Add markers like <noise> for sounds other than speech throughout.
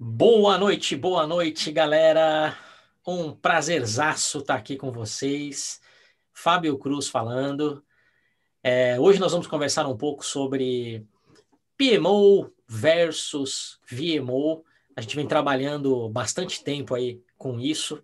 Boa noite, boa noite, galera. Um prazerzaço estar aqui com vocês. Fábio Cruz falando. É, hoje nós vamos conversar um pouco sobre PMO versus VMO. A gente vem trabalhando bastante tempo aí com isso.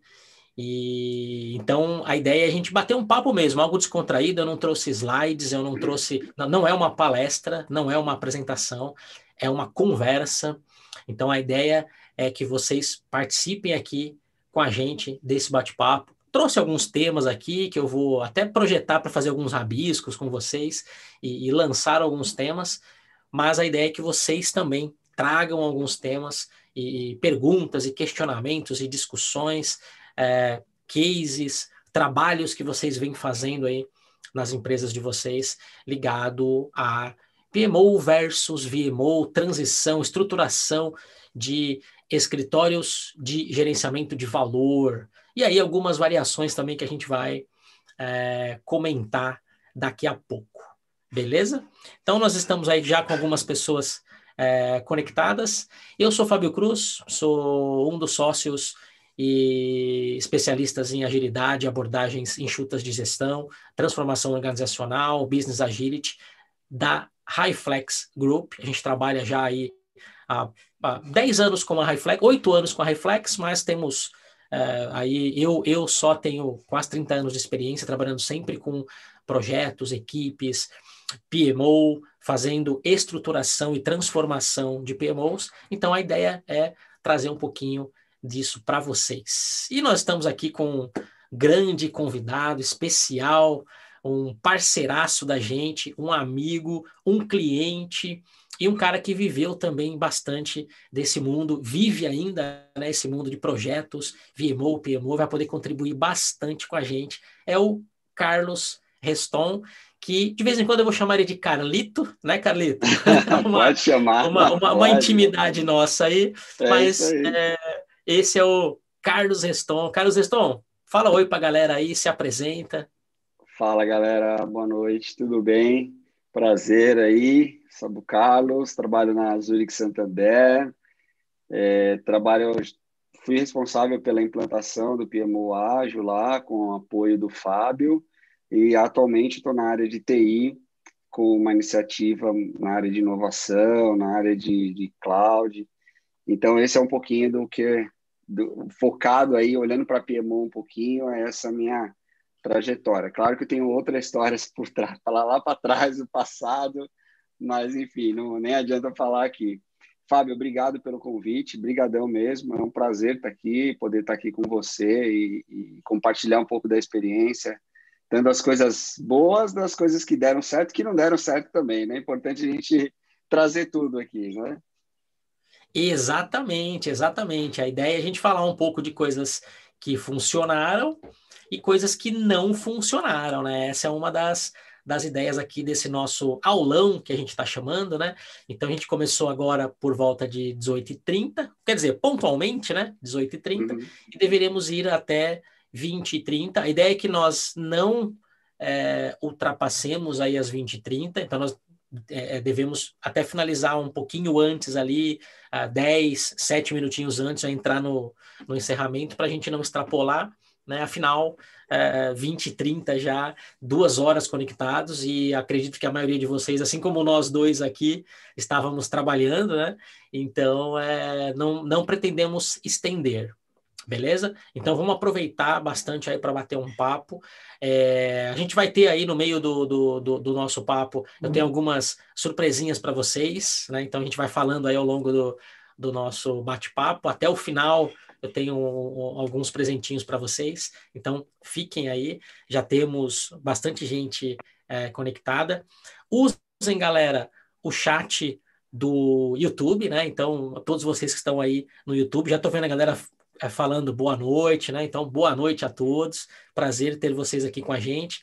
E então a ideia é a gente bater um papo mesmo, algo descontraído. Eu não trouxe slides, eu não trouxe. Não, não é uma palestra, não é uma apresentação, é uma conversa. Então a ideia é que vocês participem aqui com a gente desse bate-papo. Trouxe alguns temas aqui que eu vou até projetar para fazer alguns rabiscos com vocês e, e lançar alguns temas, mas a ideia é que vocês também tragam alguns temas e, e perguntas e questionamentos e discussões, é, cases, trabalhos que vocês vêm fazendo aí nas empresas de vocês ligado a PMO versus VMO, transição, estruturação de escritórios de gerenciamento de valor. E aí algumas variações também que a gente vai é, comentar daqui a pouco. Beleza? Então nós estamos aí já com algumas pessoas é, conectadas. Eu sou Fábio Cruz, sou um dos sócios e especialistas em agilidade, abordagens enxutas de gestão, transformação organizacional, business agility da Highflex Group. A gente trabalha já aí há, há 10 anos com a Highflex, 8 anos com a Highflex, mas temos é, aí eu, eu só tenho quase 30 anos de experiência trabalhando sempre com projetos, equipes, PMO, fazendo estruturação e transformação de PMOs. Então a ideia é trazer um pouquinho disso para vocês. E nós estamos aqui com um grande convidado especial, um parceiraço da gente, um amigo, um cliente e um cara que viveu também bastante desse mundo, vive ainda né, esse mundo de projetos, VMO, PMO, vai poder contribuir bastante com a gente. É o Carlos Reston, que de vez em quando eu vou chamar ele de Carlito, né, Carlito? <laughs> uma, pode chamar. Uma, uma, pode. uma, intimidade nossa aí, é mas aí. É, esse é o Carlos Reston. Carlos Reston, fala oi para a galera aí, se apresenta. Fala galera, boa noite, tudo bem? Prazer aí, Sabo Carlos, trabalho na Zurich Santander, é, trabalho, fui responsável pela implantação do PMO Ágil lá, com o apoio do Fábio, e atualmente estou na área de TI, com uma iniciativa na área de inovação, na área de, de cloud, então esse é um pouquinho do que, do, focado aí, olhando para PMO um pouquinho, é essa minha trajetória. Claro que eu tenho outras histórias por trás, falar lá para trás, o passado, mas enfim, não, nem adianta falar aqui. Fábio, obrigado pelo convite, brigadão mesmo, é um prazer estar aqui, poder estar aqui com você e, e compartilhar um pouco da experiência, tanto as coisas boas, das coisas que deram certo, que não deram certo também, né? É importante a gente trazer tudo aqui, né? Exatamente, exatamente. A ideia é a gente falar um pouco de coisas que funcionaram e coisas que não funcionaram, né? Essa é uma das, das ideias aqui desse nosso aulão que a gente está chamando, né? Então a gente começou agora por volta de 18h30, quer dizer, pontualmente, né? 18h30, uhum. e deveremos ir até 20h30. A ideia é que nós não é, ultrapassemos aí as 20h30, então nós é, é, devemos até finalizar um pouquinho antes ali, a 10, 7 minutinhos antes, a entrar no, no encerramento, para a gente não extrapolar. Né? Afinal, é, 20, é, 30 já, duas horas conectados, e acredito que a maioria de vocês, assim como nós dois aqui, estávamos trabalhando, né? Então, é, não, não pretendemos estender, Beleza? Então vamos aproveitar bastante aí para bater um papo. É, a gente vai ter aí no meio do, do, do, do nosso papo, eu tenho uhum. algumas surpresinhas para vocês, né? Então a gente vai falando aí ao longo do, do nosso bate-papo. Até o final eu tenho alguns presentinhos para vocês, então fiquem aí. Já temos bastante gente é, conectada. Usem, galera, o chat do YouTube, né? Então, todos vocês que estão aí no YouTube, já estou vendo a galera é, falando boa noite, né? Então, boa noite a todos. Prazer ter vocês aqui com a gente.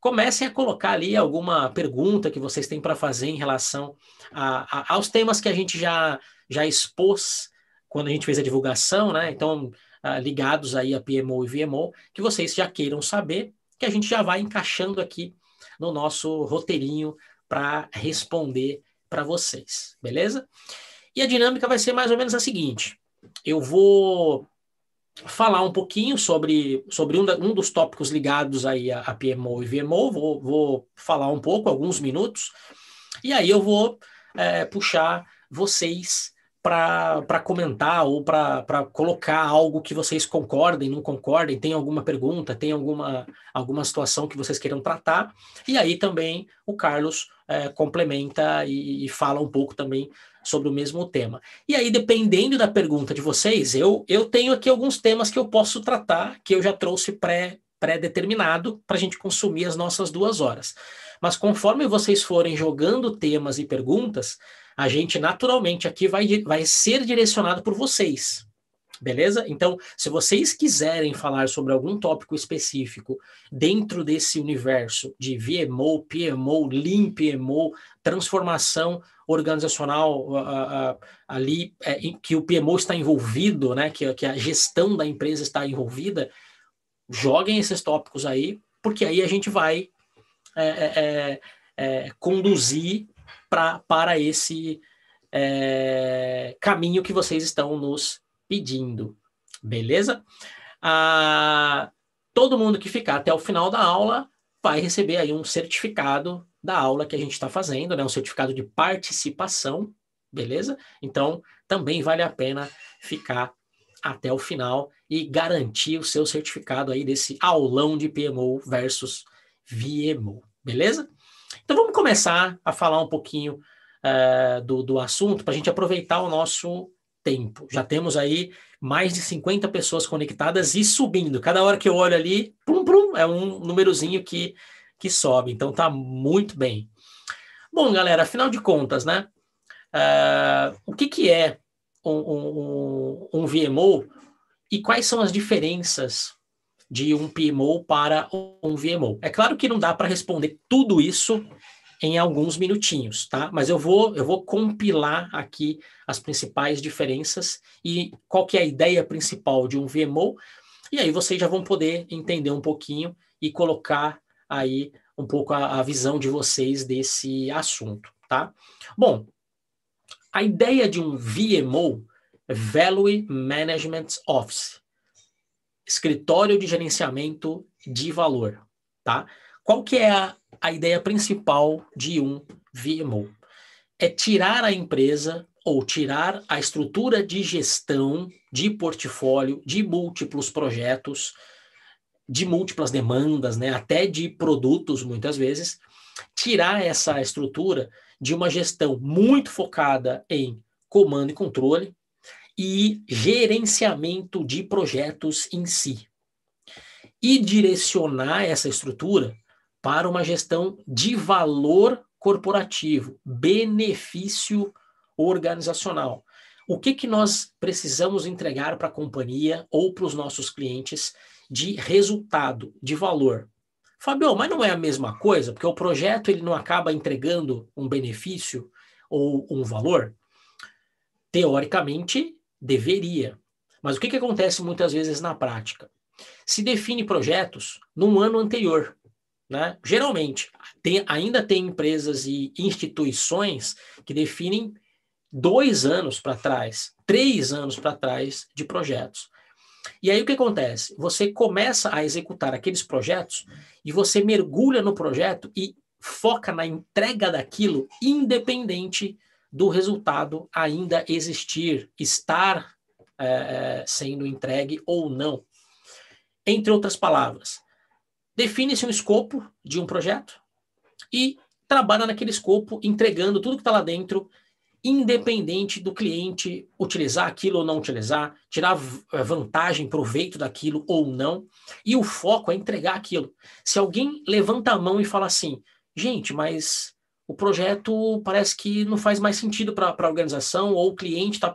Comecem a colocar ali alguma pergunta que vocês têm para fazer em relação a, a, aos temas que a gente já, já expôs quando a gente fez a divulgação, né? Então, uh, ligados aí a PMO e VMO, que vocês já queiram saber, que a gente já vai encaixando aqui no nosso roteirinho para responder para vocês, beleza? E a dinâmica vai ser mais ou menos a seguinte: eu vou falar um pouquinho sobre, sobre um, da, um dos tópicos ligados aí a, a PMO e VMO, vou, vou falar um pouco, alguns minutos, e aí eu vou é, puxar vocês para comentar ou para colocar algo que vocês concordem, não concordem, tem alguma pergunta, tem alguma, alguma situação que vocês queiram tratar. E aí também o Carlos é, complementa e, e, fala um pouco também sobre o mesmo tema. E aí, dependendo da pergunta de vocês, eu, eu tenho aqui alguns temas que eu posso tratar, que eu já trouxe pré pré-determinado para a gente consumir as nossas duas horas. Mas conforme vocês forem jogando temas e perguntas, a gente naturalmente aqui vai, vai ser direcionado por vocês. Beleza? Então, se vocês quiserem falar sobre algum tópico específico dentro desse universo de VMO, PMO, Lean PMO, transformação organizacional uh, uh, ali é, que o PMO está envolvido, né, que, que a gestão da empresa está envolvida, joguem esses tópicos aí, porque aí a gente vai é, é, é, é conduzir pra, para esse é, caminho que vocês estão nos pedindo, beleza? Ah, todo mundo que ficar até o final da aula vai receber aí um certificado da aula que a gente está fazendo, né? Um certificado de participação, beleza? Então, também vale a pena ficar até o final e garantir o seu certificado aí desse aulão de PMO versus VMO, beleza? Então vamos começar a falar um pouquinho uh, do, do assunto para a gente aproveitar o nosso tempo. Já temos aí mais de 50 pessoas conectadas e subindo. Cada hora que eu olho ali, plum, plum, é um númerozinho que, que sobe. Então tá muito bem. Bom, galera, afinal de contas, né? Uh, o que, que é um, um, um VMO e quais são as diferenças de um PMO para um VMO? É claro que não dá para responder tudo isso em alguns minutinhos, tá? Mas eu vou, eu vou compilar aqui as principais diferenças e qual que é a ideia principal de um VMO, e aí vocês já vão poder entender um pouquinho e colocar aí um pouco a, a visão de vocês desse assunto, tá? Bom, a ideia de um VMO, Value Management Office, escritório de gerenciamento de valor, tá? Qual que é a, a ideia principal de um VMO? É tirar a empresa ou tirar a estrutura de gestão de portfólio de múltiplos projetos, de múltiplas demandas, né, até de produtos muitas vezes, tirar essa estrutura de uma gestão muito focada em comando e controle e gerenciamento de projetos em si. E direcionar essa estrutura para uma gestão de valor corporativo, benefício organizacional. O que, que nós precisamos entregar para a companhia ou para os nossos clientes de resultado, de valor? Fabio, mas não é a mesma coisa, porque o projeto ele não acaba entregando um benefício ou um valor? Teoricamente, deveria. Mas o que, que acontece muitas vezes na prática? Se define projetos num ano anterior. Né? Geralmente, tem, ainda tem empresas e instituições que definem dois anos para trás, três anos para trás de projetos. E aí o que acontece? Você começa a executar aqueles projetos e você mergulha no projeto e foca na entrega daquilo, independente do resultado ainda existir, estar é, sendo entregue ou não. Entre outras palavras, define-se um escopo de um projeto e trabalha naquele escopo, entregando tudo que está lá dentro, independente do cliente utilizar aquilo ou não utilizar, tirar eh, vantagem, proveito daquilo ou não. E o foco é entregar aquilo. Se alguém levanta a mão e fala assim, gente, mas o projeto parece que não faz mais sentido para a organização, ou o cliente está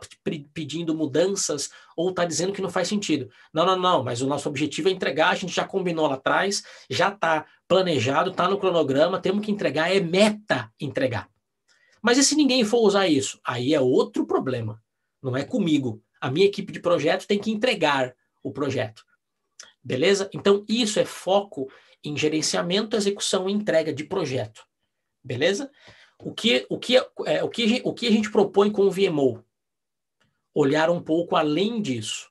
pedindo mudanças, ou está dizendo que não faz sentido. Não, não, não, mas o nosso objetivo é entregar, a gente já combinou lá atrás, já está planejado, está no cronograma, temos que entregar, é meta entregar. Mas e se ninguém for usar isso? Aí é outro problema, não é comigo. A minha equipe de projeto tem que entregar o projeto. Beleza? Então, isso é foco em gerenciamento, execução e entrega de projeto. Beleza? O que, o que, é, o que, o que a gente propõe com o VMO? olhar um pouco além disso.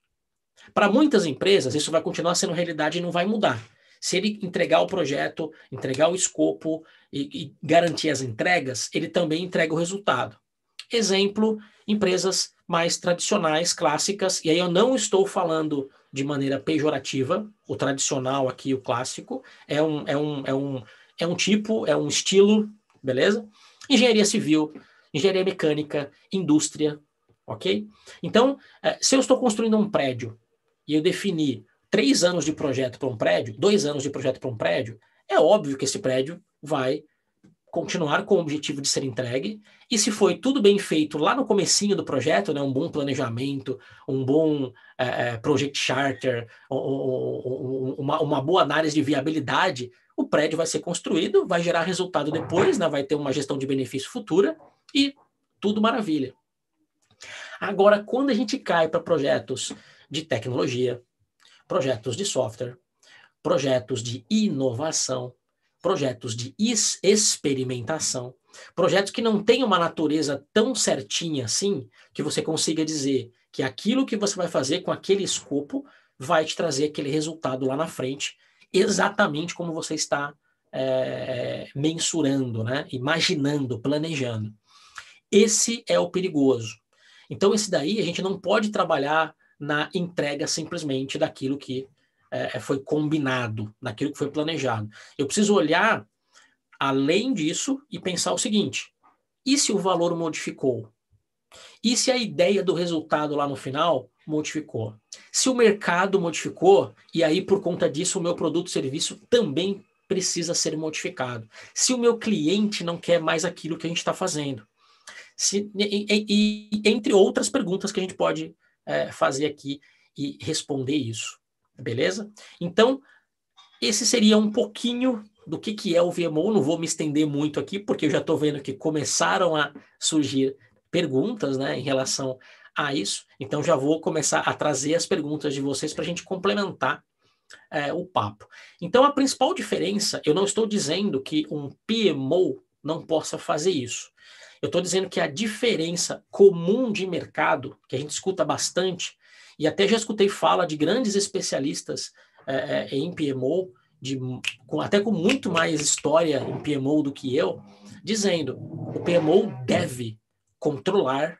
Para muitas empresas, isso vai continuar sendo realidade e não vai mudar. Se ele entregar o projeto, entregar o escopo e, e garantir as entregas, ele também entrega o resultado. Exemplo, empresas mais tradicionais, clássicas, e aí eu não estou falando de maneira pejorativa, o tradicional aqui, o clássico, é um, é um, é um, é um tipo, é um estilo, beleza? Engenharia civil, engenharia mecânica, indústria, ok? Então, eh, se eu estou construindo um prédio e eu defini três anos de projeto para um prédio, dois anos de projeto para um prédio, é óbvio que esse prédio vai continuar com o objetivo de ser entregue. E se foi tudo bem feito lá no comecinho do projeto, né, um bom planejamento, um bom é, project charter, uma, uma, boa análise de viabilidade, o prédio vai ser construído, vai gerar resultado depois, né, vai ter uma gestão de benefício futura e tudo maravilha. Agora, quando a gente cai para projetos de tecnologia, projetos de software, projetos de inovação, projetos de experimentação, projetos que não têm uma natureza tão certinha assim, que você consiga dizer que aquilo que você vai fazer com aquele escopo vai te trazer aquele resultado lá na frente, exatamente como você está é, mensurando, né? imaginando, planejando. Esse é o perigoso. Então, esse daí a gente não pode trabalhar na entrega simplesmente daquilo que é, é foi combinado, daquilo que foi planejado. Eu preciso olhar além disso e pensar o seguinte: e se o valor modificou? E se a ideia do resultado lá no final modificou? Se o mercado modificou, e aí por conta disso o meu produto e serviço também precisa ser modificado. Se o meu cliente não quer mais aquilo que a gente está fazendo se, e, e, entre outras perguntas que a gente pode é, fazer aqui e responder isso, beleza? Então, esse seria um pouquinho do que, que é o VMO, não vou me estender muito aqui, porque eu já estou vendo que começaram a surgir perguntas né, em relação a isso, então já vou começar a trazer as perguntas de vocês para a gente complementar é, o papo. Então, a principal diferença, eu não estou dizendo que um PMO não possa fazer isso. Eu estou dizendo que a diferença comum de mercado, que a gente escuta bastante, e até já escutei fala de grandes especialistas é, é em PMO, de, com, até com muito mais história em PMO do que eu, dizendo o PMO deve controlar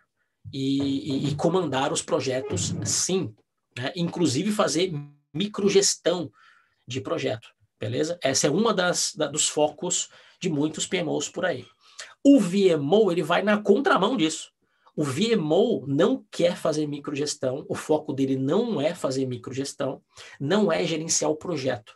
e, e, e comandar os projetos, sim, né? inclusive fazer microgestão de projeto, beleza? Essa é uma das da, dos focos de muitos PMOs por aí. O VMO ele vai na contramão disso. O VMO não quer fazer microgestão, o foco dele não é fazer microgestão, não é gerenciar o projeto,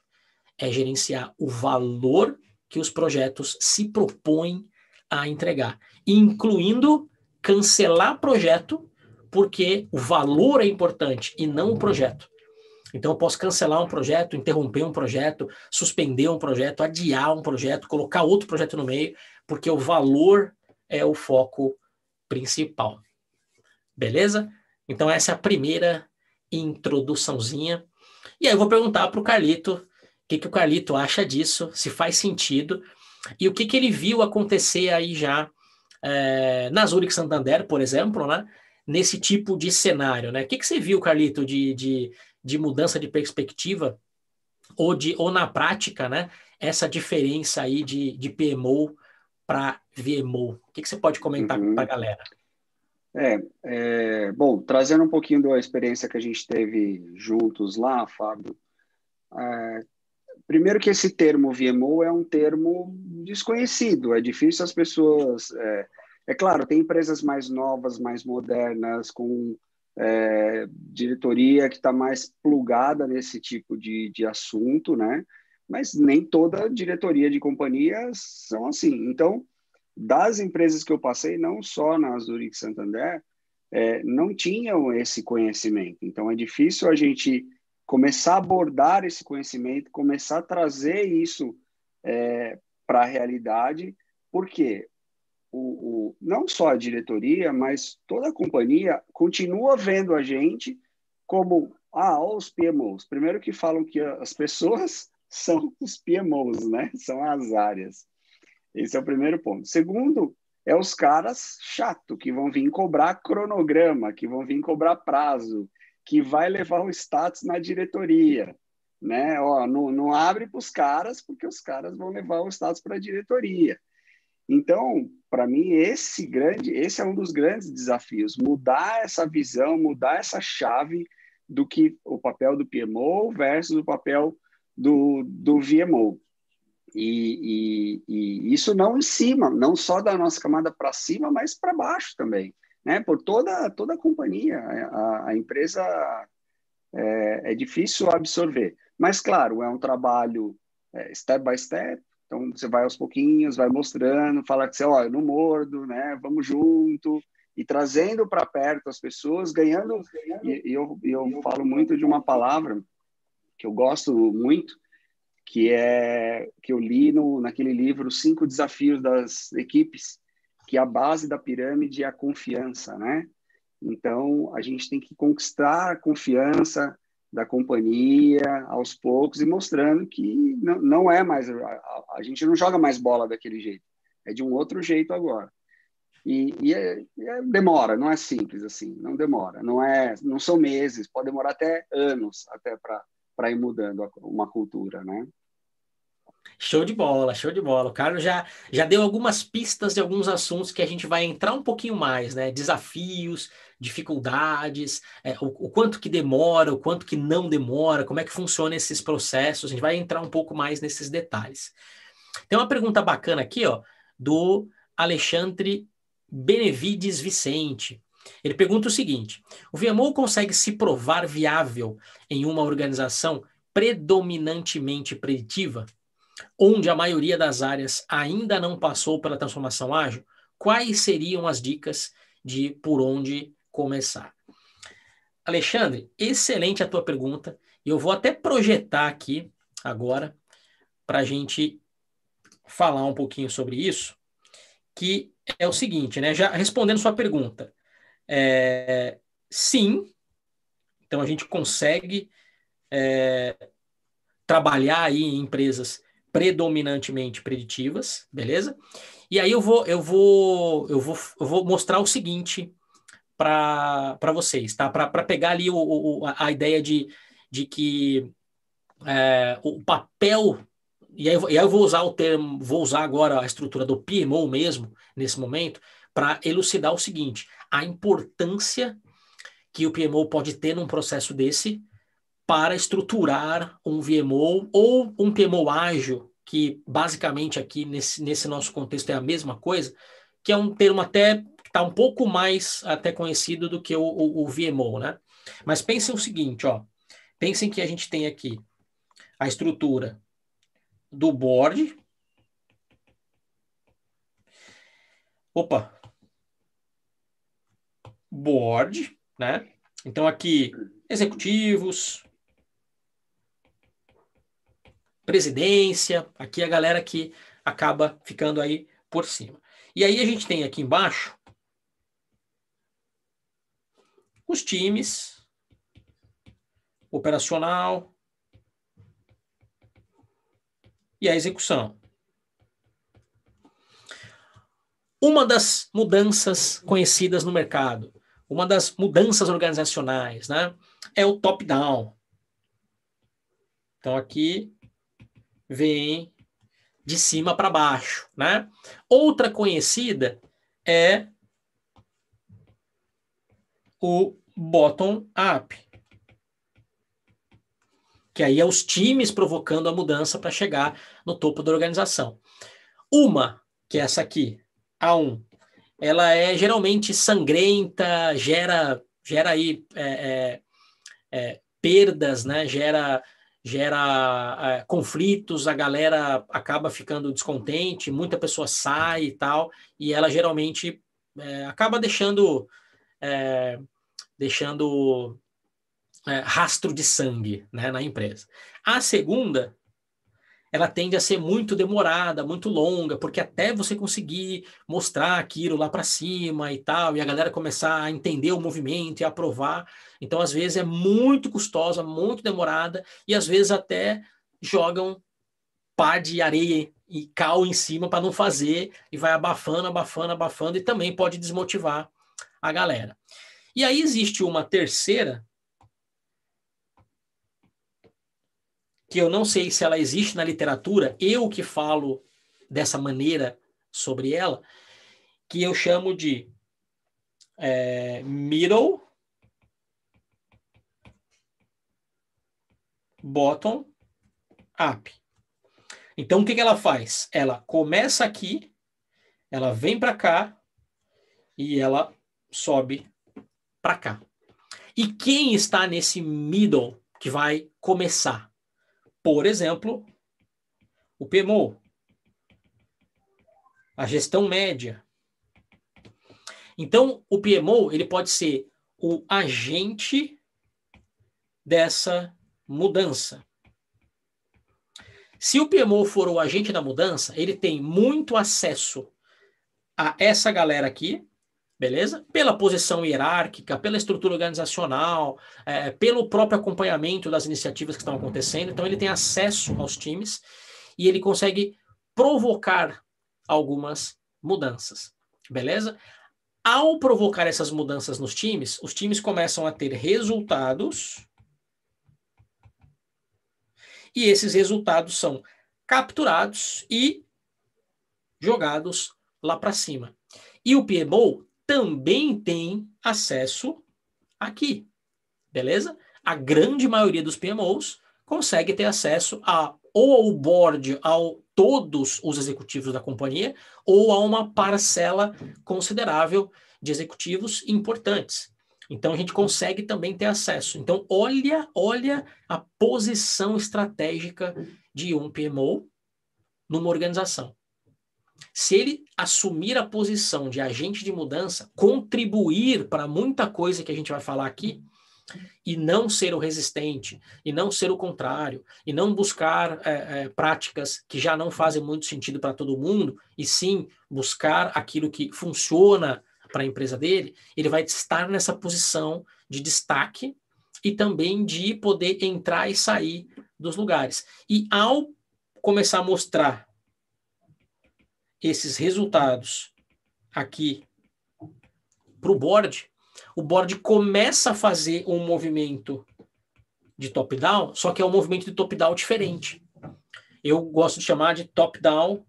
é gerenciar o valor que os projetos se propõem a entregar, incluindo cancelar projeto, porque o valor é importante e não o projeto. Então, eu posso cancelar um projeto, interromper um projeto, suspender um projeto, adiar um projeto, colocar outro projeto no meio porque o valor é o foco principal. Beleza? Então, essa é a primeira introduçãozinha. E aí eu vou perguntar para o Carlito o que, que o Carlito acha disso, se faz sentido, e o que, que ele viu acontecer aí já é, na Zurich Santander, por exemplo, né? nesse tipo de cenário. Né? O que, que você viu, Carlito, de, de, de mudança de perspectiva ou, de, ou na prática, né? essa diferença aí de, de PMO para VMO? O que, que, você pode comentar uhum. para a galera? É, é, bom, trazendo um pouquinho da experiência que a gente teve juntos lá, Fábio. É, primeiro que esse termo VMO é um termo desconhecido, é difícil as pessoas... É, é claro, tem empresas mais novas, mais modernas, com é, diretoria que está mais plugada nesse tipo de, de assunto, né? mas nem toda diretoria de companhias são assim. Então, das empresas que eu passei, não só na Zurich Santander, é, não tinham esse conhecimento. Então, é difícil a gente começar a abordar esse conhecimento, começar a trazer isso é, para a realidade, porque o, o, não só a diretoria, mas toda a companhia continua vendo a gente como ah, os PMOs. Primeiro que falam que as pessoas são os PMOs, né? São as áreas. Esse é o primeiro ponto. Segundo, é os caras chato que vão vir cobrar cronograma, que vão vir cobrar prazo, que vai levar o status na diretoria, né? Ó, não, não abre para os caras porque os caras vão levar o status para a diretoria. Então, para mim esse grande, esse é um dos grandes desafios, mudar essa visão, mudar essa chave do que o papel do PMO versus o papel do, do VMO. E, e, e isso não em cima, não só da nossa camada para cima, mas para baixo também, né? Por toda, toda a companhia, é, a, a empresa é, é, difícil absorver. Mas, claro, é um trabalho é, step by step, então você vai aos pouquinhos, vai mostrando, fala que você, olha, não mordo, né? Vamos junto e trazendo para perto as pessoas, ganhando. E, e eu, eu falo muito de uma palavra que eu gosto muito, que é que eu li no, naquele livro Cinco Desafios das Equipes, que é a base da pirâmide é a confiança, né? Então, a gente tem que conquistar a confiança da companhia aos poucos e mostrando que não, não é mais, a, a gente não joga mais bola daquele jeito, é de um outro jeito agora. E, e é, é, demora, não é simples assim, não demora, não é, não são meses, pode demorar até anos até para para ir mudando uma cultura, né? Show de bola, show de bola. O Carlos já, já deu algumas pistas de alguns assuntos que a gente vai entrar um pouquinho mais, né? Desafios, dificuldades, é, o, o, quanto que demora, o quanto que não demora, como é que funciona esses processos. A gente vai entrar um pouco mais nesses detalhes. Tem uma pergunta bacana aqui, ó, do Alexandre Benevides Vicente. Ele pergunta o seguinte: o VMO consegue se provar viável em uma organização predominantemente preditiva, onde a maioria das áreas ainda não passou pela transformação ágil? Quais seriam as dicas de por onde começar? Alexandre, excelente a tua pergunta. E eu vou até projetar aqui agora para a gente falar um pouquinho sobre isso, que é o seguinte, né? Já respondendo sua pergunta, é, sim, então a gente consegue é, trabalhar aí em empresas predominantemente preditivas, beleza? E aí eu vou eu vou eu vou, eu vou mostrar o seguinte para vocês, tá? Para pegar ali o, o, a ideia de, de que é, o papel e aí, e aí eu vou usar o termo, vou usar agora a estrutura do PMO mesmo nesse momento, para elucidar o seguinte: a importância que o PMO pode ter num processo desse para estruturar um VMO ou um PMO ágil, que basicamente aqui nesse, nesse nosso contexto é a mesma coisa, que é um termo até está um pouco mais até conhecido do que o, o, o VMO, né? Mas pensem o seguinte, ó. Pensem que a gente tem aqui a estrutura do board. Opa, board, né? Então aqui executivos, presidência, aqui a galera que acaba ficando aí por cima. E aí a gente tem aqui embaixo os times, operacional e a execução. Uma das mudanças conhecidas no mercado, uma das mudanças organizacionais, né? É o top-down. Então, aqui vem de cima para baixo, né? Outra conhecida é o bottom-up, que aí é os times provocando a mudança para chegar no topo da organização. Uma, que é essa aqui, A1, ela é geralmente sangrenta, gera, gera aí é, é, é perdas, né? gera, gera é, conflitos, a galera acaba ficando descontente, muita pessoa sai e tal, e ela geralmente é, acaba deixando, deixando rastro de sangue né, na empresa. A segunda ela tende a ser muito demorada, muito longa, porque até você conseguir mostrar aquilo lá para cima e tal, e a galera começar a entender o movimento e aprovar. Então, às vezes, é muito custosa, muito demorada, e às vezes até jogam pá de areia e cal em cima para não fazer, e vai abafando, abafando, abafando, e também pode desmotivar a galera. E aí existe uma terceira que eu não sei se ela existe na literatura, eu que falo dessa maneira sobre ela, que eu chamo de é, middle, bottom, up. Então, o que, que ela faz? Ela começa aqui, ela vem para cá e ela sobe para cá. E quem está nesse middle que vai começar? Por exemplo, o PMO, a gestão média. Então, o PMO ele pode ser o agente dessa mudança. Se o PMO for o agente da mudança, ele tem muito acesso a essa galera aqui, beleza? Pela posição hierárquica, pela estrutura organizacional, é, pelo próprio acompanhamento das iniciativas que estão acontecendo. Então, ele tem acesso aos times e ele consegue provocar algumas mudanças, beleza? Ao provocar essas mudanças nos times, os times começam a ter resultados. E esses resultados são capturados e jogados lá para cima. E o PMO também tem acesso aqui. Beleza? A grande maioria dos PMOs consegue ter acesso a ou ao board, ao todos os executivos da companhia, ou a uma parcela considerável de executivos importantes. Então a gente consegue também ter acesso. Então olha, olha a posição estratégica de um PMO numa organização se ele assumir a posição de agente de mudança, contribuir para muita coisa que a gente vai falar aqui, e não ser o resistente, e não ser o contrário, e não buscar é, é, práticas que já não fazem muito sentido para todo mundo, e sim buscar aquilo que funciona para a empresa dele, ele vai estar nessa posição de destaque e também de poder entrar e sair dos lugares. E ao começar a mostrar esses resultados aqui para o board, o board começa a fazer um movimento de top-down, só que é um movimento de top-down diferente. Eu gosto de chamar de top-down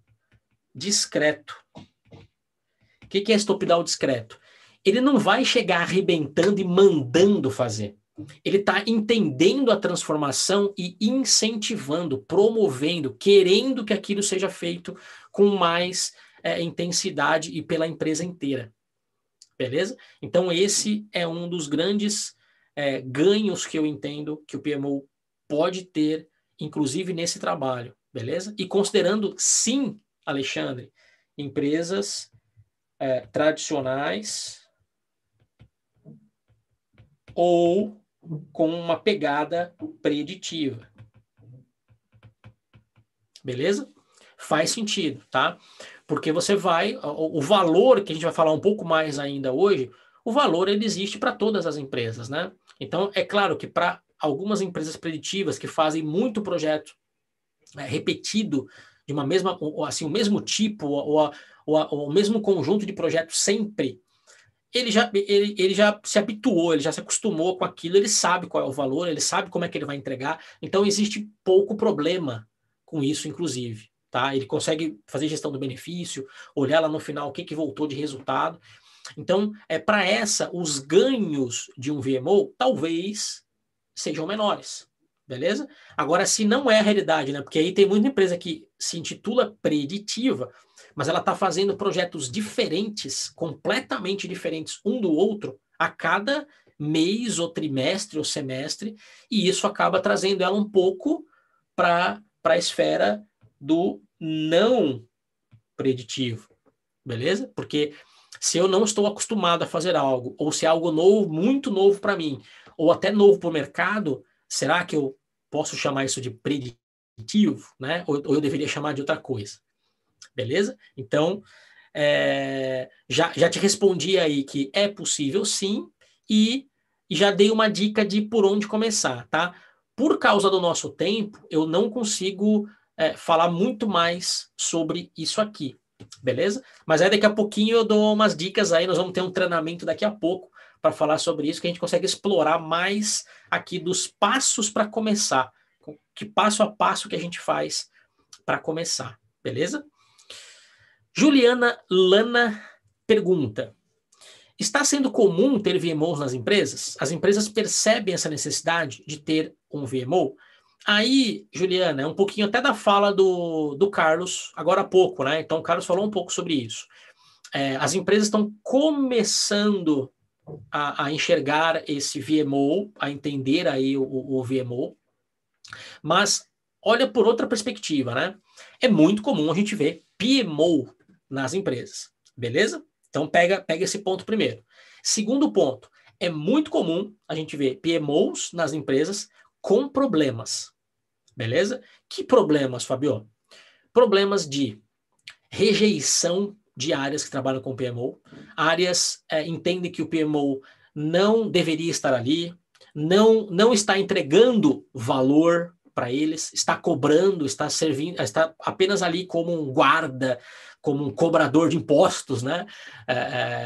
discreto. O que, que é esse top-down discreto? Ele não vai chegar arrebentando e mandando fazer. Ele está entendendo a transformação e incentivando, promovendo, querendo que aquilo seja feito com mais é, intensidade e pela empresa inteira. Beleza? Então, esse é um dos grandes é, ganhos que eu entendo que o PMO pode ter, inclusive nesse trabalho. Beleza? E considerando, sim, Alexandre, empresas é, tradicionais ou com uma pegada preditiva. Beleza? faz sentido, tá? Porque você vai, o valor que a gente vai falar um pouco mais ainda hoje, o valor ele existe para todas as empresas, né? Então, é claro que para algumas empresas preditivas que fazem muito projeto né, repetido de uma mesma, assim, o mesmo tipo ou, ou, ou o mesmo conjunto de projetos sempre, ele já, ele, ele já se habituou, ele já se acostumou com aquilo, ele sabe qual é o valor, ele sabe como é que ele vai entregar, então existe pouco problema com isso, inclusive. Tá? Ele consegue fazer gestão do benefício, olhar lá no final o que, que voltou de resultado. Então, é para essa, os ganhos de um VMO talvez sejam menores, beleza? Agora, se não é a realidade, né? Porque aí tem muita empresa que se intitula preditiva, mas ela está fazendo projetos diferentes, completamente diferentes um do outro, a cada mês ou trimestre ou semestre, e isso acaba trazendo ela um pouco para a esfera do não preditivo, beleza? Porque se eu não estou acostumado a fazer algo, ou se é algo novo, muito novo para mim, ou até novo para o mercado, será que eu posso chamar isso de preditivo, né? Ou, ou eu deveria chamar de outra coisa, beleza? Então, é, já, já te respondi aí que é possível sim, e, e já dei uma dica de por onde começar, tá? Por causa do nosso tempo, eu não consigo é, falar muito mais sobre isso aqui, beleza? Mas aí daqui a pouquinho eu dou umas dicas aí, nós vamos ter um treinamento daqui a pouco para falar sobre isso, que a gente consegue explorar mais aqui dos passos para começar, que passo a passo que a gente faz para começar, beleza? Juliana Lana pergunta: Está sendo comum ter VMOs nas empresas? As empresas percebem essa necessidade de ter um VMO? Aí, Juliana, é um pouquinho até da fala do, do Carlos, agora há pouco, né? Então, o Carlos falou um pouco sobre isso. É, as empresas estão começando a, a, enxergar esse VMO, a entender aí o, o VMO, mas olha por outra perspectiva, né? É muito comum a gente ver PMO nas empresas, beleza? Então, pega, pega esse ponto primeiro. Segundo ponto, é muito comum a gente ver PMOs nas empresas com problemas beleza? Que problemas, Fabio? Problemas de rejeição de áreas que trabalham com PMO, áreas é, entendem que o PMO não deveria estar ali, não, não está entregando valor para eles, está cobrando, está servindo, está apenas ali como um guarda, como um cobrador de impostos, né? É,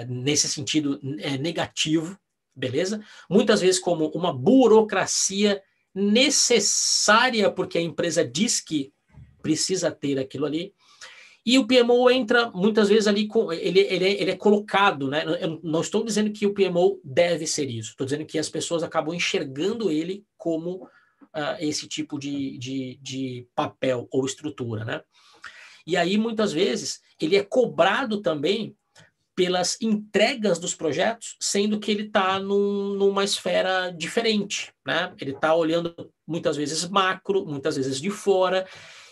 é, nesse sentido é negativo, beleza? Muitas vezes como uma burocracia necessária, porque a empresa diz que precisa ter aquilo ali. E o PMO entra muitas vezes ali, com, ele, ele, é, ele é colocado, né? Eu não estou dizendo que o PMO deve ser isso, estou dizendo que as pessoas acabam enxergando ele como uh, esse tipo de, de, de papel ou estrutura, né? E aí, muitas vezes, ele é cobrado também pelas entregas dos projetos, sendo que ele está num, numa esfera diferente, né? Ele está olhando muitas vezes macro, muitas vezes de fora,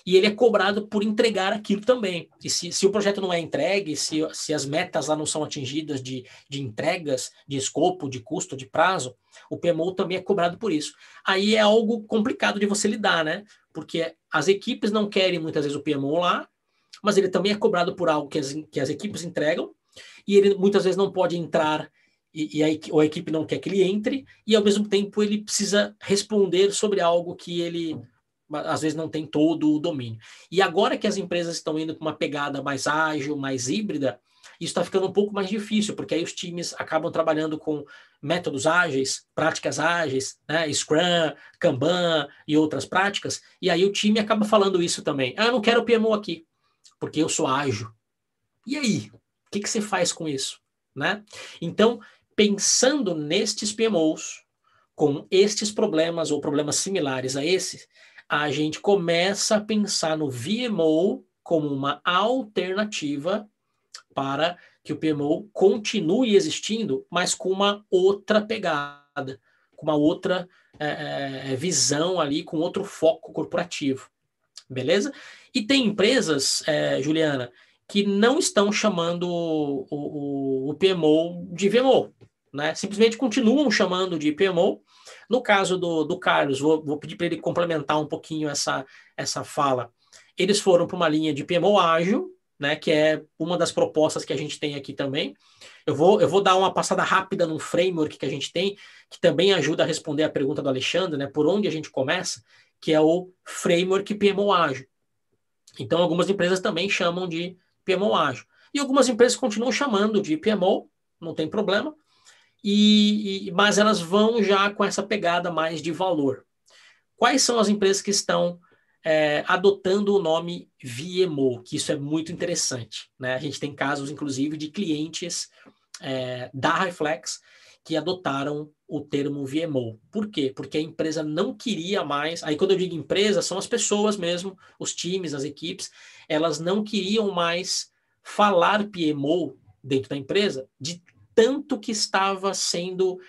e ele é cobrado por entregar aquilo também. E se, se o projeto não é entregue, se, se as metas lá não são atingidas de, de entregas, de escopo, de custo, de prazo, o PMO também é cobrado por isso. Aí é algo complicado de você lidar, né? Porque as equipes não querem muitas vezes o PMO lá, mas ele também é cobrado por algo que as, que as equipes entregam, e ele muitas vezes não pode entrar e, e a, ou a equipe não quer que ele entre, e ao mesmo tempo ele precisa responder sobre algo que ele às vezes não tem todo o domínio. E agora que as empresas estão indo com uma pegada mais ágil, mais híbrida, isso está ficando um pouco mais difícil, porque aí os times acabam trabalhando com métodos ágeis, práticas ágeis, né? Scrum, Kanban e outras práticas, e aí o time acaba falando isso também. Ah, eu não quero PMO aqui, porque eu sou ágil. E aí? que, que você faz com isso? Né? Então, pensando nestes PMOs, com estes problemas ou problemas similares a esse, a gente começa a pensar no VMO como uma alternativa para que o PMO continue existindo, mas com uma outra pegada, com uma outra é, visão ali, com outro foco corporativo. Beleza? E tem empresas, é, Juliana, que não estão chamando o, o, o PMO de VMO, né? Simplesmente continuam chamando de PMO. No caso do, do Carlos, vou, vou pedir para ele complementar um pouquinho essa, essa fala. Eles foram para uma linha de PMO ágil, né, que é uma das propostas que a gente tem aqui também. Eu vou, eu vou dar uma passada rápida num framework que a gente tem, que também ajuda a responder a pergunta do Alexandre, né, por onde a gente começa, que é o framework PMO ágil. Então, algumas empresas também chamam de PMO ágil. E algumas empresas continuam chamando de PMO, não tem problema, e, e, mas elas vão já com essa pegada mais de valor. Quais são as empresas que estão é, adotando o nome VMO? Que isso é muito interessante. Né? A gente tem casos, inclusive, de clientes é, da Reflex que adotaram o termo VMO. Por quê? Porque a empresa não queria mais. Aí, quando eu digo empresa, são as pessoas mesmo, os times, as equipes, elas não queriam mais falar PMO dentro da empresa de tanto que estava sendo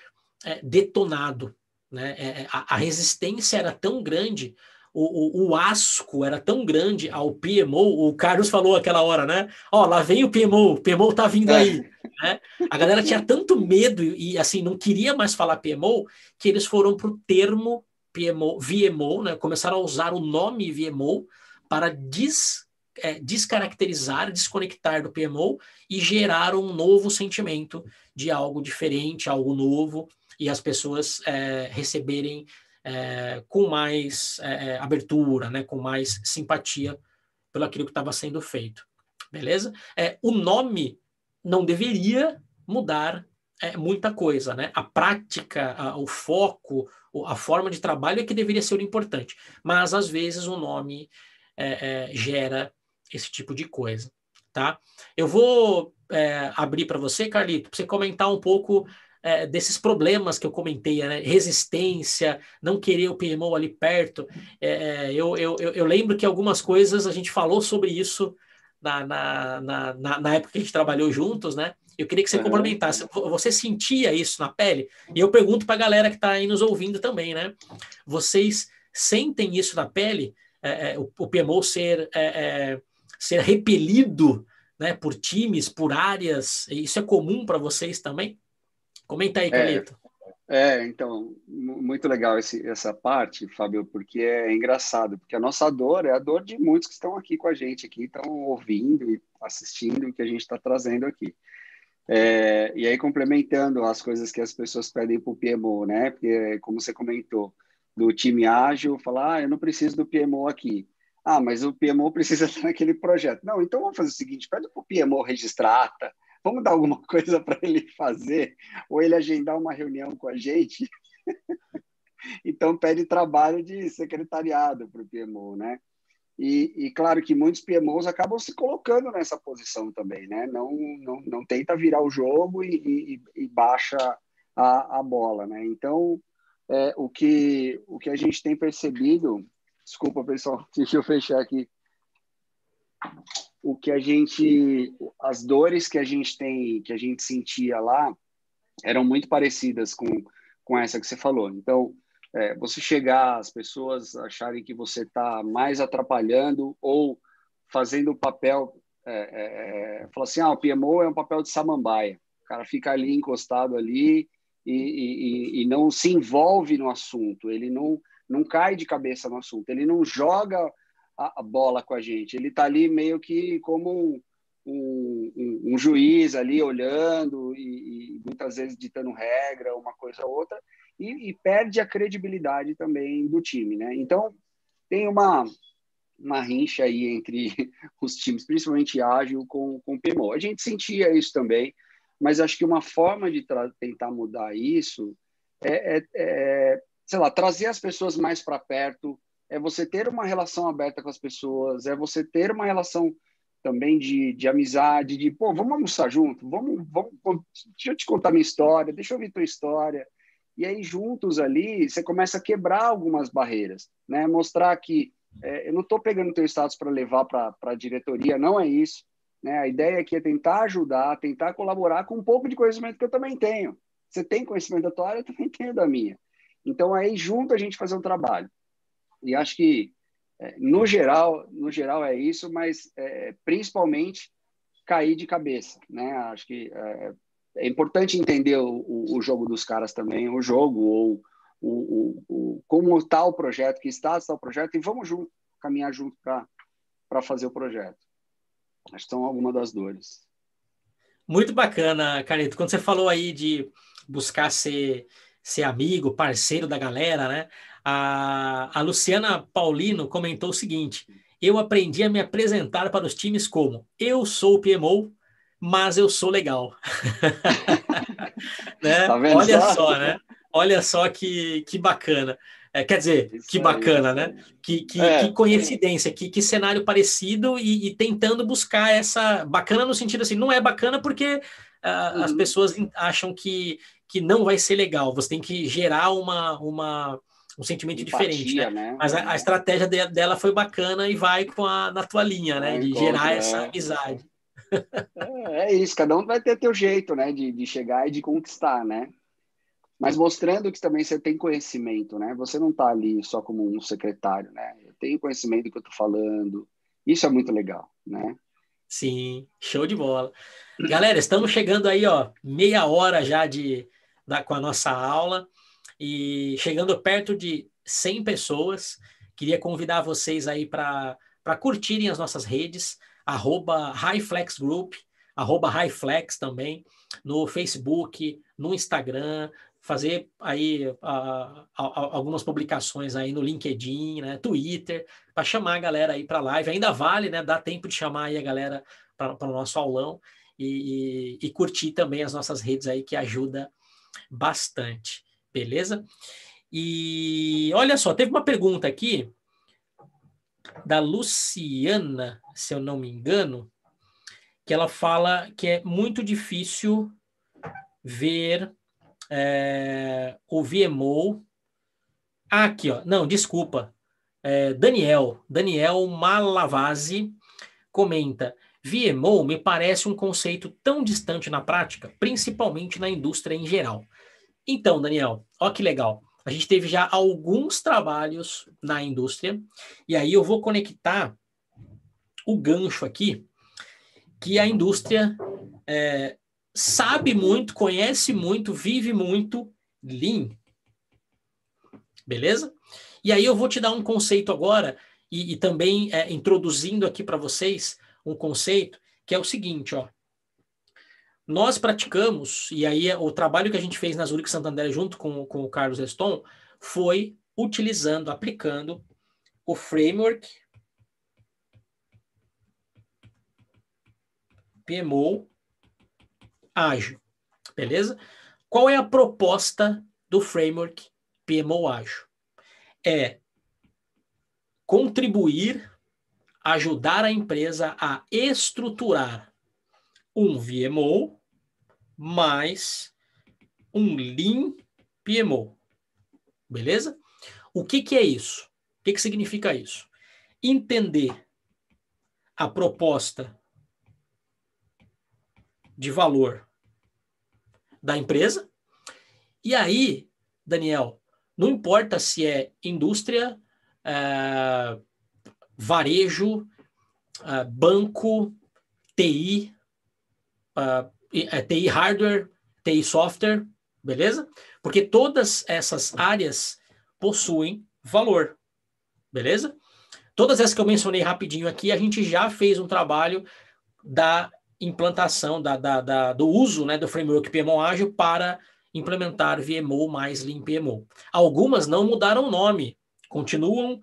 é, detonado. Né? É, é, a, a resistência era tão grande o, o, o asco era tão grande ao PMO, o Carlos falou aquela hora, né? Ó, lá vem o PMO, o PMO tá vindo é. aí. É. Né? A galera tinha tanto medo e, assim, não queria mais falar PMO, que eles foram para o termo PMO, VMO, né? começaram a usar o nome VMO para des, é, descaracterizar, desconectar do PMO e gerar um novo sentimento de algo diferente, algo novo, e as pessoas é, receberem é, com mais é, é, abertura, né, com mais simpatia pelo aquilo que estava sendo feito. Beleza? É, o nome não deveria mudar é, muita coisa, né? A prática, a, o foco, a forma de trabalho é que deveria ser o importante. Mas, às vezes, o nome é, gera esse tipo de coisa, tá? Eu vou abrir para você, Carlito, para você comentar um pouco é, desses problemas que eu comentei, né? resistência, não querer o PMO ali perto. É, é eu, eu, eu lembro que algumas coisas a gente falou sobre isso na, na, na, na, época que a gente trabalhou juntos, né? Eu queria que você uhum. complementasse. Você sentia isso na pele? E eu pergunto para a galera que está aí nos ouvindo também, né? Vocês sentem isso na pele? É, é, o, o PMO ser, é, é ser repelido né, por times, por áreas? Isso é comum para vocês também? Comenta aí, Calito. É, é, então, muito legal esse, essa parte, Fábio, porque é engraçado, porque a nossa dor é a dor de muitos que estão aqui com a gente, aqui, estão ouvindo e assistindo o que a gente está trazendo aqui. É, e aí, complementando as coisas que as pessoas pedem para o PMO, né? Porque, como você comentou, do time ágil, falar, ah, eu não preciso do PMO aqui. Ah, mas o PMO precisa <laughs> estar naquele projeto. Não, então vamos fazer o seguinte, pede para o PMO registrar ata, vamos dar alguma <laughs> coisa para ele fazer, ou ele agendar uma reunião com a gente. <laughs> então, pede trabalho de secretariado para o PMO, né? E, e, claro que muitos PMOs acabam se colocando nessa posição também, né? Não, não, não tenta virar o jogo e, e, e baixa a, a, bola, né? Então, é, o, que, o que a gente tem percebido... Desculpa, pessoal, <laughs> deixa eu fechar aqui o que a gente, as dores que a gente tem, que a gente sentia lá, eram muito parecidas com, com essa que você falou. Então, é, você chegar, as pessoas acharem que você está mais atrapalhando ou fazendo o papel, é, é, é assim, ah, o PMO é um papel de samambaia. O cara fica ali encostado ali e, e, e não se envolve no assunto, ele não, não cai de cabeça no assunto, ele não joga a bola com a gente. Ele está ali meio que como um, um, um juiz ali olhando e, e, muitas vezes ditando regra, uma coisa ou outra, e, e, perde a credibilidade também do time, né? Então tem uma uma rincha aí entre <laughs> os times, principalmente ágil com com PMO. A gente sentia isso também, mas acho que uma forma de tentar mudar isso é, é, é sei lá trazer as pessoas mais para perto é você ter uma relação aberta com as pessoas, é você ter uma relação também de, de amizade, de pô, vamos almoçar junto, vamos, vamos, deixa eu te contar minha história, deixa eu ouvir tua história. E aí, juntos ali, você começa a quebrar algumas barreiras, né? Mostrar que é, eu não estou pegando teu status para levar para a diretoria, não é isso. Né? A ideia aqui é tentar ajudar, tentar colaborar com um pouco de conhecimento que eu também tenho. Você tem conhecimento da tua área, eu também tenho da minha. Então, aí, junto a gente fazer um trabalho. E acho que, é, no geral, no geral é isso, mas é, principalmente cair de cabeça, né? Acho que é, é importante entender o, o, jogo dos caras também, o jogo ou o, o, como está o projeto, que está está o projeto e vamos junto, caminhar junto para fazer o projeto. Acho que são algumas das dores. Muito bacana, Carito. Quando você falou aí de buscar ser, ser amigo, parceiro da galera, né? A, a Luciana Paulino comentou o seguinte: eu aprendi a me apresentar para os times como eu sou o PMO, mas eu sou legal. <laughs> né? tá Olha só? né? Olha só que, que bacana. É, quer dizer, isso que bacana, é né? Que, que, é, que coincidência, que, que cenário parecido e, e, tentando buscar essa. Bacana no sentido assim, não é bacana porque uh, uhum. as pessoas acham que, que não vai ser legal. Você tem que gerar uma, uma, um sentimento Empatia, diferente, né? né? Mas a, a estratégia de, dela foi bacana e vai com a, na tua linha, né? É, de gerar é. essa amizade. É, é, isso, cada um vai ter teu jeito, né? De, de chegar e de conquistar, né? Mas mostrando que também você tem conhecimento, né? Você não tá ali só como um secretário, né? Eu tenho conhecimento do que eu tô falando. Isso é muito legal, né? Sim, show de bola. Galera, estamos chegando aí, ó, meia hora já de, da, com a nossa aula e chegando perto de 100 pessoas. Queria convidar vocês aí para curtirem as nossas redes, arroba Highflex Group, arroba Highflex também, no Facebook, no Instagram, fazer aí algumas publicações aí no LinkedIn, né, Twitter, para chamar a galera aí para live. Ainda vale, né? Dá tempo de chamar aí a galera para o nosso aulão e, e, e curtir também as nossas redes aí que ajuda bastante. Beleza? E olha só, teve uma pergunta aqui da Luciana, se eu não me engano, que ela fala que é muito difícil ver é, o viemol. Ah, aqui, ó. Não, desculpa. É, Daniel, Daniel Malavasi comenta: VMO me parece um conceito tão distante na prática, principalmente na indústria em geral. Então, Daniel, ó que legal. A gente teve já alguns trabalhos na indústria, e aí eu vou conectar o gancho aqui, que a indústria é, sabe muito, conhece muito, vive muito Lean. Beleza? E aí eu vou te dar um conceito agora, e, e também é, introduzindo aqui para vocês um conceito, que é o seguinte, ó nós praticamos, e aí é, o trabalho que a gente fez na Zurich Santander junto com, com o Carlos Reston foi utilizando, aplicando o framework PMO ágil, beleza? Qual é a proposta do framework PMO ágil? É contribuir, ajudar a empresa a estruturar um VMO mais um Lean PMO. Beleza? O que, que é isso? O que, que significa isso? Entender a proposta de valor da empresa. E aí, Daniel, não importa se é indústria, é, varejo, é, banco, TI, é, eh, é, TI hardware, TI software, beleza? Porque todas essas áreas possuem valor, beleza? Todas essas que eu mencionei rapidinho aqui, a gente já fez um trabalho da implantação, da, da, da do uso né, do framework PMO ágil para implementar VMO mais Lean PMO. Algumas não mudaram o nome, continuam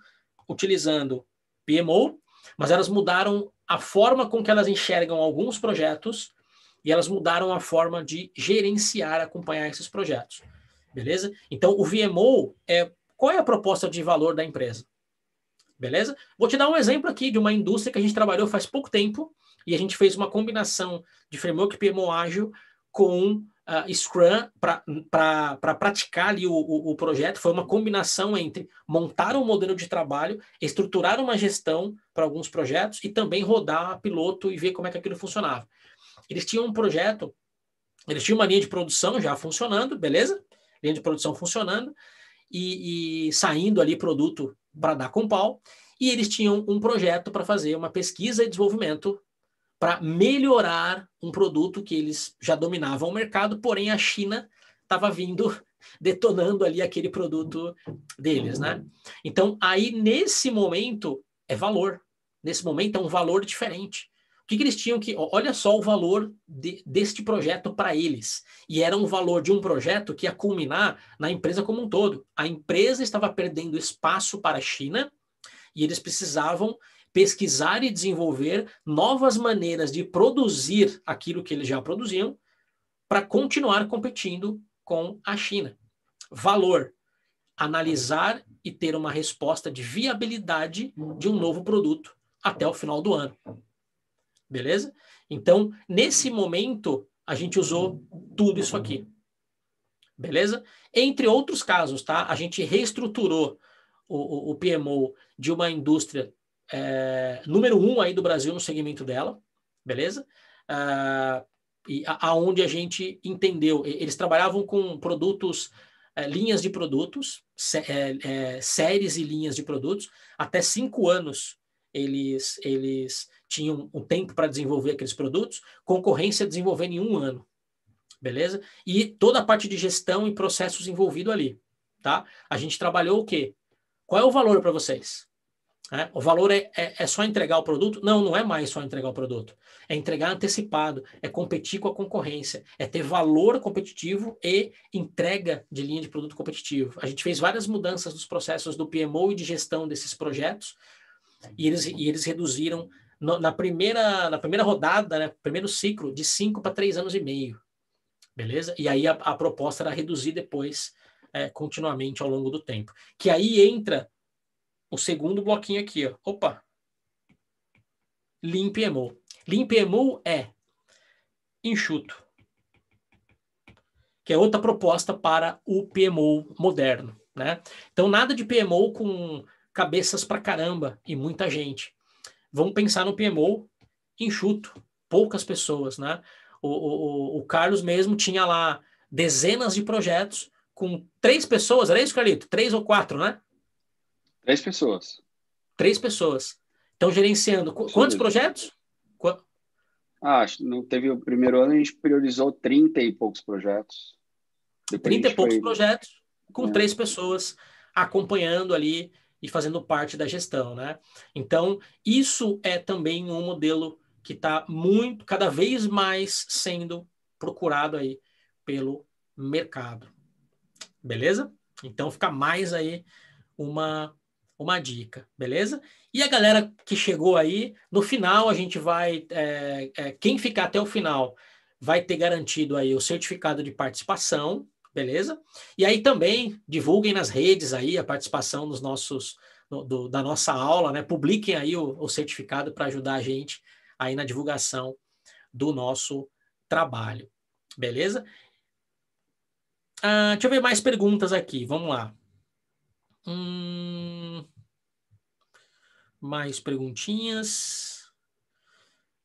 utilizando PMO, mas elas mudaram a forma com que elas enxergam alguns projetos e elas mudaram a forma de gerenciar, acompanhar esses projetos. Beleza? Então, o VMO é qual é a proposta de valor da empresa? Beleza? Vou te dar um exemplo aqui de uma indústria que a gente trabalhou faz pouco tempo e a gente fez uma combinação de framework PMO ágil com uh, Scrum para pra, pra praticar ali o, o, o, projeto. Foi uma combinação entre montar um modelo de trabalho, estruturar uma gestão para alguns projetos e também rodar piloto e ver como é que aquilo funcionava. Eles tinham um projeto, eles tinham uma linha de produção já funcionando, beleza? Linha de produção funcionando e, e saindo ali produto para dar com pau. E eles tinham um projeto para fazer uma pesquisa e desenvolvimento para melhorar um produto que eles já dominavam o mercado, porém a China estava vindo <laughs> detonando ali aquele produto deles, né? Então aí nesse momento é valor, nesse momento é um valor diferente. O que, que, eles tinham que. Olha só o valor de, deste projeto para eles. E era um valor de um projeto que ia culminar na empresa como um todo. A empresa estava perdendo espaço para a China e eles precisavam pesquisar e desenvolver novas maneiras de produzir aquilo que eles já produziam para continuar competindo com a China. Valor. Analisar e ter uma resposta de viabilidade de um novo produto até o final do ano beleza? Então, nesse momento, a gente usou tudo isso aqui, beleza? Entre outros casos, tá? A gente reestruturou o, o, o PMO de uma indústria é, número um aí do Brasil no segmento dela, beleza? Ah, e a, aonde a gente entendeu, eles trabalhavam com produtos, é, linhas de produtos, é, é, séries e linhas de produtos, até cinco anos eles, eles tinham um tempo para desenvolver aqueles produtos, concorrência é desenvolvendo em um ano, beleza? E toda a parte de gestão e processos envolvido ali, tá? A gente trabalhou o quê? Qual é o valor para vocês? É, o valor é, é, é, só entregar o produto? Não, não é mais só entregar o produto. É entregar antecipado, é competir com a concorrência, é ter valor competitivo e entrega de linha de produto competitivo. A gente fez várias mudanças nos processos do PMO e de gestão desses projetos e eles, e eles reduziram no, na, primeira, na primeira rodada, né, primeiro ciclo, de 5 para 3 anos e meio. Beleza? E aí a, a proposta era reduzir depois é, continuamente ao longo do tempo. Que aí entra o segundo bloquinho aqui. Ó. Opa! Limp EMU. Limp EMU é enxuto. Que é outra proposta para o PMO moderno. Né? Então, nada de PMO com cabeças para caramba e muita gente vão pensar no PMO enxuto, poucas pessoas, né? O, o, o Carlos mesmo tinha lá dezenas de projetos com três pessoas, era isso, Carlito? Três ou quatro, né? Três pessoas. Três pessoas. Estão gerenciando. Sim. Quantos projetos? Qu ah, não teve o primeiro ano, a gente priorizou 30 e poucos projetos. Depois 30 e poucos foi... projetos com é. três pessoas acompanhando ali e fazendo parte da gestão, né? Então, isso é também um modelo que está muito, cada vez mais sendo procurado aí pelo mercado. Beleza? Então fica mais aí uma uma dica, beleza? E a galera que chegou aí, no final a gente vai, é, é, quem ficar até o final vai ter garantido aí o certificado de participação, beleza? E aí também divulguem nas redes aí a participação dos nossos do, da nossa aula, né? Publiquem aí o, o certificado para ajudar a gente aí na divulgação do nosso trabalho, beleza? Ah, deixa eu ver mais perguntas aqui. Vamos lá. Hum, mais perguntinhas.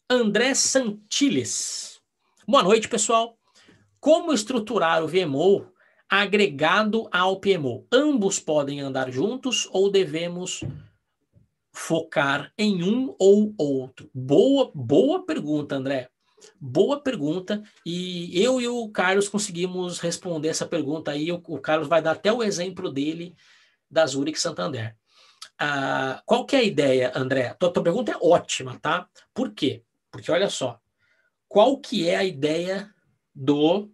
André Santiles. Boa noite, pessoal. Como estruturar o VMO agregado ao PMO? Ambos podem andar juntos ou devemos focar em um ou outro? Boa, boa pergunta, André. Boa pergunta. E eu e o Carlos conseguimos responder essa pergunta aí. O, o Carlos vai dar até o exemplo dele da Zurich Santander. Ah, qual que é a ideia, André? Tua, tua pergunta é ótima, tá? Por quê? Porque olha só, qual que é a ideia do.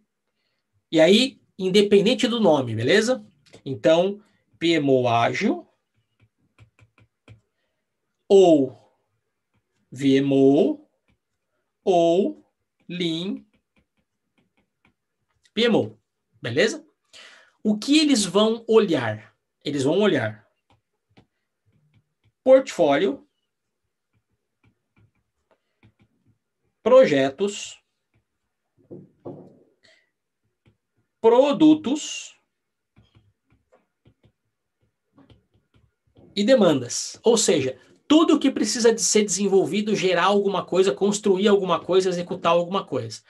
E aí, independente do nome, beleza? Então, PMO ágil ou VMO ou Lean PMO, beleza? O que eles vão olhar? Eles vão olhar portfólio, projetos, produtos e demandas. Ou seja, tudo que precisa de ser desenvolvido, gerar alguma coisa, construir alguma coisa, executar alguma coisa.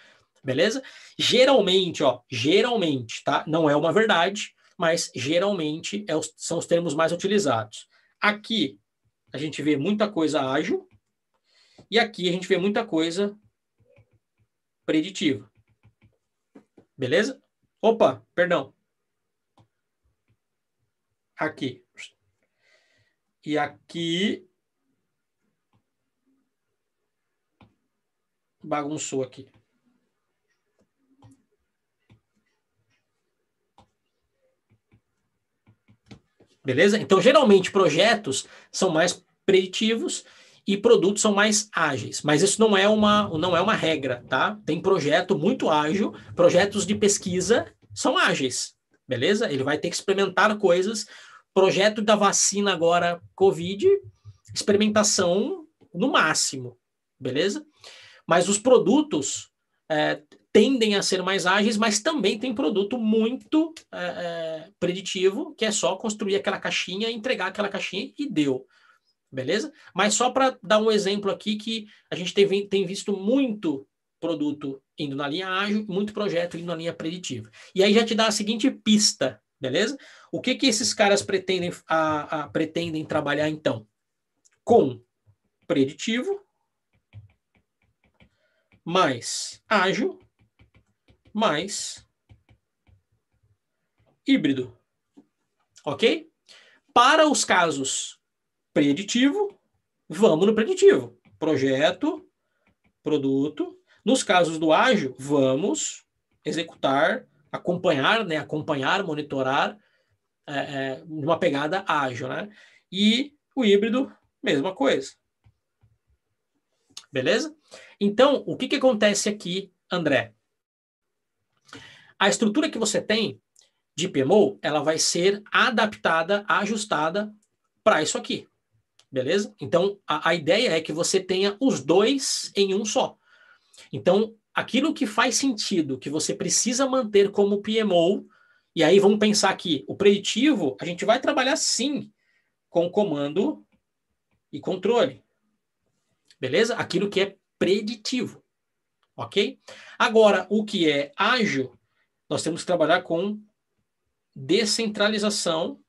Beleza? Geralmente, ó, geralmente, tá? Não é uma verdade, mas geralmente é os, são os termos mais utilizados. Aqui a gente vê muita coisa ágil e aqui a gente vê muita coisa preditiva. Beleza? Opa, perdão. Aqui. E aqui. Bagunçou aqui. Beleza? Então, geralmente, projetos são mais preditivos e produtos são mais ágeis. Mas isso não é uma, não é uma regra, tá? Tem projeto muito ágil, projetos de pesquisa são ágeis, beleza? Ele vai ter que experimentar coisas. Projeto da vacina agora, Covid, experimentação no máximo, beleza? Mas os produtos é, tendem a ser mais ágeis, mas também tem produto muito é, é, preditivo, que é só construir aquela caixinha, entregar aquela caixinha e deu beleza? Mas só para dar um exemplo aqui que a gente tem, tem visto muito produto indo na linha ágil, muito projeto indo na linha preditiva. E aí já te dá a seguinte pista, beleza? O que, que esses caras pretendem, a, a, pretendem trabalhar então? Com preditivo mais ágil mais híbrido, ok? Para os casos preditivo, vamos no preditivo. Projeto, produto. Nos casos do ágil, vamos executar, acompanhar, né? acompanhar, monitorar é, é, uma pegada ágil. Né? E o híbrido, mesma coisa. Beleza? Então, o que, que acontece aqui, André? A estrutura que você tem de PMO, ela vai ser adaptada, ajustada para isso aqui beleza? Então, a, a ideia é que você tenha os dois em um só. Então, aquilo que faz sentido, que você precisa manter como PMO, e aí vamos pensar aqui, o preditivo, a gente vai trabalhar sim com comando e controle. Beleza? Aquilo que é preditivo. Ok? Agora, o que é ágil, nós temos que trabalhar com descentralização.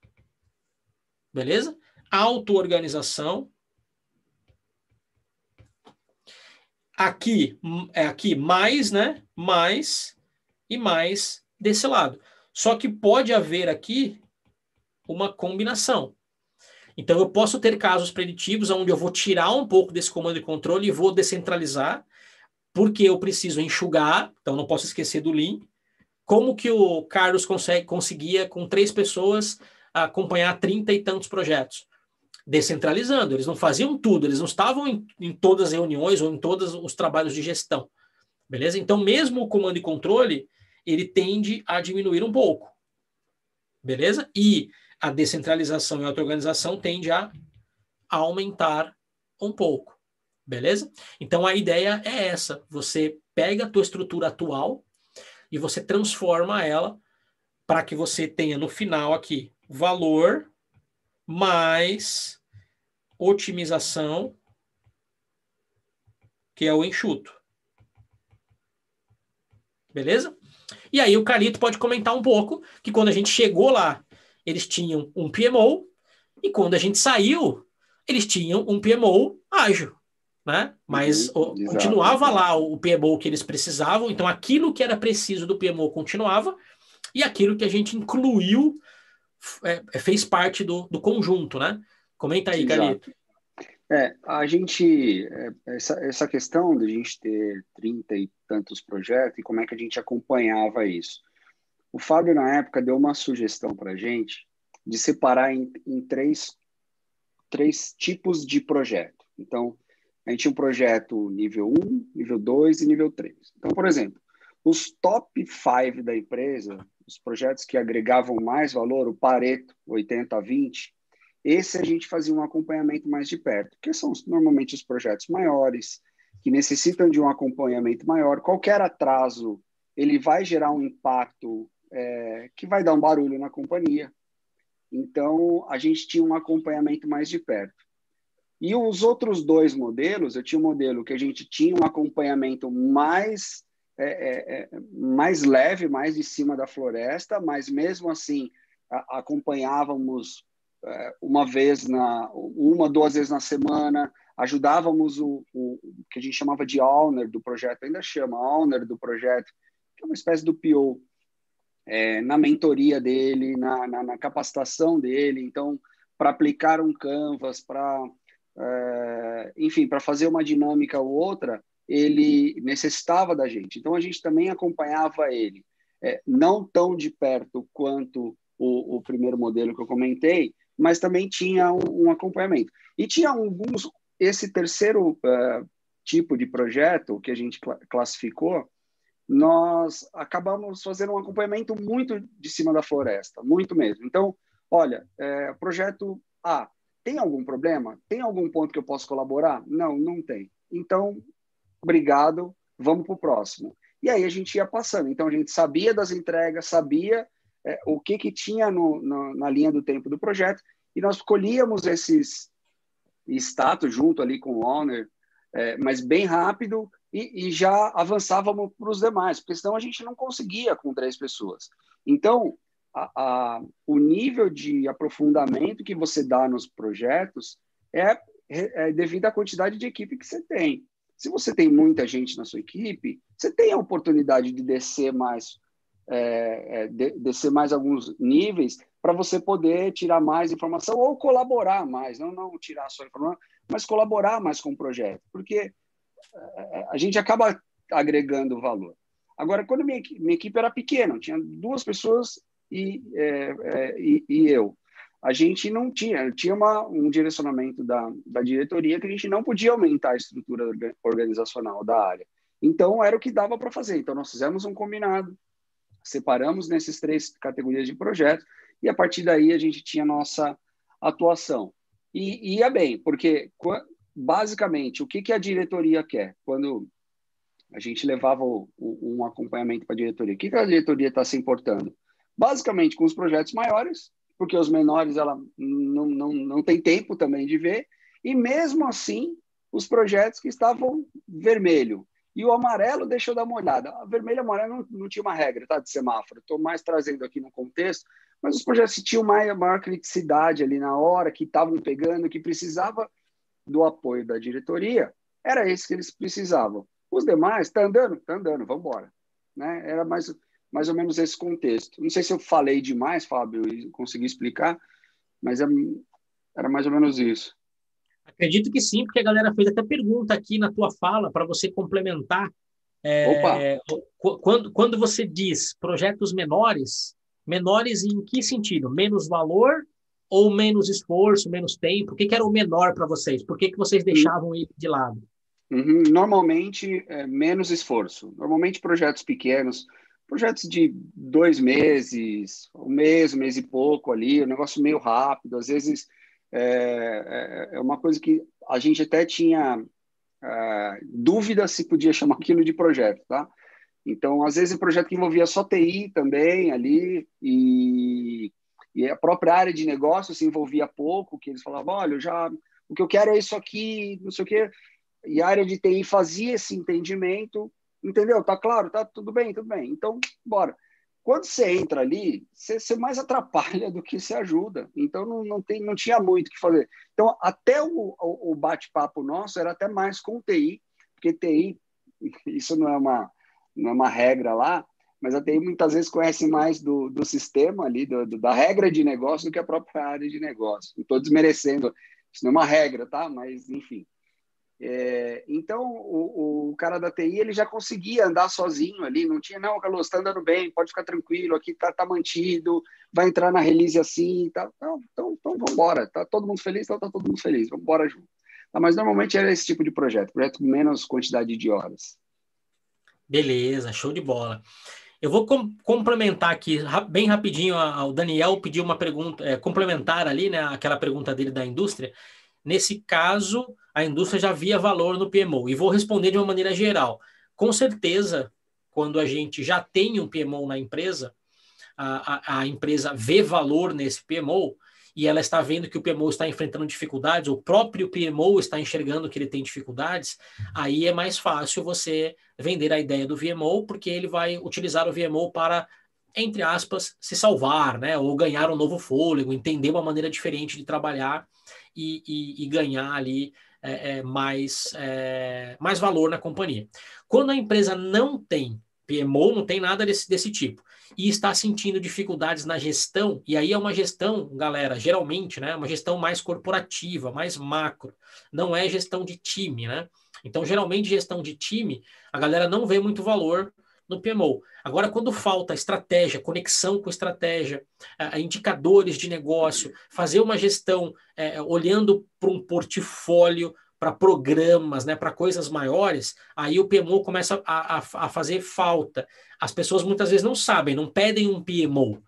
Beleza? autoorganização. Aqui, é aqui mais, né? Mais e mais desse lado. Só que pode haver aqui uma combinação. Então, eu posso ter casos preditivos onde eu vou tirar um pouco desse comando e controle e vou descentralizar, porque eu preciso enxugar, então não posso esquecer do Lean. Como que o Carlos consegue, conseguia, com três pessoas, acompanhar trinta e tantos projetos? descentralizando. Eles não faziam tudo, eles não estavam em, em todas as reuniões ou em todos os trabalhos de gestão. Beleza? Então, mesmo o comando e controle, ele tende a diminuir um pouco. Beleza? E a descentralização e a auto-organização tende a aumentar um pouco. Beleza? Então a ideia é essa: você pega a tua estrutura atual e você transforma ela para que você tenha no final aqui valor mais otimização, que é o enxuto. Beleza? E aí o Carlito pode comentar um pouco que quando a gente chegou lá, eles tinham um PMO, e quando a gente saiu, eles tinham um PMO ágil. Né? Mas uhum, o, continuava lá o PMO que eles precisavam, então aquilo que era preciso do PMO continuava, e aquilo que a gente incluiu é, é, fez parte do, do conjunto, né? Comenta aí, Galito. É, a gente, é, essa, essa questão de a gente ter trinta e tantos projetos e como é que a gente acompanhava isso. O Fábio, na época, deu uma sugestão para a gente de separar em, em, três, três tipos de projeto. Então, a gente tinha um projeto nível 1, nível 2 e nível 3. Então, por exemplo, os top 5 da empresa os projetos que agregavam mais valor, o Pareto 80 a 20, esse a gente fazia um acompanhamento mais de perto, que são normalmente os projetos maiores, que necessitam de um acompanhamento maior. Qualquer atraso, ele vai gerar um impacto é, que vai dar um barulho na companhia. Então, a gente tinha um acompanhamento mais de perto. E os outros dois modelos, eu tinha um modelo que a gente tinha um acompanhamento mais é, é, é, mais leve, mais de cima da floresta, mas mesmo assim a, acompanhávamos é, uma vez na uma duas vezes na semana, ajudávamos o, o, o que a gente chamava de owner do projeto, ainda chama owner do projeto, que é uma espécie do PO, é, na mentoria dele, na, na, na capacitação dele, então para aplicar um canvas, para é, enfim, para fazer uma dinâmica ou outra, ele necessitava da gente. Então a gente também acompanhava ele, é, não tão de perto quanto o, o, primeiro modelo que eu comentei, mas também tinha um, um acompanhamento. E tinha alguns, esse terceiro uh, tipo de projeto que a gente cl classificou, nós acabamos fazendo um acompanhamento muito de cima da floresta, muito mesmo. Então, olha, é, projeto A, tem algum problema? Tem algum ponto que eu posso colaborar? Não, não tem. Então, obrigado, vamos para o próximo. E aí a gente ia passando. Então a gente sabia das entregas, sabia é, o que, que tinha no, no, na linha do tempo do projeto, e nós colhíamos esses status junto ali com o owner, é, mas bem rápido, e, e já avançávamos para os demais, porque senão a gente não conseguia com três pessoas. Então, a, a, o nível de aprofundamento que você dá nos projetos é, é devido à quantidade de equipe que você tem. Se você tem muita gente na sua equipe, você tem a oportunidade de descer mais, é, é, de, descer mais alguns níveis para você poder tirar mais informação ou colaborar mais, não, não tirar só informação, mas colaborar mais com o projeto, porque é, a gente acaba agregando valor. Agora, quando minha, minha equipe era pequena, tinha duas pessoas e, é, é e, e eu, a gente não tinha, tinha uma, um direcionamento da, da diretoria que a gente não podia aumentar a estrutura organizacional da área. Então, era o que dava para fazer. Então, nós fizemos um combinado, separamos nessas três categorias de projetos, e a partir daí a gente tinha nossa atuação. E, ia bem, porque basicamente o que, que a diretoria quer? Quando a gente levava o, o, um acompanhamento para a diretoria, o que, que a diretoria está se importando? Basicamente, com os projetos maiores, porque os menores ela não, não, não tem tempo também de ver, e mesmo assim, os projetos que estavam vermelho. E o amarelo, deixou dar uma olhada. A vermelho e amarelo não, não tinha uma regra tá, de semáforo, estou mais trazendo aqui no contexto, mas os projetos que tinham maior, maior criticidade ali na hora, que estavam pegando, que precisava do apoio da diretoria, era esse que eles precisavam. Os demais, tá andando? Tá andando, vamos embora. Né? Era mais mais ou menos esse contexto. Não sei se eu falei demais, Fábio, e consegui explicar, mas é, era mais ou menos isso. Acredito que sim, porque a galera fez até pergunta aqui na tua fala para você complementar. É, quando, quando você diz projetos menores, menores em que sentido? Menos valor ou menos esforço, menos tempo? O que, que era o menor para vocês? Por que, que vocês hum. deixavam ele de lado? Uhum. Normalmente, é, menos esforço. Normalmente, projetos pequenos, projetos de dois meses, um mês, um mês e pouco ali, um negócio meio rápido. Às vezes é, é, é uma coisa que a gente até tinha é, dúvida se podia chamar aquilo de projeto, tá? Então, às vezes, o projeto que envolvia só TI também ali e, e a própria área de negócio se envolvia pouco, que eles falavam, olha, já, o que eu quero é isso aqui, não sei o quê. E a área de TI fazia esse entendimento, Entendeu? Tá claro? Tá tudo bem, tudo bem. Então, bora. Quando você entra ali, você, você mais <laughs> atrapalha do que se ajuda. Então, não, não, tem, não tinha muito o que fazer. Então, até o, o, o bate-papo nosso era até mais com TI, porque TI, <laughs> isso não é uma, não é uma regra lá, mas a TI muitas vezes conhece mais do, do sistema ali, do, do, da regra de negócio, do que a própria área de negócio. Não estou desmerecendo, isso não é uma regra, tá? Mas, enfim. É, então, o, o, cara da TI ele já conseguia andar sozinho ali, não tinha, não, Carlos, está andando bem, pode ficar tranquilo, aqui está tá mantido, vai entrar na release assim, tá, tá, tá então, então vamos embora, tá todo mundo feliz, então tá todo mundo feliz, vamos embora junto. Tá, mas normalmente era esse tipo de projeto, projeto com menos quantidade de horas. Beleza, show de bola. Eu vou com, complementar aqui bem rapidinho. A, a, o Daniel pediu uma pergunta é, complementar ali, né? Aquela pergunta dele da indústria. Nesse caso, a indústria já via valor no PMO. E vou responder de uma maneira geral. Com certeza, quando a gente já tem um PMO na empresa, a, a, a empresa vê valor nesse PMO e ela está vendo que o PMO está enfrentando dificuldades, o próprio PMO está enxergando que ele tem dificuldades, aí é mais fácil você vender a ideia do VMO, porque ele vai utilizar o VMO para, entre aspas, se salvar, né? ou ganhar um novo fôlego, entender uma maneira diferente de trabalhar e, e, e ganhar ali é, é, mais, é, mais valor na companhia. Quando a empresa não tem PMO, não tem nada desse, desse tipo, e está sentindo dificuldades na gestão, e aí é uma gestão, galera, geralmente, né, uma gestão mais corporativa, mais macro, não é gestão de time, né? Então, geralmente, gestão de time, a galera não vê muito valor no PMO. Agora, quando falta estratégia, conexão com estratégia, indicadores de negócio, fazer uma gestão é, olhando para um portfólio, para programas, né, para coisas maiores, aí o PMO começa a, a, a, fazer falta. As pessoas muitas vezes não sabem, não pedem um PMO,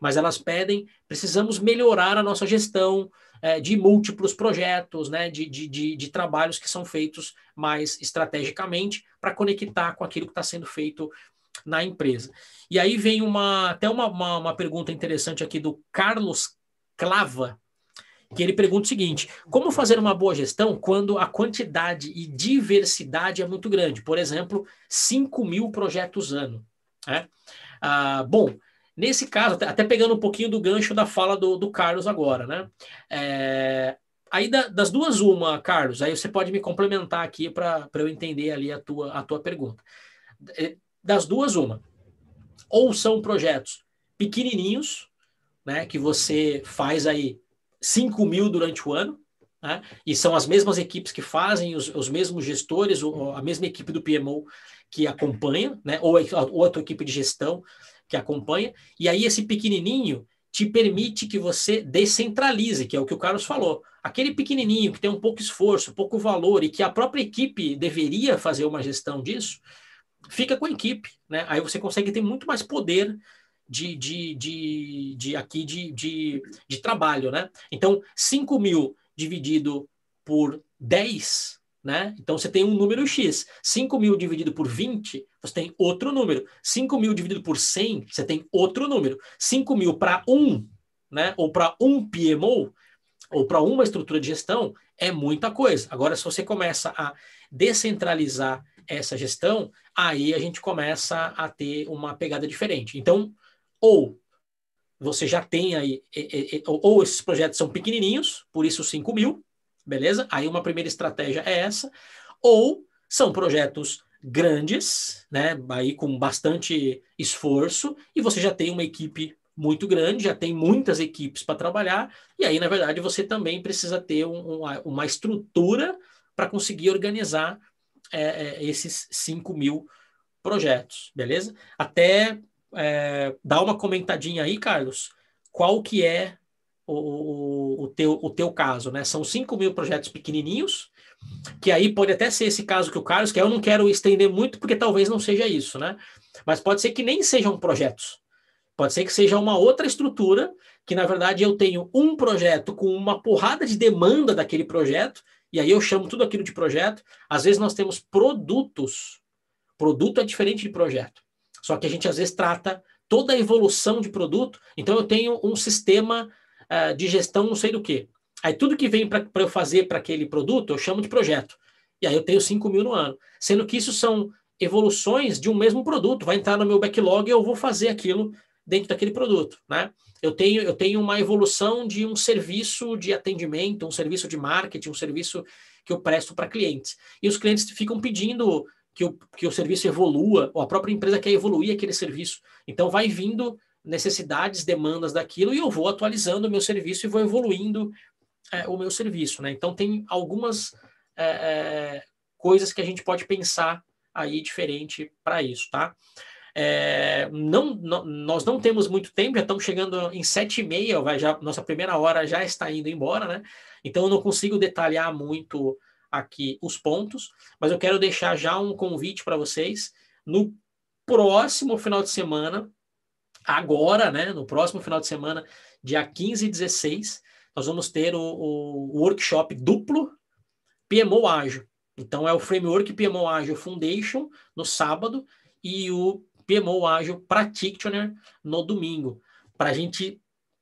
mas elas pedem, precisamos melhorar a nossa gestão, é, de múltiplos projetos, né, de, de, de, de, trabalhos que são feitos mais estrategicamente para conectar com aquilo que está sendo feito na empresa. E aí vem uma até uma, uma, uma pergunta interessante aqui do Carlos Clava, que ele pergunta o seguinte: como fazer uma boa gestão quando a quantidade e diversidade é muito grande? Por exemplo, 5 mil projetos ano. Né? Ah, bom, Nesse caso, até pegando um pouquinho do gancho da fala do, do Carlos agora, né? É, aí da, das duas, uma, Carlos, aí você pode me complementar aqui para eu entender ali a tua, a tua pergunta. É, das duas, uma. Ou são projetos pequenininhos, né, que você faz aí 5 mil durante o ano, né, e são as mesmas equipes que fazem, os, os mesmos gestores, a mesma equipe do PMO que acompanha, né, ou, a, ou a tua equipe de gestão que acompanha, e aí esse pequenininho te permite que você descentralize, que é o que o Carlos falou. Aquele pequenininho que tem um pouco esforço, pouco valor e que a própria equipe deveria fazer uma gestão disso, fica com a equipe, né? Aí você consegue ter muito mais poder de, de, de, de aqui de, de, de trabalho, né? Então, 5 mil dividido por 10, né? Então, você tem um número X. 5 mil dividido por 20 você tem outro número. 5 mil dividido por 100, você tem outro número. 5 mil para um, né? ou para um PMO, ou para uma estrutura de gestão, é muita coisa. Agora, se você começa a descentralizar essa gestão, aí a gente começa a ter uma pegada diferente. Então, ou você já tem aí, ou esses projetos são pequenininhos, por isso 5 mil, beleza? Aí uma primeira estratégia é essa, ou são projetos grandes, né? Aí com bastante esforço, e você já tem uma equipe muito grande, já tem muitas equipes para trabalhar, e aí, na verdade, você também precisa ter um, uma estrutura para conseguir organizar é, é esses 5 mil projetos, beleza? Até é, dá uma comentadinha aí, Carlos, qual que é o, o, o, teu, o teu caso, né? São 5 mil projetos pequenininhos, que aí pode até ser esse caso que o Carlos, que eu não quero estender muito, porque talvez não seja isso, né? Mas pode ser que nem sejam projetos. Pode ser que seja uma outra estrutura, que na verdade eu tenho um projeto com uma porrada de demanda daquele projeto, e aí eu chamo tudo aquilo de projeto. Às vezes nós temos produtos. Produto é diferente de projeto. Só que a gente às vezes trata toda a evolução de produto. Então eu tenho um sistema uh, de gestão, não sei do que. Aí tudo que vem para eu fazer para aquele produto, eu chamo de projeto. E aí eu tenho 5 mil no ano. Sendo que isso são evoluções de um mesmo produto. Vai entrar no meu backlog e eu vou fazer aquilo dentro daquele produto, né? Eu tenho, eu tenho uma evolução de um serviço de atendimento, um serviço de marketing, um serviço que eu presto para clientes. E os clientes ficam pedindo que o, que o serviço evolua, ou a própria empresa quer evoluir aquele serviço. Então, vai vindo necessidades, demandas daquilo, e eu vou atualizando o meu serviço e vou evoluindo é, o meu serviço, né? Então tem algumas é, é coisas que a gente pode pensar aí diferente para isso, tá? É, não, nós não temos muito tempo, já estamos chegando em sete e meia, vai, já, nossa primeira hora já está indo embora, né? Então eu não consigo detalhar muito aqui os pontos, mas eu quero deixar já um convite para vocês no próximo final de semana, agora, né? No próximo final de semana, dia 15 e 16, nós vamos ter o, o workshop duplo PMO ágil. Então, é o framework PMO Ágil Foundation no sábado e o PMO Ágil Practitioner no domingo, para a gente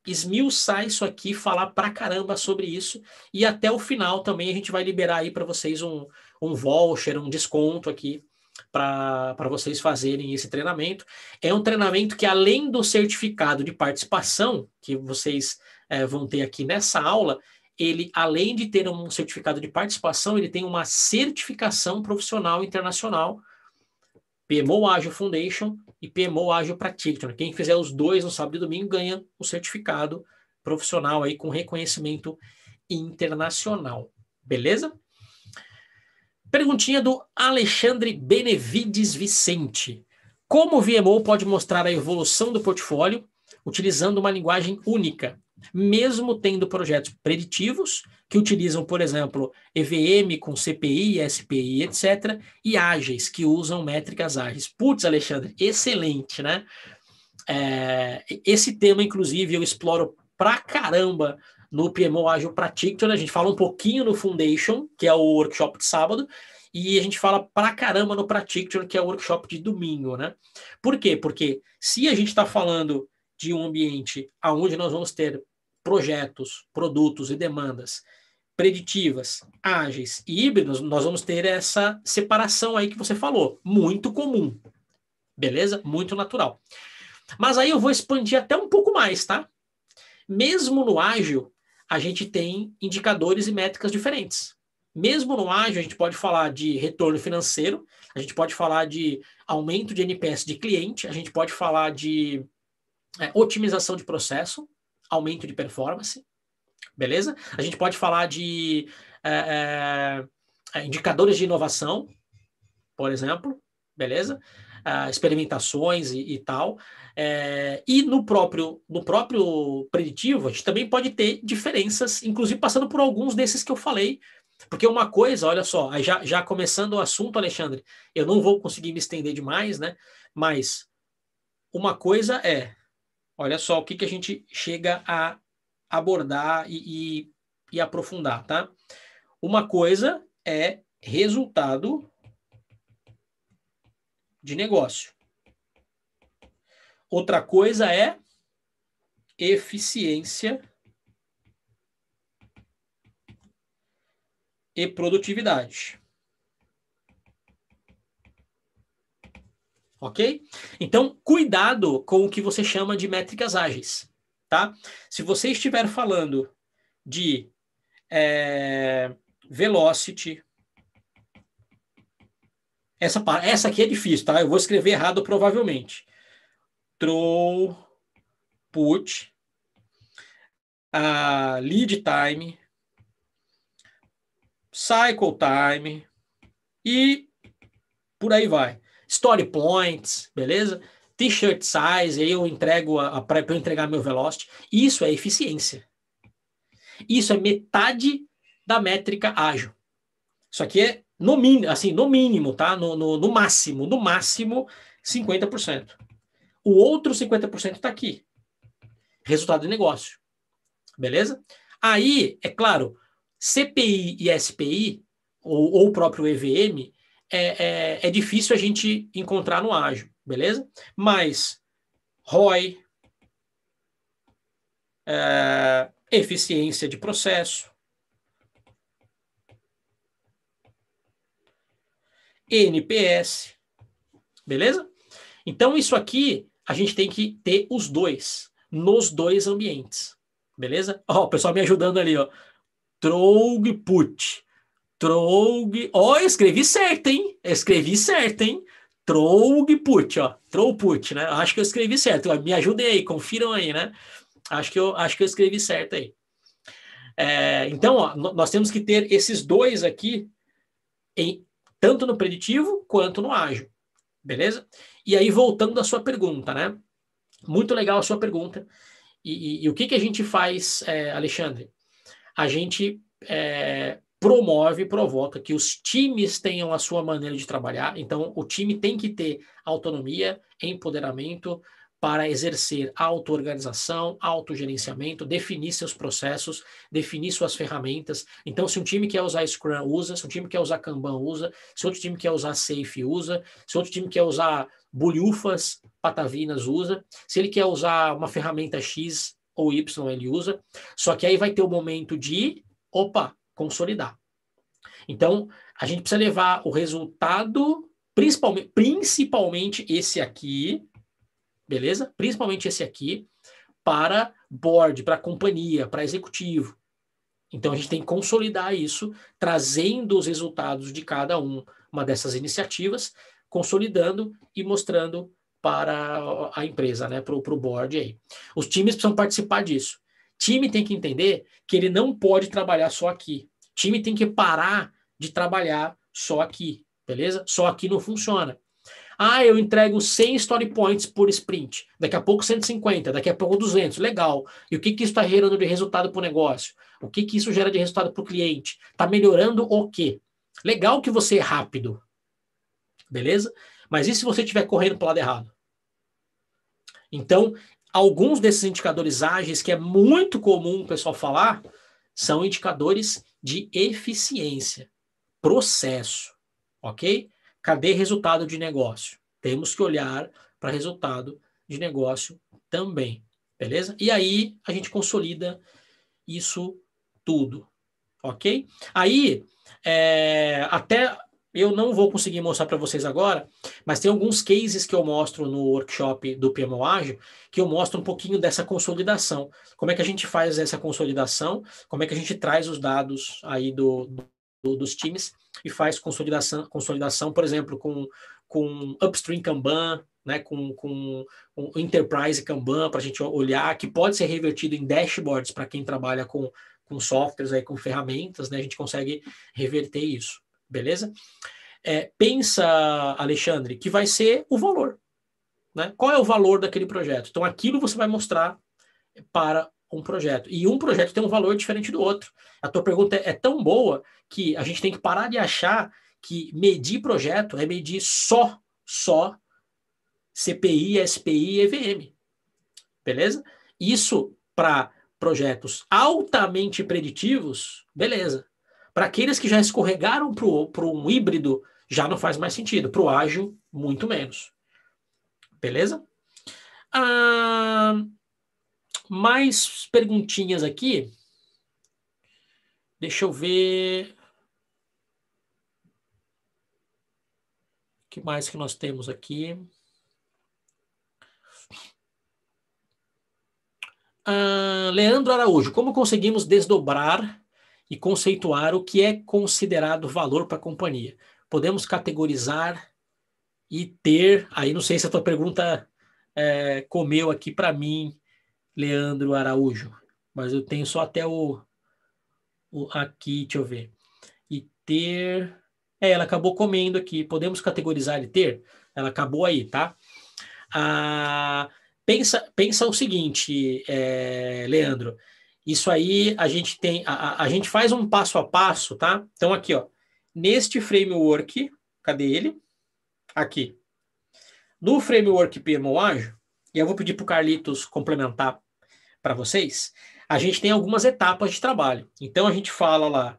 esmiuçar isso aqui, falar pra caramba sobre isso e até o final também a gente vai liberar aí para vocês um, um voucher, um desconto aqui para vocês fazerem esse treinamento. É um treinamento que, além do certificado de participação, que vocês é, vão ter aqui nessa aula, ele, além de ter um certificado de participação, ele tem uma certificação profissional internacional, PMO Agile Foundation e PMO Agile Practitioner. Quem fizer os dois no sábado e domingo ganha o certificado profissional aí com reconhecimento internacional. Beleza? Perguntinha do Alexandre Benevides Vicente. Como o VMO pode mostrar a evolução do portfólio utilizando uma linguagem única? mesmo tendo projetos preditivos que utilizam, por exemplo, EVM com CPI, SPI, etc., e ágeis, que usam métricas ágeis. Putz, Alexandre, excelente, né? É, esse tema, inclusive, eu exploro pra caramba no PMO Ágil Practitioner. A gente fala um pouquinho no Foundation, que é o workshop de sábado, e a gente fala pra caramba no Practitioner, que é o workshop de domingo, né? Por quê? Porque se a gente está falando de um ambiente aonde nós vamos ter projetos, produtos e demandas preditivas, ágeis e híbridos. nós vamos ter essa separação aí que você falou, muito comum. Beleza? Muito natural. Mas aí eu vou expandir até um pouco mais, tá? Mesmo no ágil, a gente tem indicadores e métricas diferentes. Mesmo no ágil, a gente pode falar de retorno financeiro, a gente pode falar de aumento de NPS de cliente, a gente pode falar de é, otimização de processo, aumento de performance, beleza? A gente pode falar de é, é, é indicadores de inovação, por exemplo, beleza? É, experimentações e, e tal. É, e no próprio, no próprio preditivo, a gente também pode ter diferenças, inclusive passando por alguns desses que eu falei. Porque uma coisa, olha só, já, já começando o assunto, Alexandre, eu não vou conseguir me estender demais, né? Mas uma coisa é Olha só o que, que a gente chega a abordar e, e, e aprofundar, tá? Uma coisa é resultado de negócio. Outra coisa é eficiência e produtividade. ok? Então, cuidado com o que você chama de métricas ágeis, tá? Se você estiver falando de é, velocity, essa, essa aqui é difícil, tá? Eu vou escrever errado provavelmente. Throughput, uh, lead time, cycle time e por aí vai story points, beleza? T-shirt size, aí eu entrego a, a para eu entregar meu velocity. Isso é eficiência. Isso é metade da métrica ágil. Isso aqui é no mínimo, assim, no mínimo, tá? No, no, no máximo, no máximo 50%. O outro 50% está aqui. Resultado de negócio. Beleza? Aí, é claro, CPI e SPI, ou, ou o próprio EVM, é, é, é difícil a gente encontrar no ágil, beleza? Mas ROI, é, eficiência de processo, NPS, beleza? Então, isso aqui a gente tem que ter os dois, nos dois ambientes, beleza? Ó, oh, o pessoal me ajudando ali, ó. Throughput. Troug. Ó, oh, escrevi certo, hein? escrevi certo, hein? Trougput, ó. Trougput, né? acho que eu escrevi certo. Me ajudem aí, confiram aí, né? Acho que eu, acho que eu escrevi certo aí. É, então, ó, nós temos que ter esses dois aqui, em, tanto no preditivo quanto no ágil. Beleza? E aí, voltando à sua pergunta, né? Muito legal a sua pergunta. E, e, e o que, que a gente faz, é, Alexandre? A gente é, promove e provoca que os times tenham a sua maneira de trabalhar. Então, o time tem que ter autonomia, empoderamento para exercer auto-organização, autogerenciamento, definir seus processos, definir suas ferramentas. Então, se um time quer usar Scrum, usa. Se um time quer usar Kanban, usa. Se outro time quer usar Safe, usa. Se outro time quer usar Bulhufas, patavinas, usa. Se ele quer usar uma ferramenta X ou Y, ele usa. Só que aí vai ter o momento de, opa, consolidar. Então, a gente precisa levar o resultado, principalmente, principalmente esse aqui, beleza? Principalmente esse aqui, para board, para companhia, para executivo. Então, a gente tem que consolidar isso, trazendo os resultados de cada um, uma dessas iniciativas, consolidando e mostrando para a empresa, né, para o board aí. Os times precisam participar disso. Time tem que entender que ele não pode trabalhar só aqui time tem que parar de trabalhar só aqui, beleza? Só aqui não funciona. Ah, eu entrego 100 story points por sprint. Daqui a pouco 150, daqui a pouco 200. Legal. E o que, que isso está gerando de resultado para o negócio? O que, que isso gera de resultado para o cliente? Está melhorando o quê? Legal que você é rápido. Beleza? Mas e se você estiver correndo para o lado errado? Então, alguns desses indicadores ágeis, que é muito comum o pessoal falar, são indicadores de eficiência, processo, ok? Cadê resultado de negócio? Temos que olhar para resultado de negócio também, beleza? E aí a gente consolida isso tudo, ok? Aí, é, até eu não vou conseguir mostrar para vocês agora, mas tem alguns cases que eu mostro no workshop do PMO Ágil, que eu mostro um pouquinho dessa consolidação. Como é que a gente faz essa consolidação, como é que a gente traz os dados aí do, do dos times e faz consolidação, consolidação por exemplo, com, com upstream Kanban, né, com, com, com Enterprise Kanban, para a gente olhar, que pode ser revertido em dashboards para quem trabalha com, com softwares, aí, com ferramentas, né, a gente consegue reverter isso. Beleza? É, pensa, Alexandre, que vai ser o valor. Né? Qual é o valor daquele projeto? Então, aquilo você vai mostrar para um projeto. E um projeto tem um valor diferente do outro. A tua pergunta é, é tão boa que a gente tem que parar de achar que medir projeto é medir só, só CPI, SPI e EVM. Beleza? Isso para projetos altamente preditivos, beleza. Para aqueles que já escorregaram para um híbrido, já não faz mais sentido. Para o ágil, muito menos. Beleza? Ah, mais perguntinhas aqui. Deixa eu ver. O que mais que nós temos aqui? Ah, Leandro Araújo, como conseguimos desdobrar e conceituar o que é considerado valor para a companhia. Podemos categorizar e ter. Aí não sei se a tua pergunta é, comeu aqui para mim, Leandro Araújo, mas eu tenho só até o, o aqui, deixa eu ver. E ter. É, ela acabou comendo aqui. Podemos categorizar e ter? Ela acabou aí, tá? Ah, pensa, pensa o seguinte, é, Leandro. Isso aí a gente tem, a, a, gente faz um passo a passo, tá? Então aqui, ó, neste framework, cadê ele? Aqui. No framework PMOAgio, e eu vou pedir para o Carlitos complementar para vocês, a gente tem algumas etapas de trabalho. Então a gente fala lá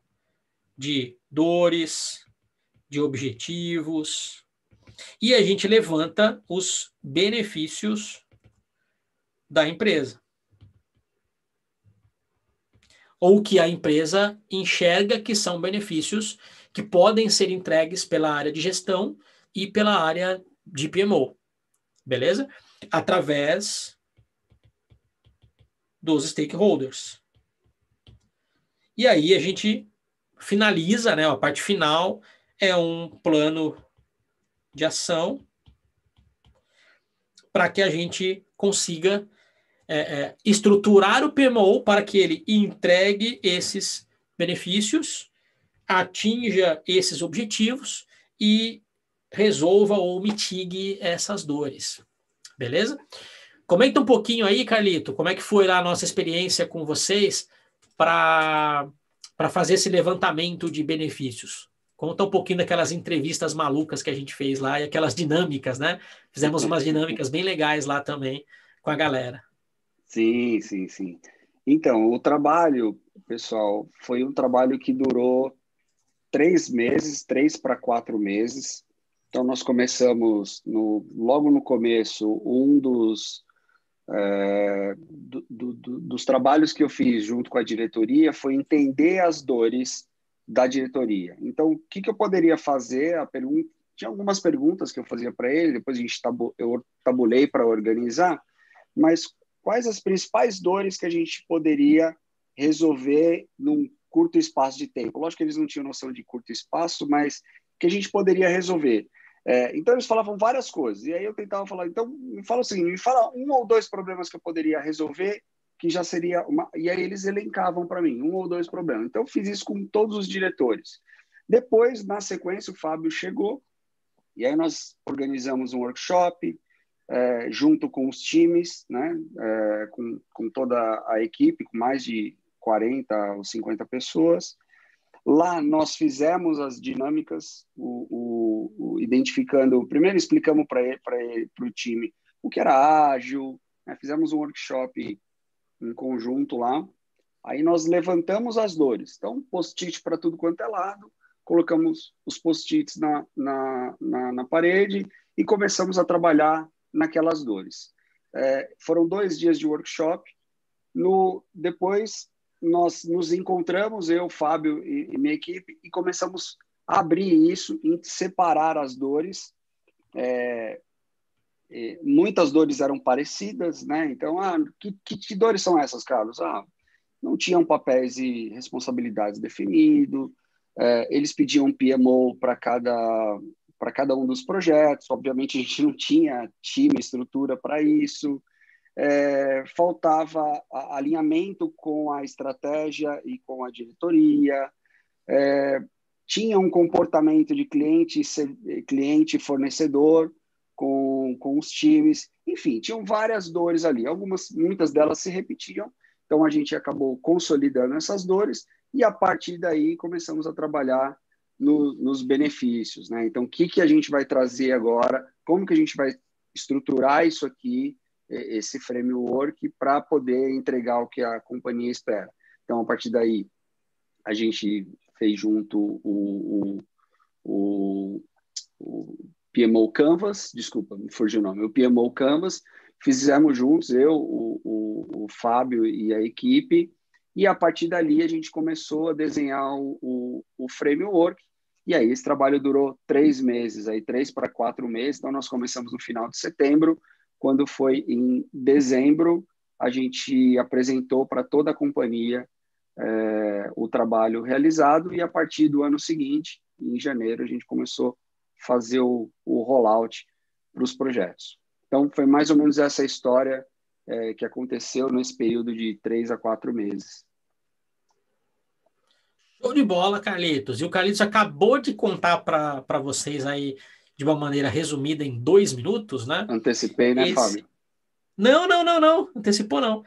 de dores, de objetivos, e a gente levanta os benefícios da empresa ou que a empresa enxerga que são benefícios que podem ser entregues pela área de gestão e pela área de PMO. Beleza? Através dos stakeholders. E aí a gente finaliza, né? A parte final é um plano de ação para que a gente consiga é, é, estruturar o PMO para que ele entregue esses benefícios, atinja esses objetivos e resolva ou mitigue essas dores. Beleza? Comenta um pouquinho aí, Carlito, como é que foi lá a nossa experiência com vocês para fazer esse levantamento de benefícios. Conta um pouquinho daquelas entrevistas malucas que a gente fez lá e aquelas dinâmicas, né? Fizemos umas dinâmicas bem legais lá também com a galera. Sim, sim, sim. Então, o trabalho, pessoal, foi um trabalho que durou três meses, três para quatro meses. Então, nós começamos no, logo no começo, um dos, é, do, do, do, dos trabalhos que eu fiz junto com a diretoria foi entender as dores da diretoria. Então, o que, que eu poderia fazer? A pergunta, tinha algumas perguntas que eu fazia para ele, depois a gente tabu, eu tabulei para organizar, mas quais as principais dores que a gente poderia resolver num curto espaço de tempo. Lógico que eles não tinham noção de curto espaço, mas que a gente poderia resolver. É, então eles falavam várias coisas e aí eu tentava falar. Então me fala o seguinte, me fala um ou dois problemas que eu poderia resolver que já seria uma. E aí eles elencavam para mim um ou dois problemas. Então eu fiz isso com todos os diretores. Depois, na sequência, o Fábio chegou e aí nós organizamos um workshop é, junto com os times, né, é, com, com, toda a equipe, com mais de 40 ou 50 pessoas. Lá nós fizemos as dinâmicas, o, o, o identificando, primeiro explicamos para o time o que era ágil, né, fizemos um workshop em conjunto lá, aí nós levantamos as dores. Então, post-it para tudo quanto é lado, colocamos os post-its na, na, na, na parede e começamos a trabalhar naquelas dores. É, foram dois dias de workshop. No, depois, nós nos encontramos, eu, Fábio e, e minha equipe, e começamos a abrir isso, em separar as dores. É, é muitas dores eram parecidas, né? Então, ah, que, que, que dores são essas, Carlos? Ah, não tinham papéis e responsabilidades definidos, é, eles pediam PMO para cada para cada um dos projetos. Obviamente, a gente não tinha time, estrutura para isso. É, faltava alinhamento com a estratégia e com a diretoria. É, tinha um comportamento de cliente, cliente fornecedor com, com os times. Enfim, tinham várias dores ali. Algumas, muitas delas se repetiam. Então, a gente acabou consolidando essas dores e, a partir daí, começamos a trabalhar no, nos benefícios, né? Então, o que, que a gente vai trazer agora? Como que a gente vai estruturar isso aqui, é, esse framework, para poder entregar o que a companhia espera? Então, a partir daí, a gente fez junto o, o, o, o PMO Canvas, desculpa, me fugiu o nome, o PMO Canvas, fizemos juntos, eu, o, o, o, Fábio e a equipe, e a partir dali a gente começou a desenhar o, o, o framework, e aí esse trabalho durou três meses, aí três para quatro meses. Então nós começamos no final de setembro, quando foi em dezembro a gente apresentou para toda a companhia é, o trabalho realizado e a partir do ano seguinte, em janeiro, a gente começou a fazer o, o rollout para os projetos. Então foi mais ou menos essa história é, que aconteceu nesse período de três a quatro meses. Show de bola, Carlitos. E o Carlitos acabou de contar para vocês aí de uma maneira resumida em dois minutos, né? Antecipei, né, Esse... Fábio? Não, não, não, não. Antecipou, não.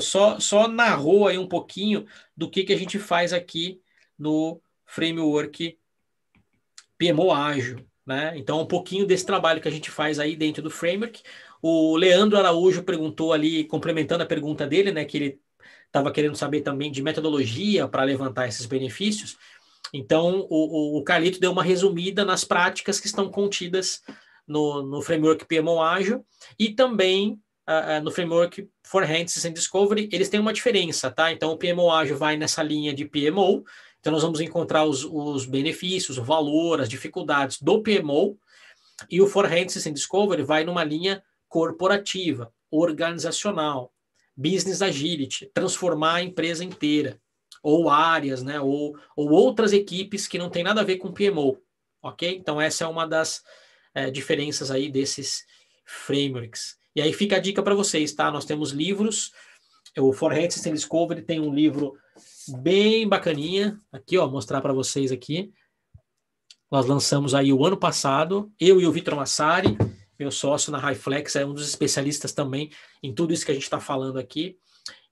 só, só narrou aí um pouquinho do que, que a gente faz aqui no framework PMO ágil, né? Então, um pouquinho desse trabalho que a gente faz aí dentro do framework. O Leandro Araújo perguntou ali, complementando a pergunta dele, né? Que ele estava querendo saber também de metodologia para levantar esses benefícios. Então, o, o, o, Carlito deu uma resumida nas práticas que estão contidas no, no framework PMO Ágil e também uh, no framework For Hands and Discovery. Eles têm uma diferença, tá? Então, o PMO Ágil vai nessa linha de PMO. Então, nós vamos encontrar os, os benefícios, o valor, as dificuldades do PMO. E o For Hands and Discovery vai numa linha corporativa, organizacional business agility, transformar a empresa inteira, ou áreas, né, ou, ou outras equipes que não tem nada a ver com PMO, ok? Então essa é uma das é, diferenças aí desses frameworks. E aí fica a dica para vocês, tá? Nós temos livros, o Forehead System Discovery tem um livro bem bacaninha, aqui ó, mostrar para vocês aqui. Nós lançamos aí o ano passado, eu e o Vitor Massari, meu sócio na Highflex, é um dos especialistas também em tudo isso que a gente está falando aqui.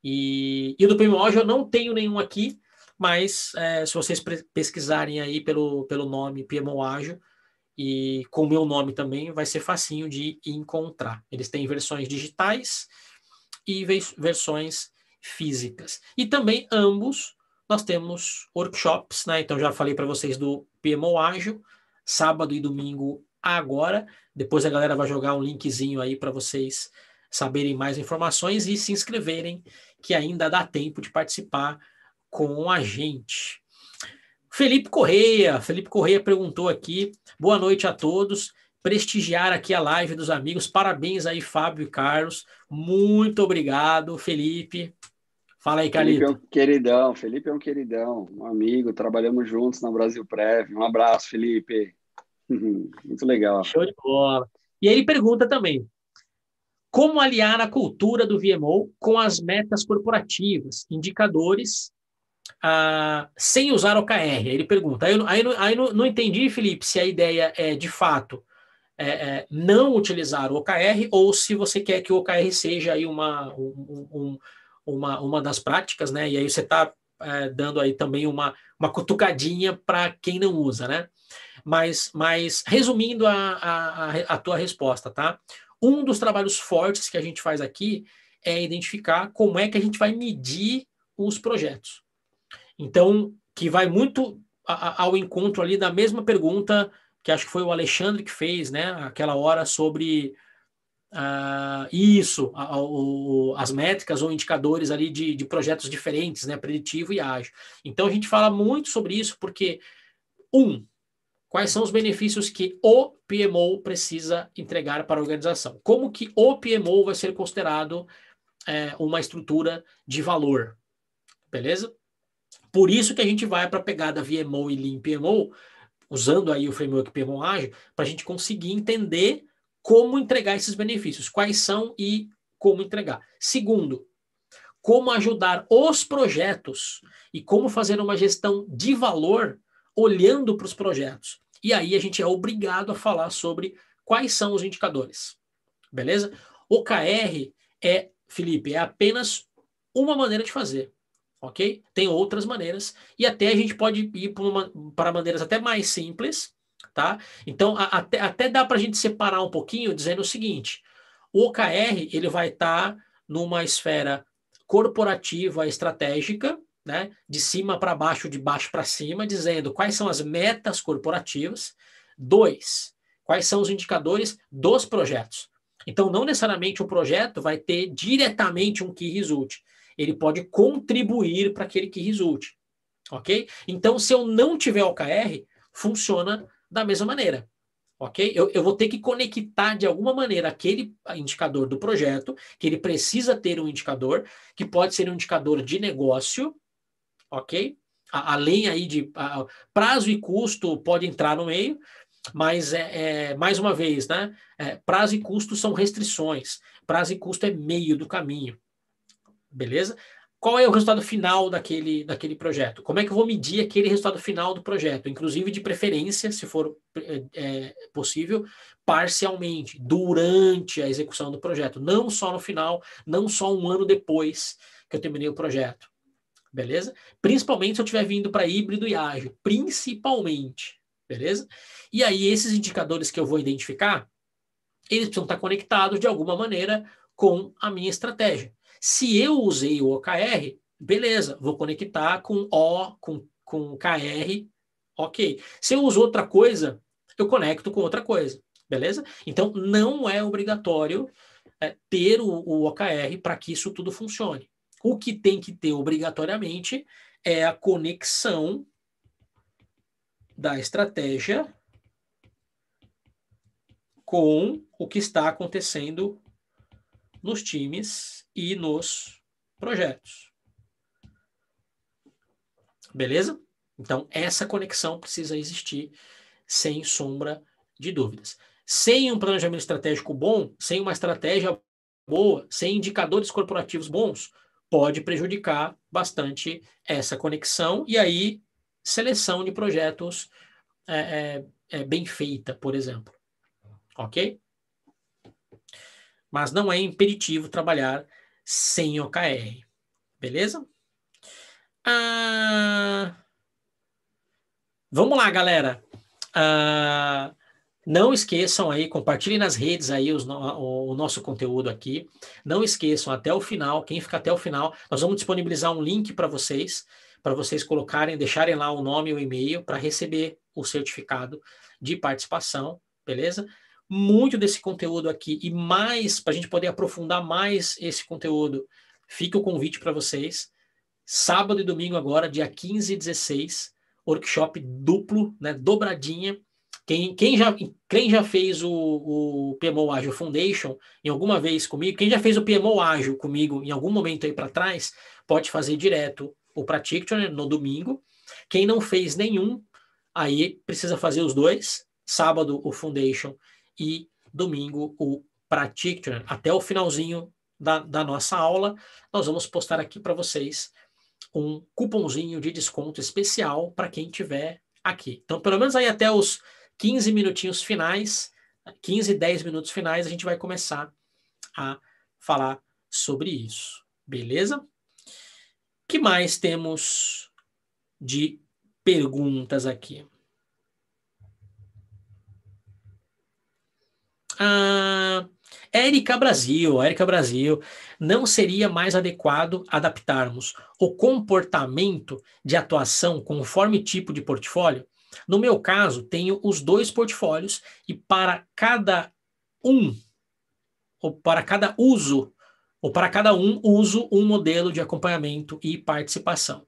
E, e do Primórdio eu não tenho nenhum aqui, mas é, se vocês pesquisarem aí pelo, pelo nome Piemoágio e com o meu nome também, vai ser facinho de encontrar. Eles têm versões digitais e versões físicas. E também ambos nós temos workshops, né? Então já falei para vocês do PMO Ágil, sábado e domingo agora. Depois a galera vai jogar um linkzinho aí para vocês saberem mais informações e se inscreverem, que ainda dá tempo de participar com a gente. Felipe Correia, Felipe Correia perguntou aqui: "Boa noite a todos. Prestigiar aqui a live dos amigos. Parabéns aí, Fábio e Carlos. Muito obrigado, Felipe. Fala aí, Carlito. Felipe é um queridão, Felipe é um queridão, um amigo, trabalhamos juntos na Brasil Prev. Um abraço, Felipe. Uhum. Muito legal. Show de bola. E aí ele pergunta também: como aliar a cultura do VMO com as metas corporativas, indicadores, ah, sem usar OKR? Ele pergunta. Aí, aí, aí não, não, entendi, Felipe, se a ideia é de fato é, é, não utilizar o OKR ou se você quer que o OKR seja aí uma, um, um, uma, uma das práticas, né? E aí você está é, dando aí também uma, uma cutucadinha para quem não usa, né? Mas, mas resumindo a, a, a tua resposta, tá? Um dos trabalhos fortes que a gente faz aqui é identificar como é que a gente vai medir os projetos. Então, que vai muito ao encontro ali da mesma pergunta que acho que foi o Alexandre que fez, né? Aquela hora sobre Uh, isso, a, o, as métricas ou indicadores ali de, de projetos diferentes, né, preditivo e ágil. Então a gente fala muito sobre isso porque um, quais são os benefícios que o PMO precisa entregar para a organização? Como que o PMO vai ser considerado é, uma estrutura de valor? Beleza? Por isso que a gente vai para a pegada VMO e Lean PMO, usando aí o framework PMO ágil, para a gente conseguir entender como entregar esses benefícios, quais são e como entregar. Segundo, como ajudar os projetos e como fazer uma gestão de valor olhando para os projetos. E aí a gente é obrigado a falar sobre quais são os indicadores. Beleza? O KR é, Felipe, é apenas uma maneira de fazer. Ok? Tem outras maneiras. E até a gente pode ir para maneiras até mais simples, tá? Então, a, até, até dá para a gente separar um pouquinho dizendo o seguinte: o OKR ele vai estar tá numa esfera corporativa estratégica, né? De cima para baixo, de baixo para cima, dizendo quais são as metas corporativas. Dois, quais são os indicadores dos projetos. Então, não necessariamente o projeto vai ter diretamente um que result. Ele pode contribuir para aquele que result. Ok? Então, se eu não tiver OKR, funciona da mesma maneira. Ok? Eu, eu vou ter que conectar de alguma maneira aquele indicador do projeto, que ele precisa ter um indicador, que pode ser um indicador de negócio, ok? além aí de a, prazo e custo pode entrar no meio, mas é, é mais uma vez, né? É, prazo e custo são restrições, prazo e custo é meio do caminho, beleza? qual é o resultado final daquele, daquele projeto? Como é que eu vou medir aquele resultado final do projeto? Inclusive, de preferência, se for é, é, possível, parcialmente, durante a execução do projeto, não só no final, não só um ano depois que eu terminei o projeto. Beleza? Principalmente se eu estiver vindo para híbrido e ágil. Principalmente. Beleza? E aí, esses indicadores que eu vou identificar, eles precisam estar conectados de alguma maneira com a minha estratégia. Se eu usei o OKR, beleza, vou conectar com O, com, com KR, ok. Se eu uso outra coisa, eu conecto com outra coisa, beleza? Então, não é obrigatório é, ter o, o OKR para que isso tudo funcione. O que tem que ter obrigatoriamente é a conexão da estratégia com o que está acontecendo nos times e nos projetos. Beleza? Então, essa conexão precisa existir sem sombra de dúvidas. Sem um planejamento estratégico bom, sem uma estratégia boa, sem indicadores corporativos bons, pode prejudicar bastante essa conexão. E aí, seleção de projetos é, é, é bem feita, por exemplo. Ok? Mas não é imperativo trabalhar sem OKR. Beleza? Ah, vamos lá, galera. Ah, não esqueçam aí, compartilhem nas redes aí os, o, o, nosso conteúdo aqui. Não esqueçam até o final, quem fica até o final, nós vamos disponibilizar um link para vocês, para vocês colocarem, deixarem lá o nome e o e-mail para receber o certificado de participação, beleza? muito desse conteúdo aqui e mais, para a gente poder aprofundar mais esse conteúdo, fica o convite para vocês. Sábado e domingo agora, dia 15 e 16, workshop duplo, né, dobradinha. Quem, quem, já, quem já fez o, o PMO Ágil Foundation em alguma vez comigo, quem já fez o PMO Ágil comigo em algum momento aí para trás, pode fazer direto o Practitioner no domingo. Quem não fez nenhum, aí precisa fazer os dois. Sábado o Foundation e domingo o Practitioner, até o finalzinho da, da nossa aula, nós vamos postar aqui para vocês um cupomzinho de desconto especial para quem tiver aqui. Então, pelo menos aí até os 15 minutinhos finais, 15, 10 minutos finais, a gente vai começar a falar sobre isso. Beleza? que mais temos de perguntas aqui? a ah, Érica Brasil, Érica Brasil, não seria mais adequado adaptarmos o comportamento de atuação conforme tipo de portfólio? No meu caso, tenho os dois portfólios e para cada um, ou para cada uso, ou para cada um, uso um modelo de acompanhamento e participação.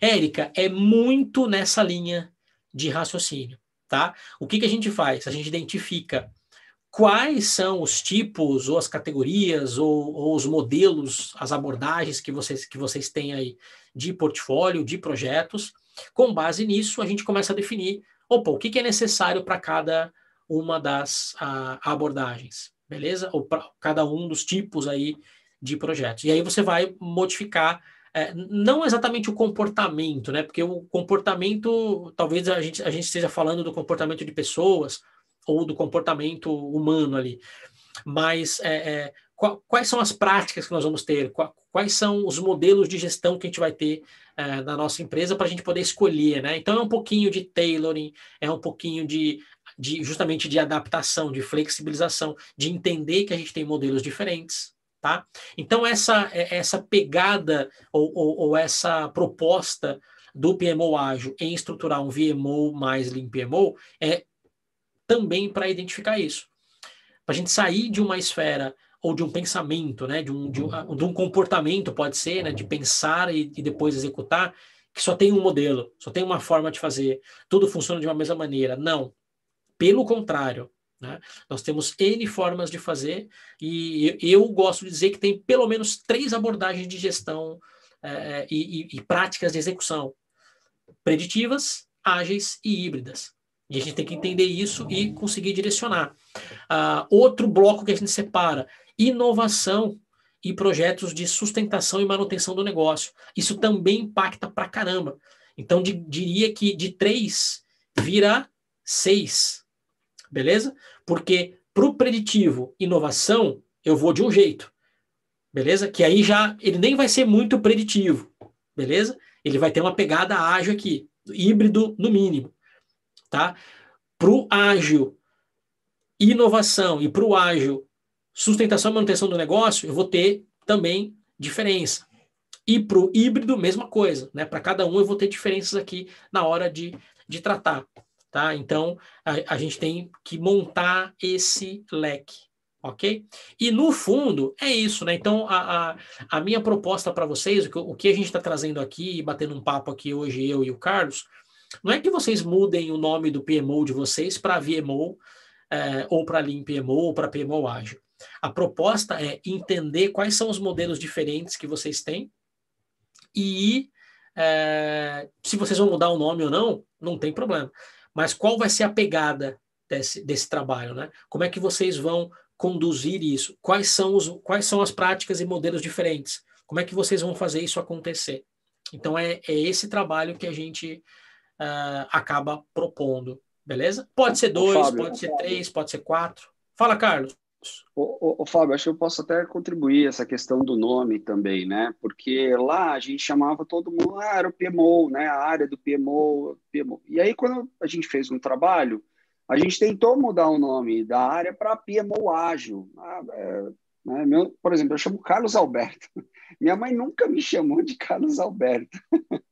Érica, é muito nessa linha de raciocínio, tá? O que, que a gente faz? A gente identifica quais são os tipos ou as categorias ou, ou, os modelos, as abordagens que vocês, que vocês têm aí de portfólio, de projetos. Com base nisso, a gente começa a definir opa, o que, que é necessário para cada uma das a, abordagens, beleza? Ou para cada um dos tipos aí de projetos. E aí você vai modificar é, não exatamente o comportamento, né? Porque o comportamento, talvez a gente, a gente esteja falando do comportamento de pessoas ou do comportamento humano ali. Mas é, é, qual, quais são as práticas que nós vamos ter? Qual, quais são os modelos de gestão que a gente vai ter é, na nossa empresa para a gente poder escolher, né? Então é um pouquinho de tailoring, é um pouquinho de, de justamente de adaptação, de flexibilização, de entender que a gente tem modelos diferentes, tá? Então essa é, essa pegada ou, ou, ou essa proposta do PMO ágil em estruturar um VMO mais Lean PMO é também para identificar isso. Para a gente sair de uma esfera ou de um pensamento, né, de um, de um, de um comportamento, pode ser, né, de pensar e, e depois executar, que só tem um modelo, só tem uma forma de fazer, tudo funciona de uma mesma maneira. Não. Pelo contrário, né? Nós temos N formas de fazer, e eu gosto de dizer que tem pelo menos três abordagens de gestão é, é, e, e, e, práticas de execução: preditivas, ágeis e híbridas. E a gente tem que entender isso e conseguir direcionar. Uh, outro bloco que a gente separa: inovação e projetos de sustentação e manutenção do negócio. Isso também impacta pra caramba. Então, de, diria que de três vira seis. Beleza? Porque para o preditivo inovação, eu vou de um jeito. Beleza? Que aí já ele nem vai ser muito preditivo. Beleza? Ele vai ter uma pegada ágil aqui, híbrido no mínimo tá? Para o ágil inovação e para o ágil sustentação e manutenção do negócio, eu vou ter também diferença. E para o híbrido, mesma coisa, né? Para cada um eu vou ter diferenças aqui na hora de, de tratar, tá? Então, a, a gente tem que montar esse leque, ok? E no fundo, é isso, né? Então, a, a, a minha proposta para vocês, o que, o que a gente está trazendo aqui, batendo um papo aqui hoje, eu e o Carlos, não é que vocês mudem o nome do PMO de vocês para VMO, é, ou para Lean PMO, ou para PMO ágil. A proposta é entender quais são os modelos diferentes que vocês têm e é, se vocês vão mudar o nome ou não, não tem problema. Mas qual vai ser a pegada desse, desse trabalho, né? Como é que vocês vão conduzir isso? Quais são, os, quais são as práticas e modelos diferentes? Como é que vocês vão fazer isso acontecer? Então, é, é esse trabalho que a gente uh, acaba propondo, beleza? Pode ser dois, Fábio, pode ser três, pode ser quatro. Fala, Carlos. O, o, o, Fábio, acho que eu posso até contribuir essa questão do nome também, né? Porque lá a gente chamava todo mundo, ah, era o PMO, né? A área do PMO, PMO. E aí, quando a gente fez um trabalho, a gente tentou mudar o nome da área para PMO Ágil. Ah, é, né? Meu, por exemplo, eu chamo Carlos Alberto. Minha mãe nunca me chamou de Carlos Alberto. <laughs>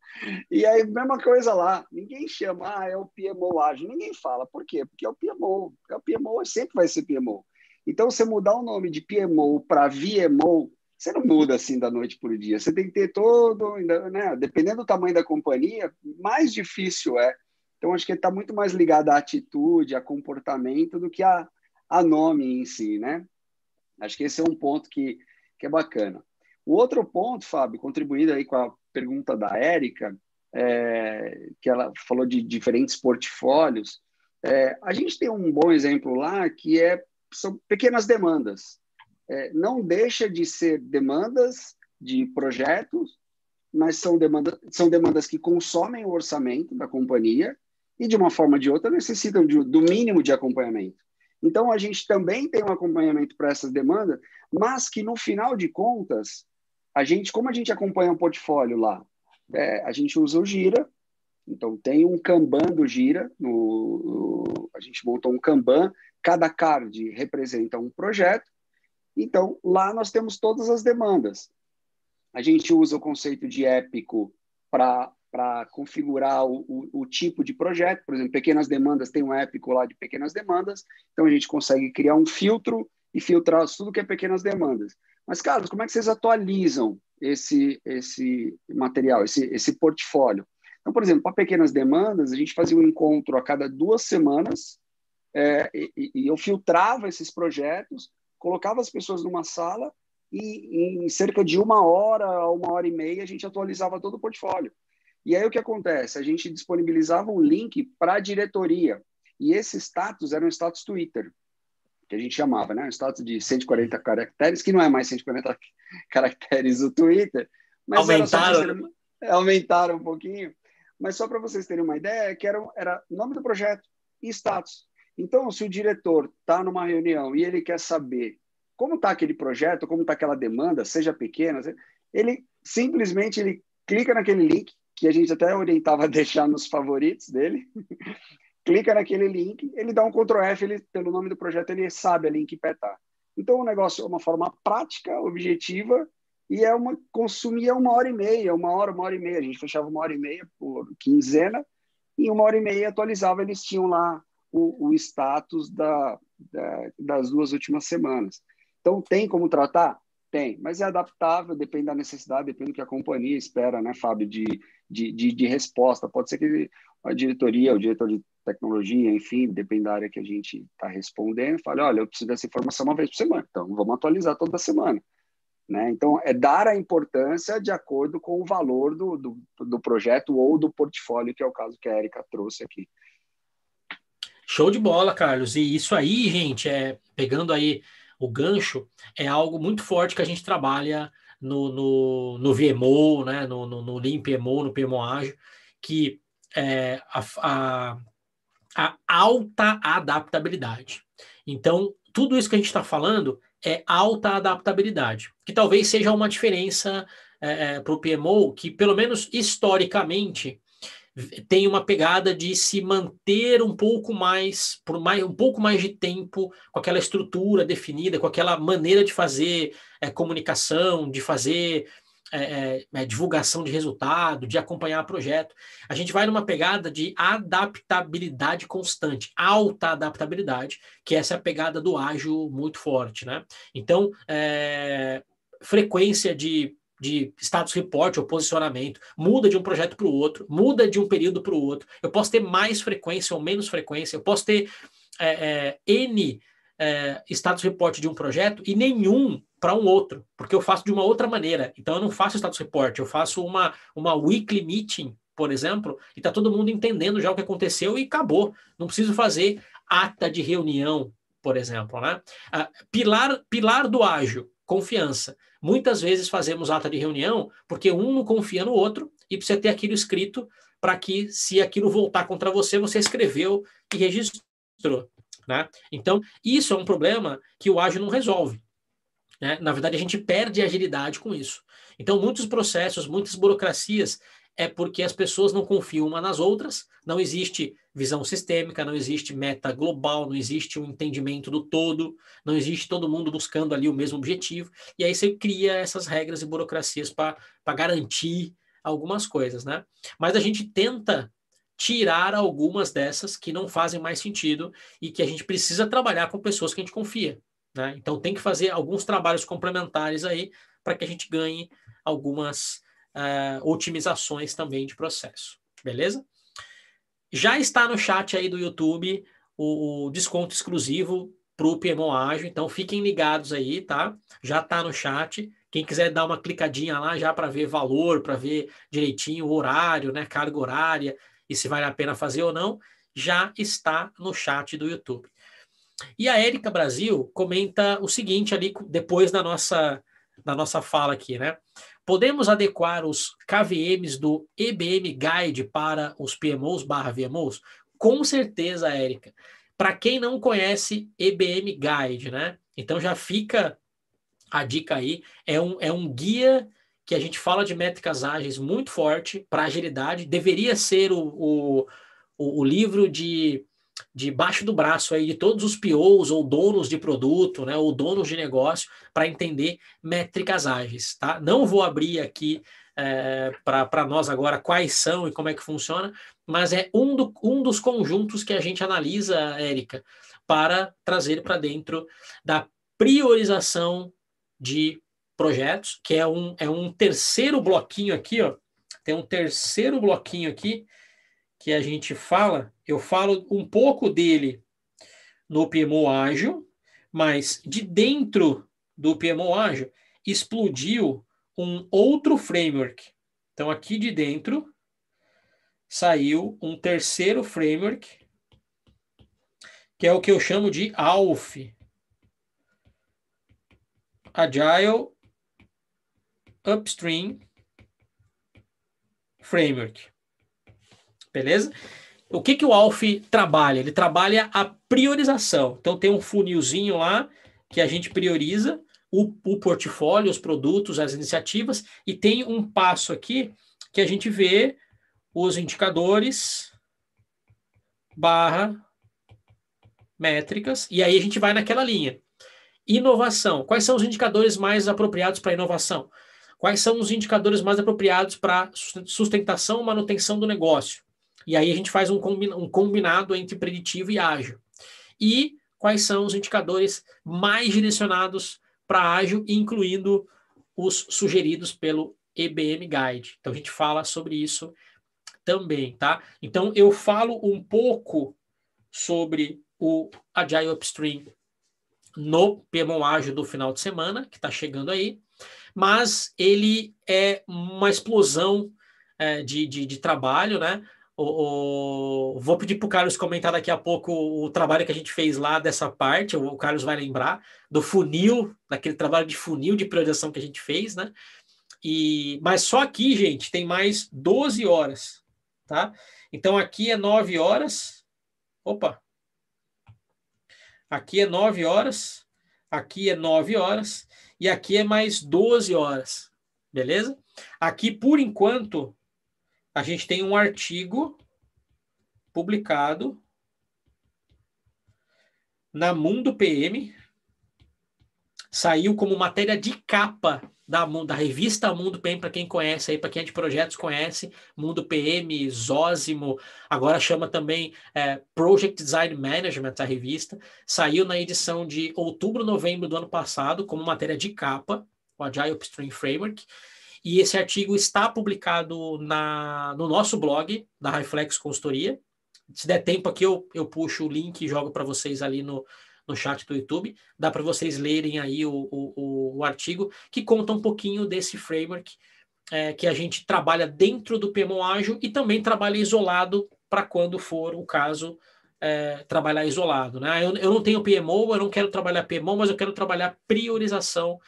e aí, mesma coisa lá, ninguém chama, ah, é o PMO ágil, ninguém fala. Por quê? Porque é o PMO, porque é o PMO sempre vai ser PMO. Então, você mudar o nome de PMO para VMO, você não muda assim da noite para o dia. Você tem que ter todo, né? dependendo do tamanho da companhia, mais difícil é. Então, acho que está muito mais ligado à atitude, a comportamento, do que a, a nome em si, né? Acho que esse é um ponto que, que é bacana. O outro ponto, Fábio, contribuído aí com a pergunta da Érica, é, que ela falou de diferentes portfólios, é, a gente tem um bom exemplo lá que é, são pequenas demandas. É, não deixa de ser demandas de projetos, mas são, demanda, são demandas que consomem o orçamento da companhia e, de uma forma ou de outra, necessitam de, do mínimo de acompanhamento. Então, a gente também tem um acompanhamento para essas demandas, mas que, no final de contas, a gente, como a gente acompanha um portfólio lá, é, a gente usa o Gira, então tem um Kanban do Gira, no, a gente montou um Kanban, cada card representa um projeto, então lá nós temos todas as demandas. A gente usa o conceito de épico para para configurar o, o, o, tipo de projeto. Por exemplo, pequenas demandas, tem um épico lá de pequenas demandas, então a gente consegue criar um filtro e filtrar tudo que é pequenas demandas. Mas, Carlos, como é que vocês atualizam esse, esse material, esse, esse portfólio? Então, por exemplo, para pequenas demandas, a gente fazia um encontro a cada duas semanas é, e, e, eu filtrava esses projetos, colocava as pessoas numa sala e em cerca de uma hora, uma hora e meia, a gente atualizava todo o portfólio. E aí o que acontece? A gente disponibilizava um link para a diretoria e esse status era um status Twitter que a gente chamava, né? Um status de 140 caracteres, que não é mais 140 <laughs> caracteres o Twitter, mas aumentaram, né? terem, é, aumentaram um pouquinho. Mas só para vocês terem uma ideia, é que era, era nome do projeto e status. Então, se o diretor está numa reunião e ele quer saber como está aquele projeto, como está aquela demanda, seja pequena, ele simplesmente ele clica naquele link que a gente até orientava <laughs> a deixar nos favoritos dele clica naquele link, ele dá um Ctrl F, ele, pelo nome do projeto, ele sabe ali em que pé está. Então, o negócio é uma forma prática, objetiva, e é uma consumia uma hora e meia, uma hora, uma hora e meia. A gente fechava uma hora e meia por quinzena, e uma hora e meia atualizava, eles tinham lá o, o status da, da, das duas últimas semanas. Então, tem como tratar? Tem, mas é adaptável, depende da necessidade, depende do que a companhia espera, né, Fábio, de, de, de, de resposta. Pode ser que a diretoria, o diretor de tecnologia, enfim, depende da área que a gente está respondendo, fala, olha, eu preciso dessa informação uma vez por semana, então vamos atualizar toda semana. Né? Então, é dar a importância de acordo com o valor do, do, do projeto ou do portfólio, que é o caso que a Erika trouxe aqui. Show de bola, Carlos. E isso aí, gente, é pegando aí o gancho, é algo muito forte que a gente trabalha no, no, no VMO, né? no, no, no no PMOAgio, que é, a, a a alta adaptabilidade. Então, tudo isso que a gente está falando é alta adaptabilidade, que talvez seja uma diferença é, é para o PMO, que pelo menos historicamente tem uma pegada de se manter um pouco mais por mais um pouco mais de tempo com aquela estrutura definida, com aquela maneira de fazer é, comunicação, de fazer é, é, é, divulgação de resultado, de acompanhar projeto. A gente vai numa pegada de adaptabilidade constante, alta adaptabilidade, que essa é a pegada do ágil muito forte, né? Então, é, frequência de de status report ou posicionamento, muda de um projeto para o outro, muda de um período para o outro. Eu posso ter mais frequência ou menos frequência, eu posso ter é, é, N é, status report de um projeto e nenhum para um outro, porque eu faço de uma outra maneira. Então eu não faço status report, eu faço uma, uma weekly meeting, por exemplo, e tá todo mundo entendendo já o que aconteceu e acabou. Não preciso fazer ata de reunião, por exemplo, né? Ah, pilar pilar do ágil, confiança. Muitas vezes fazemos ata de reunião porque um não confia no outro e precisa ter aquilo escrito para que se aquilo voltar contra você, você escreveu e registrou. Né? Então, isso é um problema que o ágil não resolve. Né? Na verdade, a gente perde agilidade com isso. Então, muitos processos, muitas burocracias é porque as pessoas não confiam umas nas outras, não existe visão sistêmica, não existe meta global, não existe um entendimento do todo, não existe todo mundo buscando ali o mesmo objetivo, e aí você cria essas regras e burocracias para garantir algumas coisas, né? Mas a gente tenta tirar algumas dessas que não fazem mais sentido e que a gente precisa trabalhar com pessoas que a gente confia. Né? Então tem que fazer alguns trabalhos complementares aí para que a gente ganhe algumas uh, otimizações também de processo. Beleza? Já está no chat aí do YouTube o, o desconto exclusivo para o PMO Ágil, então fiquem ligados aí, tá? Já está no chat. Quem quiser dar uma clicadinha lá já para ver valor, para ver direitinho o horário, né? Carga horária, e se vale a pena fazer ou não, já está no chat do YouTube. E a Érica Brasil comenta o seguinte ali depois da nossa da nossa fala aqui, né? Podemos adequar os KVMs do EBM Guide para os PMOs barra VMOs? Com certeza, Érica. Para quem não conhece EBM Guide, né? Então já fica a dica aí, é um, é um guia que a gente fala de métricas ágeis muito forte para agilidade, deveria ser o, o, o livro de debaixo do braço aí de todos os POs ou donos de produto, né, ou donos de negócio, para entender métricas ágeis, tá? Não vou abrir aqui é, eh, para nós agora quais são e como é que funciona, mas é um, do, um dos conjuntos que a gente analisa, Érica, para trazer para dentro da priorização de projetos, que é um, é um terceiro bloquinho aqui, ó. Tem um terceiro bloquinho aqui que a gente fala. Eu falo um pouco dele no PMO ágil, mas de dentro do PMO ágil explodiu um outro framework. Então aqui de dentro saiu um terceiro framework, que é o que eu chamo de ALF. Agile Upstream Framework. Beleza? O que, que o ALF trabalha? Ele trabalha a priorização. Então, tem um funilzinho lá que a gente prioriza o, o portfólio, os produtos, as iniciativas, e tem um passo aqui que a gente vê os indicadores barra métricas, e aí a gente vai naquela linha. Inovação. Quais são os indicadores mais apropriados para inovação? Quais são os indicadores mais apropriados para sustentação e manutenção do negócio? E aí a gente faz um, combinado entre preditivo e ágil. E quais são os indicadores mais direcionados para ágil, incluindo os sugeridos pelo EBM Guide. Então a gente fala sobre isso também, tá? Então eu falo um pouco sobre o Agile Upstream no PMO Ágil do final de semana, que está chegando aí mas ele é uma explosão é, de, de, de, trabalho, né? O, o... Vou pedir para o Carlos comentar daqui a pouco o trabalho que a gente fez lá dessa parte, o Carlos vai lembrar, do funil, daquele trabalho de funil de priorização que a gente fez, né? E, mas só aqui, gente, tem mais 12 horas, tá? Então aqui é 9 horas. Opa! Aqui é 9 horas aqui é 9 horas e aqui é mais 12 horas, beleza? Aqui, por enquanto, a gente tem um artigo publicado na Mundo PM, saiu como matéria de capa da, da revista Mundo PM, para quem conhece aí, para quem é de projetos conhece, Mundo PM, Zósimo, agora chama também é, Project Design Management, a revista, saiu na edição de outubro, novembro do ano passado, como matéria de capa, o Agile Upstream Framework, e esse artigo está publicado na, no nosso blog, da Reflex Consultoria, se der tempo aqui, eu, eu puxo o link e jogo para vocês ali no, no chat do YouTube. Dá para vocês lerem aí o, o, o, artigo que conta um pouquinho desse framework é, que a gente trabalha dentro do PMO ágil e também trabalha isolado para quando for o caso é, trabalhar isolado. Né? Eu, eu não tenho PMO, eu não quero trabalhar PMO, mas eu quero trabalhar priorização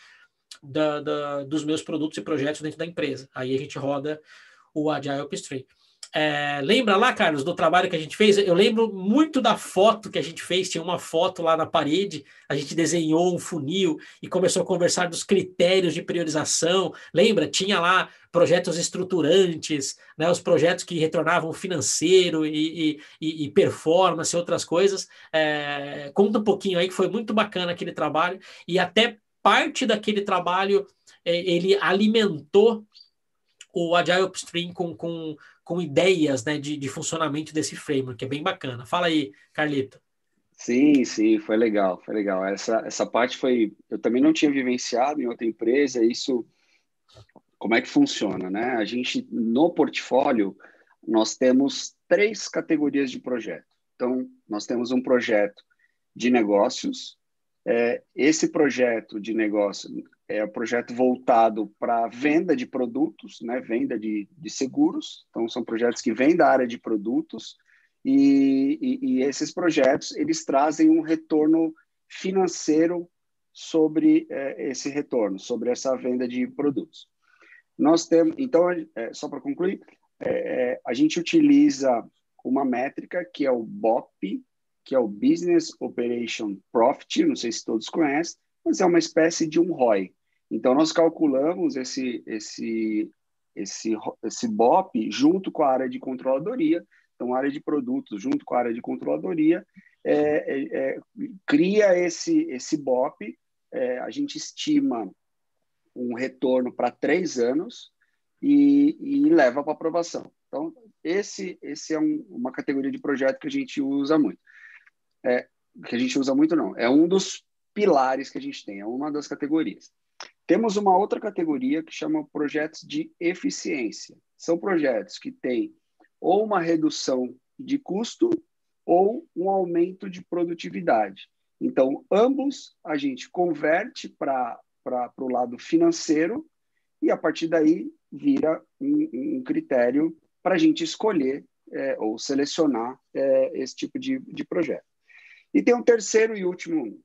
da, da, dos meus produtos e projetos dentro da empresa. Aí a gente roda o Agile Upstream. É, lembra lá, Carlos, do trabalho que a gente fez? Eu lembro muito da foto que a gente fez, tinha uma foto lá na parede, a gente desenhou um funil e começou a conversar dos critérios de priorização. Lembra? Tinha lá projetos estruturantes, né, os projetos que retornavam financeiro e, e, e performance, outras coisas. É, conta um pouquinho aí que foi muito bacana aquele trabalho e até parte daquele trabalho é, ele alimentou o Agile Upstream com, com, com ideias né, de, de funcionamento desse framework, é bem bacana. Fala aí, Carlito. Sim, sim, foi legal, foi legal. Essa, essa parte foi. Eu também não tinha vivenciado em outra empresa isso. Como é que funciona, né? A gente, no portfólio, nós temos três categorias de projeto. Então, nós temos um projeto de negócios. É, esse projeto de negócio, é um projeto voltado para venda de produtos, né, venda de, de, seguros. Então, são projetos que vêm da área de produtos e, e, e esses projetos eles trazem um retorno financeiro sobre é, esse retorno, sobre essa venda de produtos. Nós temos, então, é, só para concluir, é, a gente utiliza uma métrica que é o BOP, que é o Business Operation Profit, não sei se todos conhecem, mas é uma espécie de um ROI. Então, nós calculamos esse, esse, esse, esse BOP junto com a área de controladoria, então, a área de produtos junto com a área de controladoria, é, é, é cria esse, esse BOP, é, a gente estima um retorno para três anos e, e leva para aprovação. Então, esse, esse é um, uma categoria de projeto que a gente usa muito. É, que a gente usa muito, não. É um dos pilares que a gente tem, é uma das categorias. Temos uma outra categoria que chama projetos de eficiência. São projetos que têm ou uma redução de custo ou um aumento de produtividade. Então, ambos a gente converte para o lado financeiro e, a partir daí, vira um, um critério para a gente escolher é, ou selecionar é, esse tipo de, de projeto. E tem um terceiro e último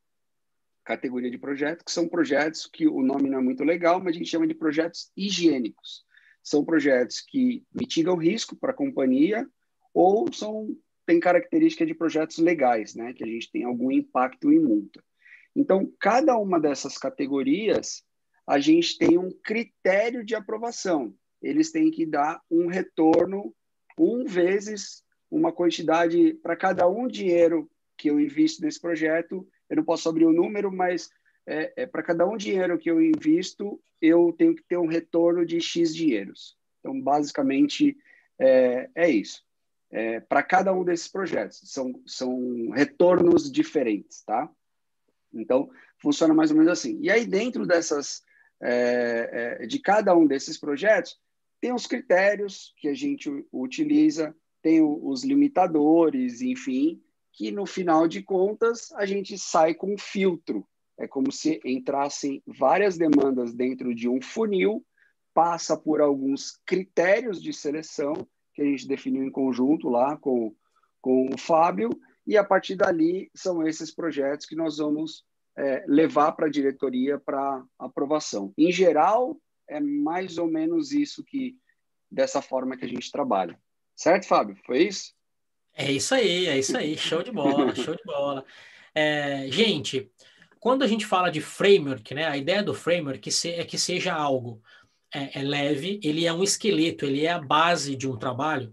categoria de projetos, que são projetos que o nome não é muito legal, mas a gente chama de projetos higiênicos. São projetos que mitigam risco para a companhia ou são tem característica de projetos legais, né, que a gente tem algum impacto em multa. Então, cada uma dessas categorias, a gente tem um critério de aprovação. Eles têm que dar um retorno um vezes uma quantidade para cada um dinheiro que eu invisto nesse projeto, eu não posso abrir o número, mas é, é, para cada um dinheiro que eu invisto, eu tenho que ter um retorno de X dinheiros. Então, basicamente, é, é isso. É, para cada um desses projetos, são, são retornos diferentes, tá? Então, funciona mais ou menos assim. E aí, dentro dessas, é, é, de cada um desses projetos, tem os critérios que a gente utiliza, tem os limitadores, enfim, que no final de contas a gente sai com um filtro. É como se entrassem várias demandas dentro de um funil, passa por alguns critérios de seleção que a gente definiu em conjunto lá com, com o Fábio, e a partir dali são esses projetos que nós vamos é, levar para a diretoria para aprovação. Em geral, é mais ou menos isso que, dessa forma que a gente trabalha. Certo, Fábio? Foi isso? É isso aí, é isso aí. Show de bola, show de bola. É, gente, quando a gente fala de framework, né, a ideia do framework é que seja algo é, é leve, ele é um esqueleto, ele é a base de um trabalho.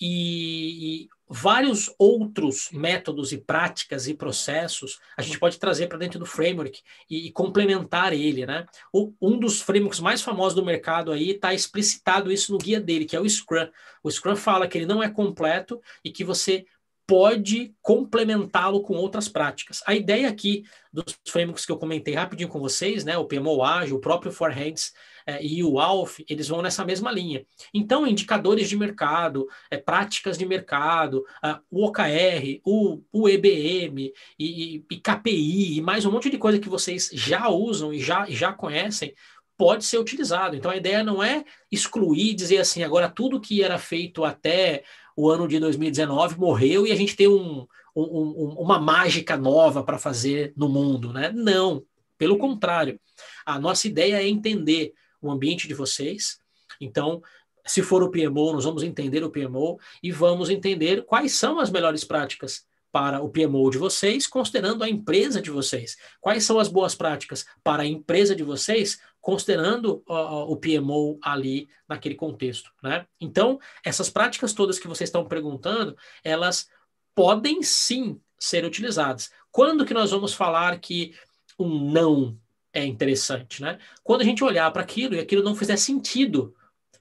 E, e vários outros métodos e práticas e processos a gente pode trazer para dentro do framework e, e, complementar ele, né? O, um dos frameworks mais famosos do mercado aí está explicitado isso no guia dele, que é o Scrum. O Scrum fala que ele não é completo e que você pode complementá-lo com outras práticas. A ideia aqui dos frameworks que eu comentei rapidinho com vocês, né, o PMO Ágil, o próprio Forehands eh, e o ALF, eles vão nessa mesma linha. Então, indicadores de mercado, eh, práticas de mercado, ah, o OKR, o, o EBM e, e, e KPI e mais um monte de coisa que vocês já usam e já, já conhecem, pode ser utilizado. Então a ideia não é excluir, dizer assim, agora tudo que era feito até o ano de 2019 morreu e a gente tem um, um, um, uma mágica nova para fazer no mundo, né? Não, pelo contrário. A nossa ideia é entender o ambiente de vocês. Então, se for o PMO, nós vamos entender o PMO e vamos entender quais são as melhores práticas para o PMO de vocês, considerando a empresa de vocês? Quais são as boas práticas para a empresa de vocês, considerando uh, o PMO ali naquele contexto, né? Então, essas práticas todas que vocês estão perguntando, elas podem sim ser utilizadas. Quando que nós vamos falar que um não é interessante, né? Quando a gente olhar para aquilo e aquilo não fizer sentido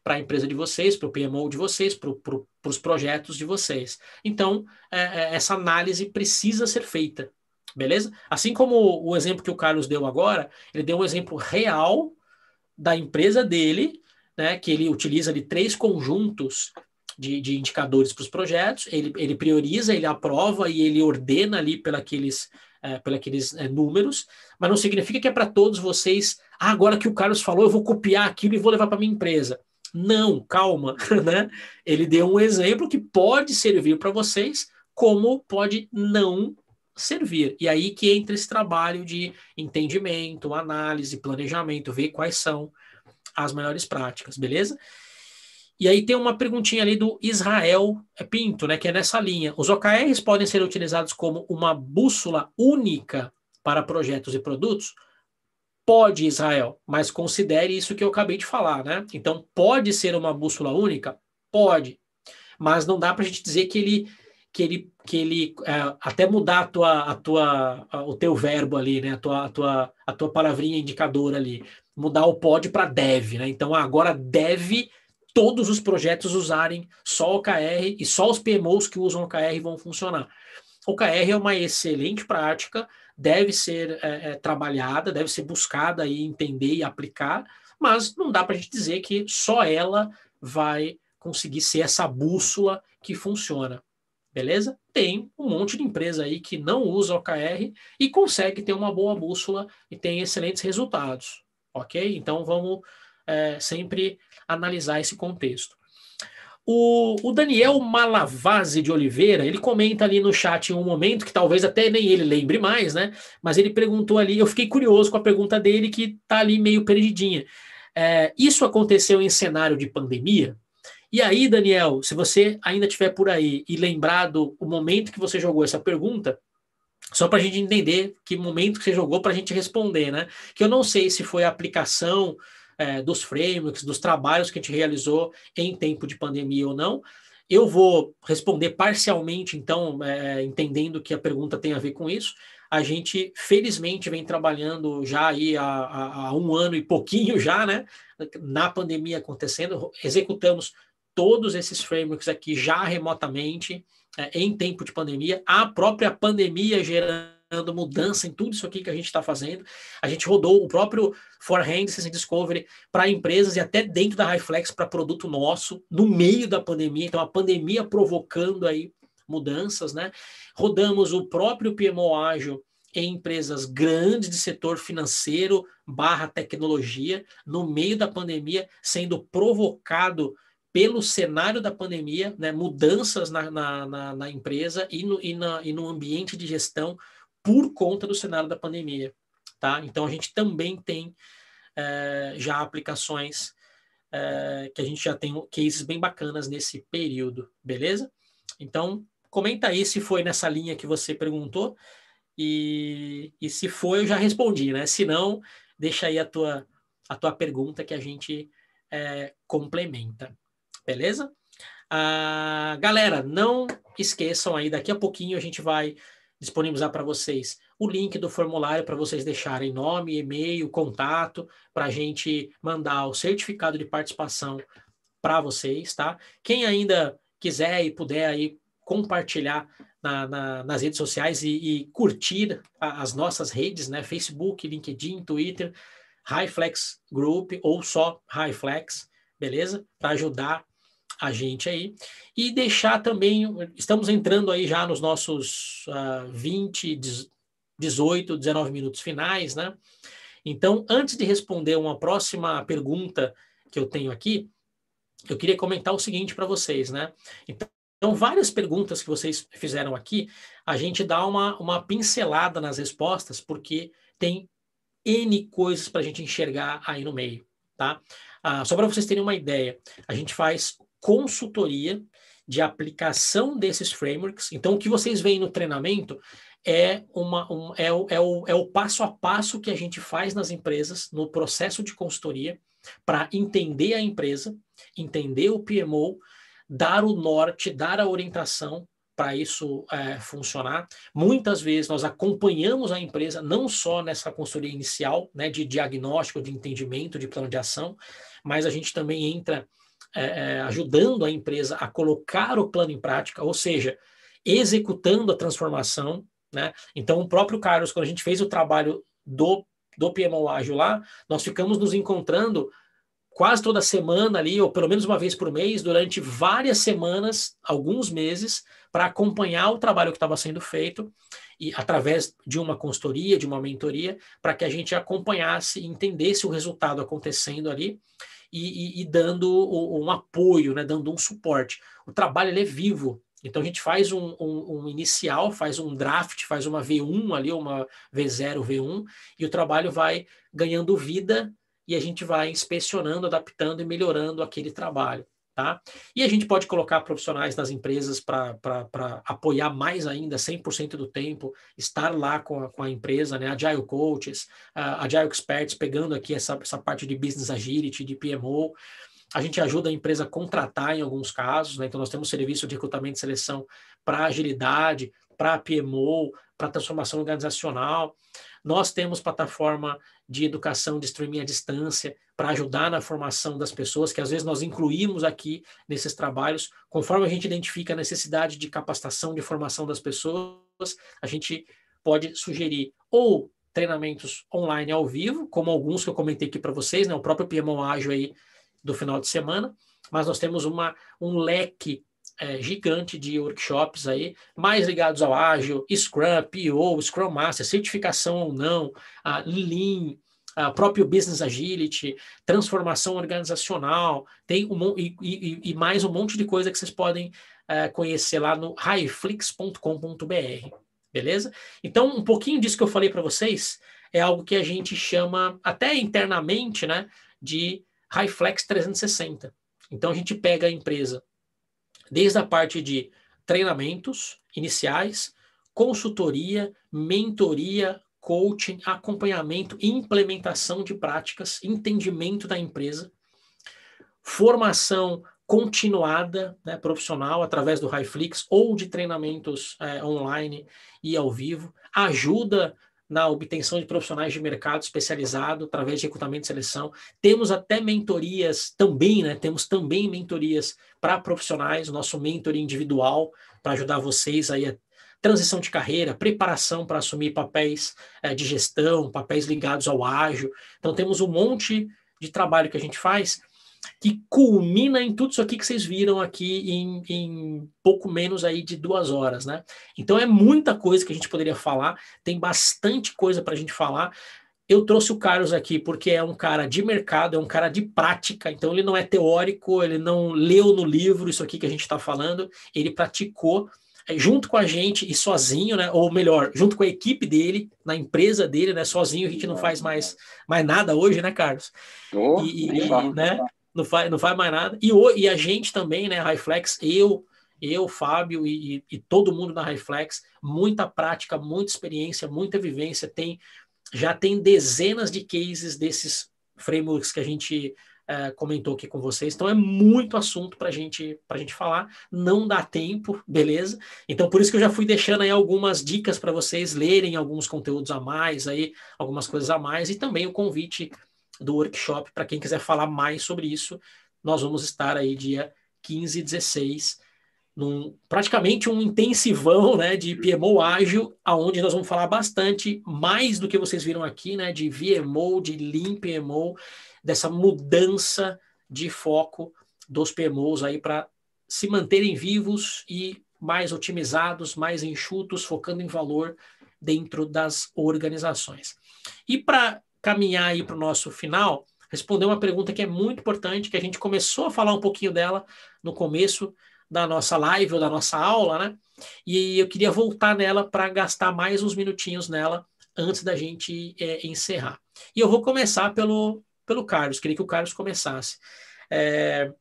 para a empresa de vocês, para o PMO de vocês, para pro, os projetos de vocês. Então, é, é, essa análise precisa ser feita, beleza? Assim como o exemplo que o Carlos deu agora, ele deu um exemplo real da empresa dele, né, que ele utiliza ali três conjuntos de, de indicadores para os projetos, ele, ele prioriza, ele aprova e ele ordena ali pelaqueles, é, pelaqueles é, números, mas não significa que é para todos vocês, ah, agora que o Carlos falou, eu vou copiar aquilo e vou levar para minha empresa. Não, calma, <laughs> né? Ele deu um exemplo que pode servir para vocês, como pode não servir. E aí que entra esse trabalho de entendimento, análise, planejamento, ver quais são as melhores práticas, beleza? E aí tem uma perguntinha ali do Israel Pinto, né, que é nessa linha. Os OKRs podem ser utilizados como uma bússola única para projetos e produtos? Pode Israel, mas considere isso que eu acabei de falar, né? Então, pode ser uma bússola única? Pode. Mas não dá para a gente dizer que ele que ele, que ele é, até mudar a tua, a tua, a, o teu verbo ali, né? A tua, a tua, a tua palavrinha indicadora ali, mudar o pode para deve, né? Então ah, agora deve todos os projetos usarem só OKR e só os PMOs que usam OKR vão funcionar. OKR é uma excelente prática deve ser é, é, trabalhada, deve ser buscada e entender e aplicar, mas não dá para a gente dizer que só ela vai conseguir ser essa bússola que funciona. Beleza? Tem um monte de empresa aí que não usa OKR e consegue ter uma boa bússola e tem excelentes resultados. Ok? Então vamos é, sempre analisar esse contexto. O, o, Daniel Malavase de Oliveira, ele comenta ali no chat em um momento que talvez até nem ele lembre mais, né? Mas ele perguntou ali, eu fiquei curioso com a pergunta dele que tá ali meio perdidinha. É, isso aconteceu em cenário de pandemia? E aí, Daniel, se você ainda tiver por aí e lembrado o momento que você jogou essa pergunta, só para a gente entender que momento que você jogou para a gente responder, né? Que eu não sei se foi a aplicação é, dos frameworks, dos trabalhos que a gente realizou em tempo de pandemia ou não. Eu vou responder parcialmente, então, é, entendendo que a pergunta tem a ver com isso. A gente, felizmente, vem trabalhando já aí há, há um ano e pouquinho já, né? Na pandemia acontecendo, executamos todos esses frameworks aqui já remotamente, é, em tempo de pandemia. A própria pandemia gerando mudança em tudo isso aqui que a gente está fazendo. A gente rodou o próprio Forehand e Discovery para empresas e até dentro da Highflex para produto nosso, no meio da pandemia. Então, a pandemia provocando aí mudanças, né? Rodamos o próprio PMO ágil em empresas grandes de setor financeiro barra tecnologia, no meio da pandemia, sendo provocado pelo cenário da pandemia, né, mudanças na, na, na, na empresa e no, e, e no ambiente de gestão por conta do cenário da pandemia. Tá? Então, a gente também tem é, já aplicações é, que a gente já tem cases bem bacanas nesse período, beleza? Então, comenta aí se foi nessa linha que você perguntou e, e se foi, eu já respondi, né? Se não, deixa aí a tua, a tua pergunta que a gente é, complementa, beleza? Ah, galera, não esqueçam aí, daqui a pouquinho a gente vai disponibilizar para vocês o link do formulário para vocês deixarem nome, e-mail, contato, para a gente mandar o certificado de participação para vocês, tá? Quem ainda quiser e puder aí compartilhar na, na, nas redes sociais e, e curtir a, as nossas redes, né? Facebook, LinkedIn, Twitter, Highflex Group ou só Highflex, beleza? Para ajudar a gente aí e deixar também, estamos entrando aí já nos nossos uh, 20, 18, 19 minutos finais, né? Então, antes de responder uma próxima pergunta que eu tenho aqui, eu queria comentar o seguinte para vocês, né? Então, então, várias perguntas que vocês fizeram aqui, a gente dá uma, uma pincelada nas respostas, porque tem N coisas para a gente enxergar aí no meio, tá? Ah, só para vocês terem uma ideia, a gente faz consultoria de aplicação desses frameworks. Então, o que vocês veem no treinamento é, uma, um, é, o, é, o, é o passo a passo que a gente faz nas empresas, no processo de consultoria, para entender a empresa, entender o PMO, dar o norte, dar a orientação para isso é, funcionar. Muitas vezes nós acompanhamos a empresa não só nessa consultoria inicial, né, de diagnóstico, de entendimento, de plano de ação, mas a gente também entra é, é, ajudando a empresa a colocar o plano em prática, ou seja, executando a transformação. Né? Então, o próprio Carlos, quando a gente fez o trabalho do, do PMO Ágil lá, nós ficamos nos encontrando quase toda semana ali, ou pelo menos uma vez por mês, durante várias semanas, alguns meses, para acompanhar o trabalho que estava sendo feito e através de uma consultoria, de uma mentoria, para que a gente acompanhasse e entendesse o resultado acontecendo ali e, e, e dando um, apoio, né? dando um suporte. O trabalho ele é vivo. Então a gente faz um, um, um inicial, faz um draft, faz uma V1 ali, uma V0, V1, e o trabalho vai ganhando vida e a gente vai inspecionando, adaptando e melhorando aquele trabalho. Tá? E a gente pode colocar profissionais nas empresas para apoiar mais ainda, 100% do tempo, estar lá com a, com a empresa, né? Agile Coaches, uh, Agile Experts, pegando aqui essa, essa parte de Business Agility, de PMO. A gente ajuda a empresa a contratar em alguns casos, né? Então, nós temos serviço de recrutamento e seleção para agilidade, para PMO, para transformação organizacional. Nós temos plataforma de educação de streaming à distância para ajudar na formação das pessoas, que às vezes nós incluímos aqui nesses trabalhos, conforme a gente identifica a necessidade de capacitação, de formação das pessoas, a gente pode sugerir ou treinamentos online ao vivo, como alguns que eu comentei aqui para vocês, né, o próprio PMO Ágil aí do final de semana, mas nós temos uma, um leque é, gigante de workshops aí, mais ligados ao ágil, Scrum, PO, Scrum Master, certificação ou não, a Lean, a próprio Business Agility, transformação organizacional, tem um, e, e, e mais um monte de coisa que vocês podem é, conhecer lá no raiflix.com.br, beleza? Então, um pouquinho disso que eu falei para vocês é algo que a gente chama, até internamente, né, de Highflex 360. Então, a gente pega a empresa desde a parte de treinamentos iniciais, consultoria, mentoria, coaching, acompanhamento, implementação de práticas, entendimento da empresa, formação continuada né, profissional através do Highflix ou de treinamentos é, online e ao vivo, ajuda na obtenção de profissionais de mercado especializado através de recrutamento e seleção. Temos até mentorias também, né? Temos também mentorias para profissionais, o nosso mentor individual para ajudar vocês aí a transição de carreira, preparação para assumir papéis é, de gestão, papéis ligados ao ágil. Então temos um monte de trabalho que a gente faz que culmina em tudo isso aqui que vocês viram aqui em, em, pouco menos aí de duas horas, né? Então é muita coisa que a gente poderia falar, tem bastante coisa para a gente falar. Eu trouxe o Carlos aqui porque é um cara de mercado, é um cara de prática, então ele não é teórico, ele não leu no livro isso aqui que a gente está falando, ele praticou é, junto com a gente e sozinho, né? Ou melhor, junto com a equipe dele, na empresa dele, né? Sozinho a gente não faz mais, mais nada hoje, né, Carlos? Oh, e, e, né? não faz, não faz mais nada. E, o, e a gente também, né, Highflex, eu, eu, Fábio e, e, todo mundo na Highflex, muita prática, muita experiência, muita vivência, tem já tem dezenas de cases desses frameworks que a gente é, comentou aqui com vocês. Então é muito assunto para gente, a gente falar, não dá tempo, beleza? Então por isso que eu já fui deixando aí algumas dicas para vocês lerem alguns conteúdos a mais, aí, algumas coisas a mais, e também o convite do workshop. Para quem quiser falar mais sobre isso, nós vamos estar aí dia 15 e 16, num, praticamente um intensivão né, de PMO ágil, aonde nós vamos falar bastante, mais do que vocês viram aqui, né, de VMO, de Lean PMO, dessa mudança de foco dos PMOs aí para se manterem vivos e mais otimizados, mais enxutos, focando em valor dentro das organizações. E para caminhar aí para o nosso final, responder uma pergunta que é muito importante, que a gente começou a falar um pouquinho dela no começo da nossa live ou da nossa aula, né? E eu queria voltar nela para gastar mais uns minutinhos nela antes da gente é, encerrar. E eu vou começar pelo, pelo Carlos, queria que o Carlos começasse. É,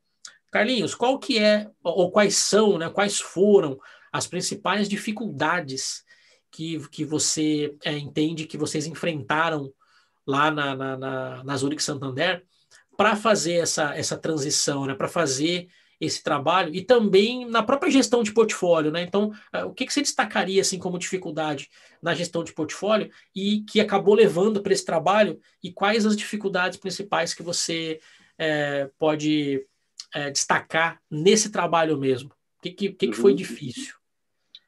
Carlinhos, qual que é, ou quais são, né, quais foram as principais dificuldades que, que você é, entende que vocês enfrentaram lá na, na, na, na Zurich Santander, para fazer essa, essa transição, né? para fazer esse trabalho e também na própria gestão de portfólio, né? Então, eh, o que, que você destacaria assim como dificuldade na gestão de portfólio e que acabou levando para esse trabalho e quais as dificuldades principais que você é, pode é, destacar nesse trabalho mesmo? O que, que, que, que foi uhum. difícil?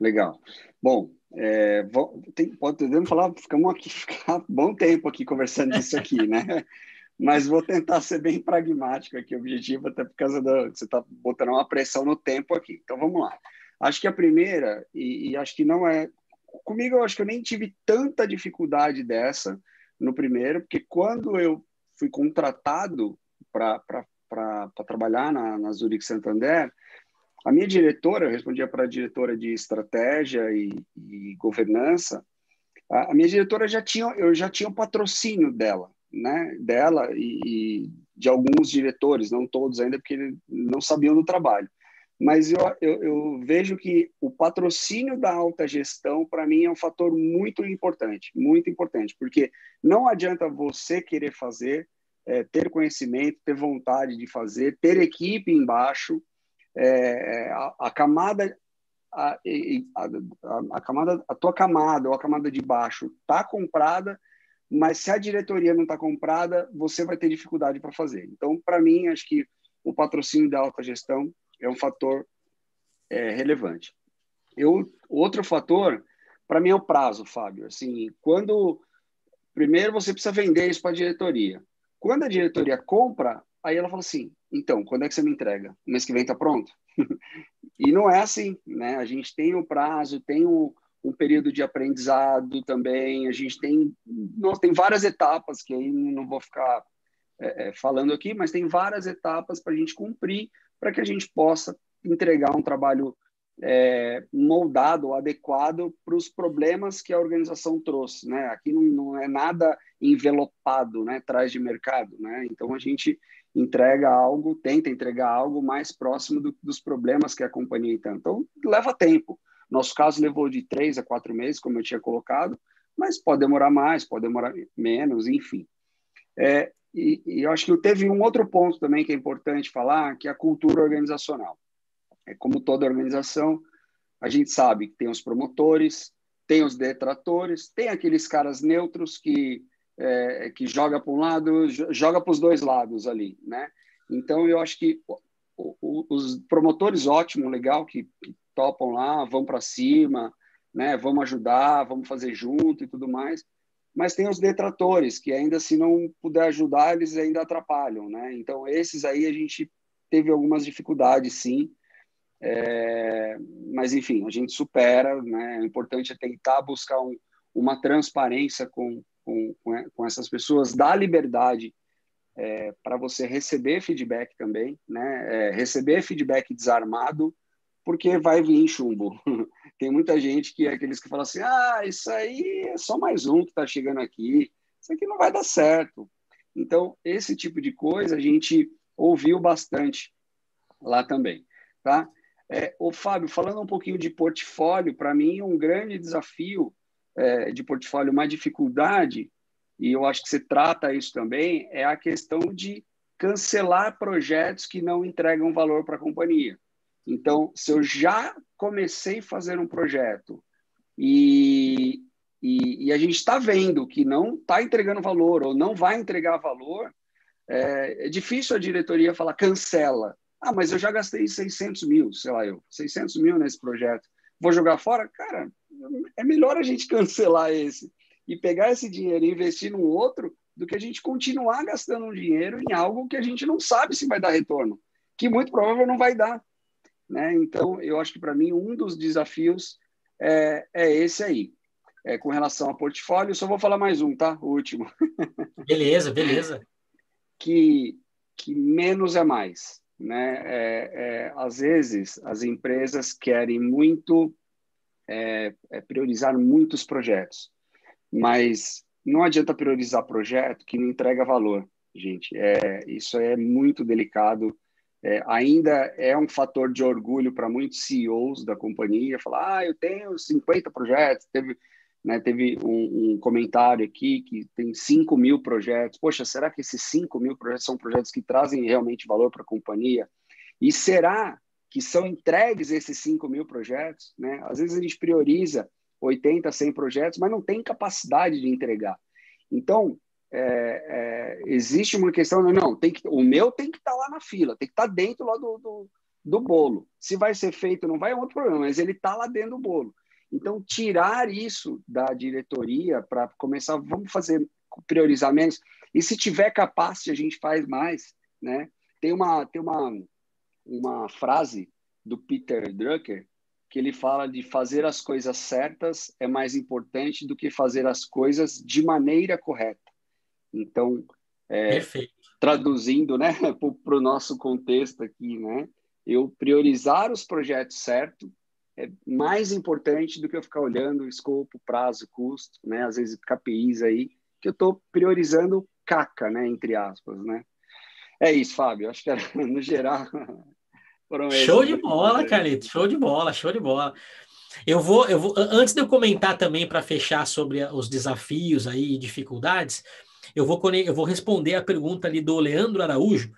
Legal. Bom, é, vou, tem, podemos falar, ficamos aqui, <laughs> ficar bom tempo aqui conversando disso aqui, né? Mas vou tentar ser bem pragmático aqui, objetivo, até por causa da. Você está botando uma pressão no tempo aqui. Então vamos lá. Acho que a primeira, e, e acho que não é. Comigo, eu acho que eu nem tive tanta dificuldade dessa no primeiro, porque quando eu fui contratado para trabalhar na, na Zurich Santander, a minha diretora, eu respondia para a diretora de estratégia e, e governança, a, a, minha diretora já tinha, eu já tinha o um patrocínio dela, né? Dela e, e, de alguns diretores, não todos ainda, porque não sabiam do trabalho. Mas eu, eu, eu vejo que o patrocínio da alta gestão, para mim, é um fator muito importante, muito importante, porque não adianta você querer fazer, é, ter conhecimento, ter vontade de fazer, ter equipe embaixo, é, a, a, camada a, a, a, camada a tua camada ou a camada de baixo está comprada mas se a diretoria não está comprada você vai ter dificuldade para fazer então para mim acho que o patrocínio da alta gestão é um fator é, relevante eu outro fator para mim é o prazo Fábio assim quando primeiro você precisa vender isso para a diretoria quando a diretoria compra Aí ela falou assim: então, quando é que você me entrega? O mês que vem está pronto? <laughs> e não é assim, né? A gente tem o prazo, tem o, o período de aprendizado também, a gente tem, nossa, tem várias etapas que aí não vou ficar é, é falando aqui, mas tem várias etapas para a gente cumprir para que a gente possa entregar um trabalho é, moldado, adequado para os problemas que a organização trouxe, né? Aqui não, não é nada envelopado, né? Traz de mercado, né? Então a gente entrega algo, tenta entregar algo mais próximo do, dos problemas que a companhia tem. Então, leva tempo. Nosso caso levou de três a quatro meses, como eu tinha colocado, mas pode demorar mais, pode demorar menos, enfim. É, e, e, eu acho que teve um outro ponto também que é importante falar, que é a cultura organizacional. É como toda organização, a gente sabe que tem os promotores, tem os detratores, tem aqueles caras neutros que é, que joga para um lado, joga para os dois lados ali, né? Então eu acho que o, o, os promotores ótimo, legal que, que topam lá, vão para cima, né? Vamos ajudar, vamos fazer junto e tudo mais. Mas tem os detratores que ainda se não puder ajudar eles ainda atrapalham, né? Então esses aí a gente teve algumas dificuldades, sim. É, mas enfim, a gente supera, né? O importante é tentar buscar um, uma transparência com com, com essas pessoas, dá liberdade é, para você receber feedback também, né? É, receber feedback desarmado, porque vai vir chumbo. <laughs> Tem muita gente que é aqueles que falam assim: ah, isso aí é só mais um que está chegando aqui, isso aqui não vai dar certo. Então, esse tipo de coisa a gente ouviu bastante lá também, tá? É, o Fábio, falando um pouquinho de portfólio, para mim um grande desafio é, de portfólio uma dificuldade, e eu acho que você trata isso também, é a questão de cancelar projetos que não entregam valor para a companhia. Então, se eu já comecei a fazer um projeto e, e, e a gente está vendo que não está entregando valor ou não vai entregar valor, é, é, difícil a diretoria falar cancela. Ah, mas eu já gastei 600 mil, sei lá eu, 600 mil nesse projeto. Vou jogar fora? Cara, é melhor a gente cancelar esse e pegar esse dinheiro e investir no outro do que a gente continuar gastando dinheiro em algo que a gente não sabe se vai dar retorno, que muito provável não vai dar. Né? Então, eu acho que para mim um dos desafios é, é esse aí. É, com relação a portfólio, só vou falar mais um, tá? O último. <laughs> Beleza, beleza. que, que menos é mais. Né? É, é às vezes, as empresas querem muito é, é priorizar muitos projetos, mas não adianta priorizar projeto que não entrega valor, gente. É, isso é muito delicado. É, ainda é um fator de orgulho para muitos CEOs da companhia falar: ah, eu tenho 50 projetos. Teve, né, teve um, um, comentário aqui que tem 5 mil projetos. Poxa, será que esses 5 mil projetos são projetos que trazem realmente valor para a companhia? E será que são entregues esses 5 mil projetos, né? Às vezes a gente prioriza 80, 100 projetos, mas não tem capacidade de entregar. Então, é, é, existe uma questão, né? não, tem que, o meu tem que estar tá lá na fila, tem que estar tá dentro lá do, do, do, bolo. Se vai ser feito, não vai, é outro problema, mas ele está lá dentro do bolo. Então, tirar isso da diretoria para começar, vamos fazer, priorizar menos, e se tiver capaz, a gente faz mais, né? Tem uma, tem uma, uma frase do Peter Drucker que ele fala de fazer as coisas certas é mais importante do que fazer as coisas de maneira correta. Então, é, traduzindo né, <laughs> para o nosso contexto aqui, né, eu priorizar os projetos certo é mais importante do que eu ficar olhando o escopo, prazo, custo, né, às vezes KPIs aí, que eu estou priorizando caca, né, entre aspas, né. É isso, Fábio. Acho que era, <laughs> no geral Show de bola, Carlito. Show de bola, show de bola. Eu vou, eu vou antes de eu comentar também para fechar sobre os desafios aí e dificuldades, eu vou, eu vou responder a pergunta ali do Leandro Araújo,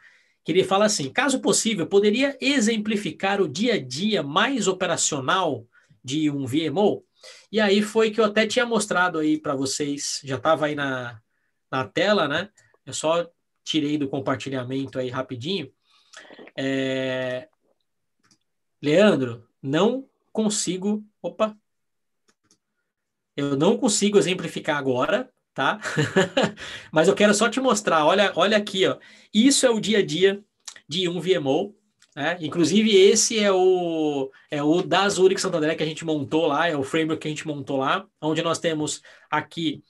que ele fala assim: caso possível, poderia exemplificar o dia a dia mais operacional de um VMO? E aí foi que eu até tinha mostrado aí para vocês, já estava aí na, na tela, né? Eu só tirei do compartilhamento aí rapidinho. É, Leandro, não consigo. Opa! Eu não consigo exemplificar agora, tá? <laughs> Mas eu quero só te mostrar. Olha, olha aqui, ó. Isso é o dia a dia de um VMO. Né? Inclusive, esse é o, é o da Zurich Santo André que a gente montou lá, é o framework que a gente montou lá, onde nós temos aqui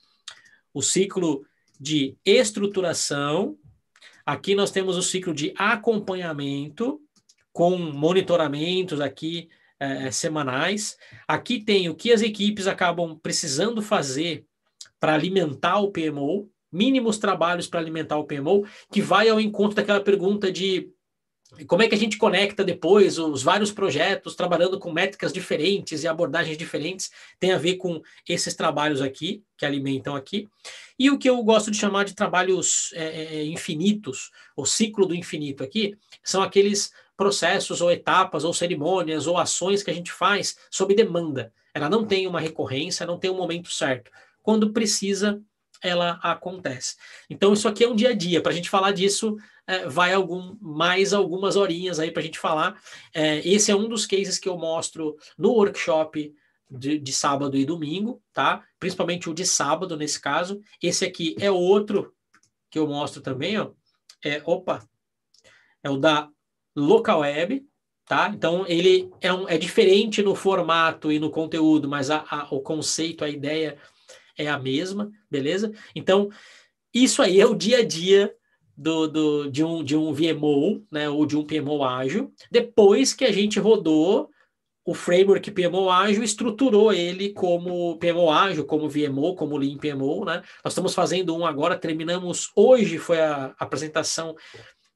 o ciclo de estruturação, aqui nós temos o ciclo de acompanhamento, com monitoramentos aqui é, semanais. Aqui tem o que as equipes acabam precisando fazer para alimentar o PMO, mínimos trabalhos para alimentar o PMO, que vai ao encontro daquela pergunta de como é que a gente conecta depois os vários projetos trabalhando com métricas diferentes e abordagens diferentes, tem a ver com esses trabalhos aqui, que alimentam aqui. E o que eu gosto de chamar de trabalhos é, infinitos, o ciclo do infinito aqui, são aqueles processos ou etapas ou cerimônias ou ações que a gente faz sob demanda. Ela não uhum. tem uma recorrência, não tem um momento certo. Quando precisa, ela acontece. Então, isso aqui é um dia a dia. Para a gente falar disso, é, vai algum, mais algumas horinhas aí para a gente falar. É, esse é um dos cases que eu mostro no workshop de, de, sábado e domingo, tá? Principalmente o de sábado, nesse caso. Esse aqui é outro que eu mostro também, ó. É, opa! É o da local web, tá? Então ele é, um, é diferente no formato e no conteúdo, mas a, a, o conceito, a ideia é a mesma, beleza? Então isso aí é o dia a dia do, do, de, um, de um VMO, né, ou de um PMO ágil, depois que a gente rodou o framework PMO ágil, estruturou ele como PMO ágil, como VMO, como Lean PMO, né? Nós estamos fazendo um agora, terminamos hoje, foi a apresentação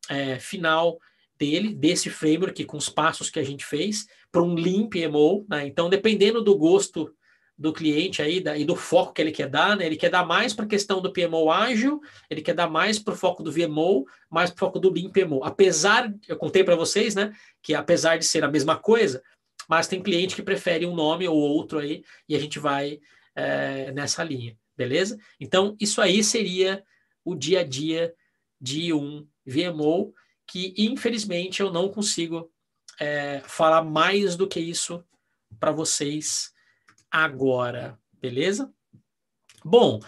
é, final dele, desse framework, com os passos que a gente fez, para um limp emo. Né? Então, dependendo do gosto do cliente aí da, e do foco que ele quer dar, né? Ele quer dar mais para a questão do PMO ágil, ele quer dar mais para o foco do VMO, mais para o foco do limp emol. Apesar, eu contei para vocês, né, que apesar de ser a mesma coisa, mas tem cliente que prefere um nome ou outro aí e a gente vai é, nessa linha, beleza? Então, isso aí seria o dia a dia de um VMO que infelizmente eu não consigo é, falar mais do que isso para vocês agora, beleza? Bom,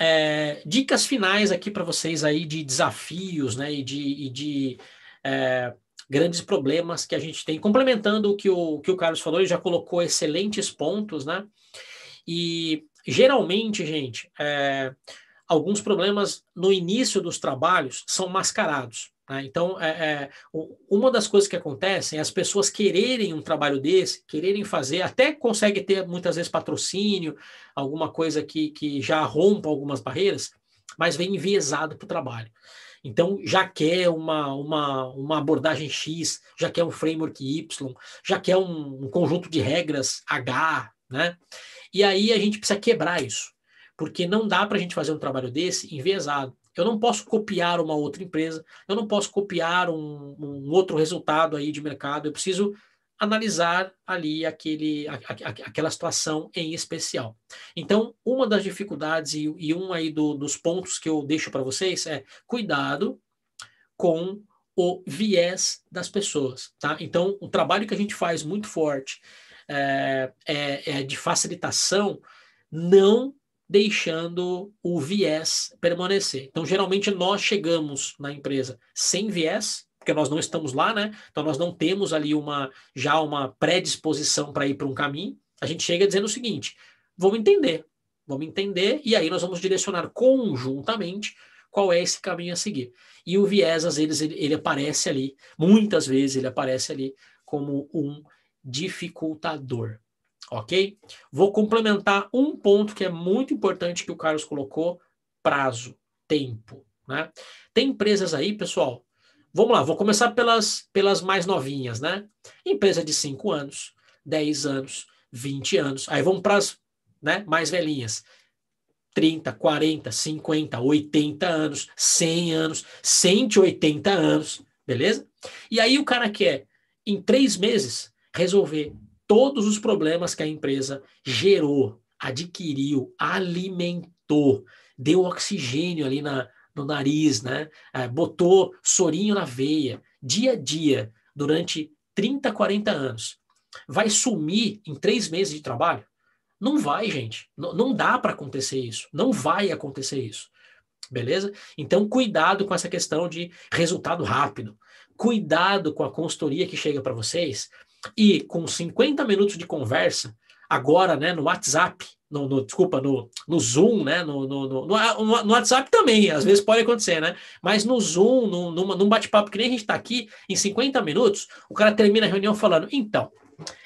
é, dicas finais aqui para vocês aí de desafios, né, e de, e de é, grandes problemas que a gente tem, complementando o que o, que o Carlos falou, ele já colocou excelentes pontos, né? E geralmente, gente, é, alguns problemas no início dos trabalhos são mascarados. Né? Então, é, é, uma das coisas que acontecem é as pessoas quererem um trabalho desse, quererem fazer, até consegue ter muitas vezes patrocínio, alguma coisa que, que já rompa algumas barreiras, mas vem enviesado para o trabalho. Então, já quer uma, uma, uma abordagem X, já quer um framework Y, já quer um, um conjunto de regras H, né? E aí a gente precisa quebrar isso, porque não dá para a gente fazer um trabalho desse enviesado eu não posso copiar uma outra empresa, eu não posso copiar um, um outro resultado aí de mercado, eu preciso analisar ali aquele, a, a, aquela situação em especial. Então, uma das dificuldades e, e um aí do, dos pontos que eu deixo para vocês é cuidado com o viés das pessoas, tá? Então, o trabalho que a gente faz muito forte é, é, é de facilitação não deixando o viés permanecer. Então, geralmente, nós chegamos na empresa sem viés, porque nós não estamos lá, né? Então, nós não temos ali uma já uma predisposição para ir para um caminho. A gente chega dizendo o seguinte: vamos entender, vamos entender, e aí nós vamos direcionar conjuntamente qual é esse caminho a seguir. E o viés, às vezes, ele, ele aparece ali, muitas vezes ele aparece ali como um dificultador ok? Vou complementar um ponto que é muito importante que o Carlos colocou: prazo, tempo. Né? Tem empresas aí, pessoal. Vamos lá, vou começar pelas, pelas mais novinhas, né? Empresa de 5 anos, 10 anos, 20 anos. Aí vamos para as né, mais velhinhas. 30, 40, 50, 80 anos, 100 anos, 180 anos, beleza? E aí o cara quer, é, em três meses, resolver todos os problemas que a empresa gerou, adquiriu, alimentou, deu oxigênio ali na, no nariz, né? É, botou sorinho na veia, dia a dia, durante 30, 40 anos, vai sumir em três meses de trabalho? Não vai, gente. N não dá para acontecer isso. Não vai acontecer isso. Beleza? Então, cuidado com essa questão de resultado rápido. Cuidado com a consultoria que chega para vocês e com 50 minutos de conversa, agora, né, no WhatsApp, no, no, desculpa, no, no Zoom, né? No, no, ah, no, no, WhatsApp também, às vezes pode acontecer, né? Mas no Zoom, no, numa, num bate-papo que nem a gente está aqui, em 50 minutos, o cara termina a reunião falando, então,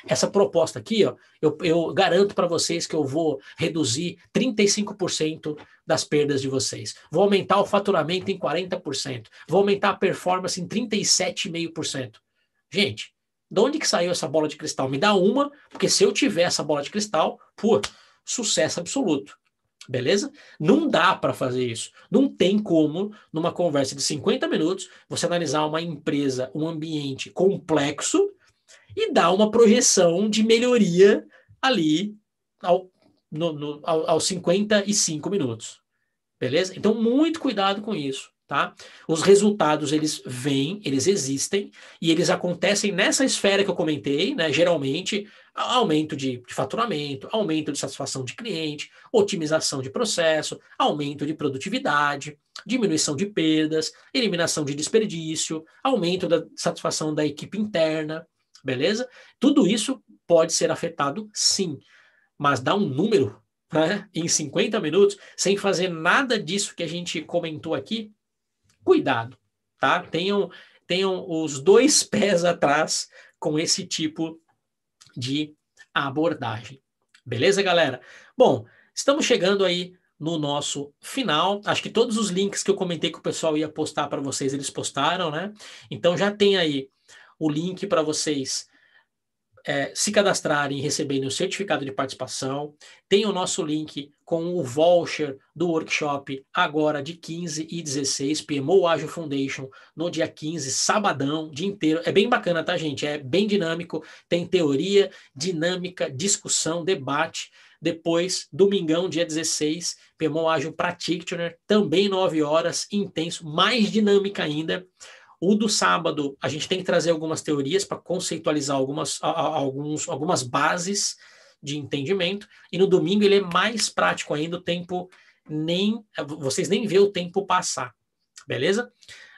essa proposta aqui, ó, eu, eu garanto para vocês que eu vou reduzir 35% das perdas de vocês. Vou aumentar o faturamento em 40%. Vou aumentar a performance em 37,5%. Gente, de onde que saiu essa bola de cristal? Me dá uma, porque se eu tiver essa bola de cristal, pô, sucesso absoluto. Beleza? Não dá para fazer isso. Não tem como, numa conversa de 50 minutos, você analisar uma empresa, um ambiente complexo e dar uma projeção de melhoria ali ao, ao, aos 55 minutos. Beleza? Então, muito cuidado com isso tá? Os resultados eles vêm, eles existem e eles acontecem nessa esfera que eu comentei, né? Geralmente aumento de, de, faturamento, aumento de satisfação de cliente, otimização de processo, aumento de produtividade, diminuição de perdas, eliminação de desperdício, aumento da satisfação da equipe interna, beleza? Tudo isso pode ser afetado, sim, mas dá um número. Né? Em 50 minutos, sem fazer nada disso que a gente comentou aqui, cuidado, tá? Tenham, tenham os dois <laughs> pés atrás com esse tipo de abordagem. Beleza, galera? Bom, estamos chegando aí no nosso final. Acho que todos os links que eu comentei que o pessoal ia postar para vocês, eles postaram, né? Então já tem aí o link para vocês é, se cadastrarem e receberem o certificado de participação. Tem o nosso link com o voucher do workshop agora de 15 e 16, PMO Agile Foundation, no dia 15, sabadão, dia inteiro. É bem bacana, tá, gente? É bem dinâmico, tem teoria, dinâmica, discussão, debate. Depois, domingão, dia 16, PMO Agile Practitioner, também 9 horas, intenso, mais dinâmica ainda. O do sábado, a gente tem que trazer algumas teorias para conceitualizar algumas, alguns, algumas bases, de entendimento. E no domingo ele é mais prático ainda, o tempo nem. Vocês nem vê o tempo passar, beleza?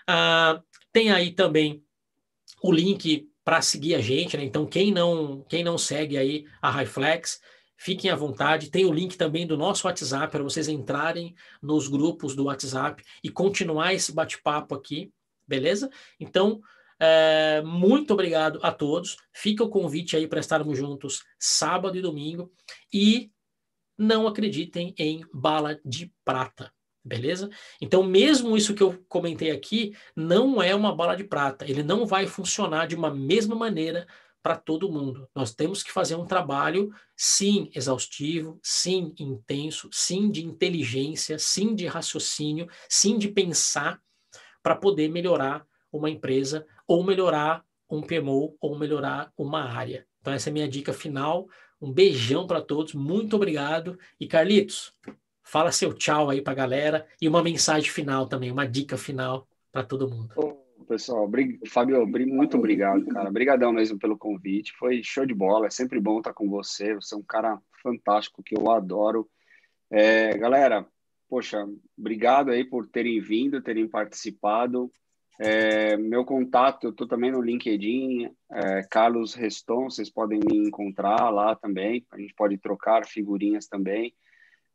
Ah, tem aí também o link para seguir a gente, né? Então, quem não, quem não segue aí a Highflex, fiquem à vontade. Tem o link também do nosso WhatsApp para vocês entrarem nos grupos do WhatsApp e continuar esse bate-papo aqui, beleza? Então, é, muito obrigado a todos. Fica o convite aí para estarmos juntos sábado e domingo. E não acreditem em bala de prata. Beleza? Então, mesmo isso que eu comentei aqui, não é uma bala de prata. Ele não vai funcionar de uma mesma maneira para todo mundo. Nós temos que fazer um trabalho, sim, exaustivo, sim, intenso, sim, de inteligência, sim, de raciocínio, sim, de pensar, para poder melhorar uma empresa ou melhorar um PMO ou melhorar uma área. Então essa é a minha dica final. Um beijão para todos, muito obrigado. E Carlitos, fala seu tchau aí para a galera e uma mensagem final também, uma dica final para todo mundo. Pessoal, brig... Fábio, muito obrigado, cara. Obrigadão mesmo pelo convite. Foi show de bola. É sempre bom estar com você. Você é um cara fantástico que eu adoro. É, galera, poxa, obrigado aí por terem vindo, terem participado. É, meu contato, eu estou também no LinkedIn, é, Carlos Reston, vocês podem me encontrar lá também, a gente pode trocar figurinhas também.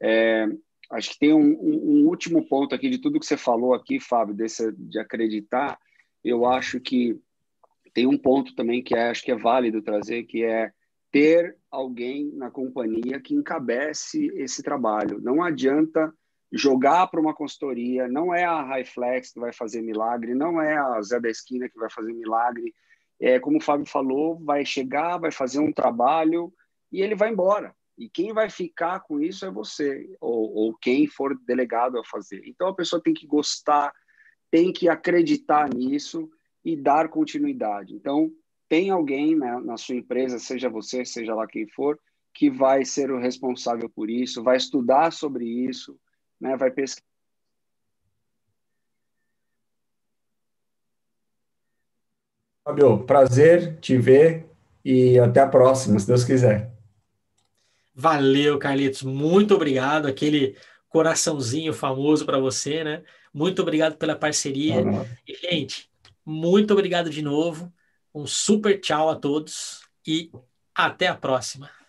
É, acho que tem um, um, último ponto aqui de tudo que você falou aqui, Fábio, desse, de acreditar, eu acho que tem um ponto também que é, acho que é válido trazer, que é ter alguém na companhia que encabece esse trabalho. Não adianta jogar para uma consultoria, não é a Flex que vai fazer milagre, não é a Zé da Esquina que vai fazer milagre. É, como o Fábio falou, vai chegar, vai fazer um trabalho e ele vai embora. E quem vai ficar com isso é você, ou, ou quem for delegado a fazer. Então a pessoa tem que gostar, tem que acreditar nisso e dar continuidade. Então, tem alguém né, na sua empresa, seja você, seja lá quem for, que vai ser o responsável por isso, vai estudar sobre isso, né? Vai pesquisar Fábio, prazer te ver e até a próxima, se Deus quiser. Valeu, Carlitos. Muito obrigado. Aquele coraçãozinho famoso para você, né? Muito obrigado pela parceria. Uhum. E, gente, muito obrigado de novo. Um super tchau a todos e até a próxima.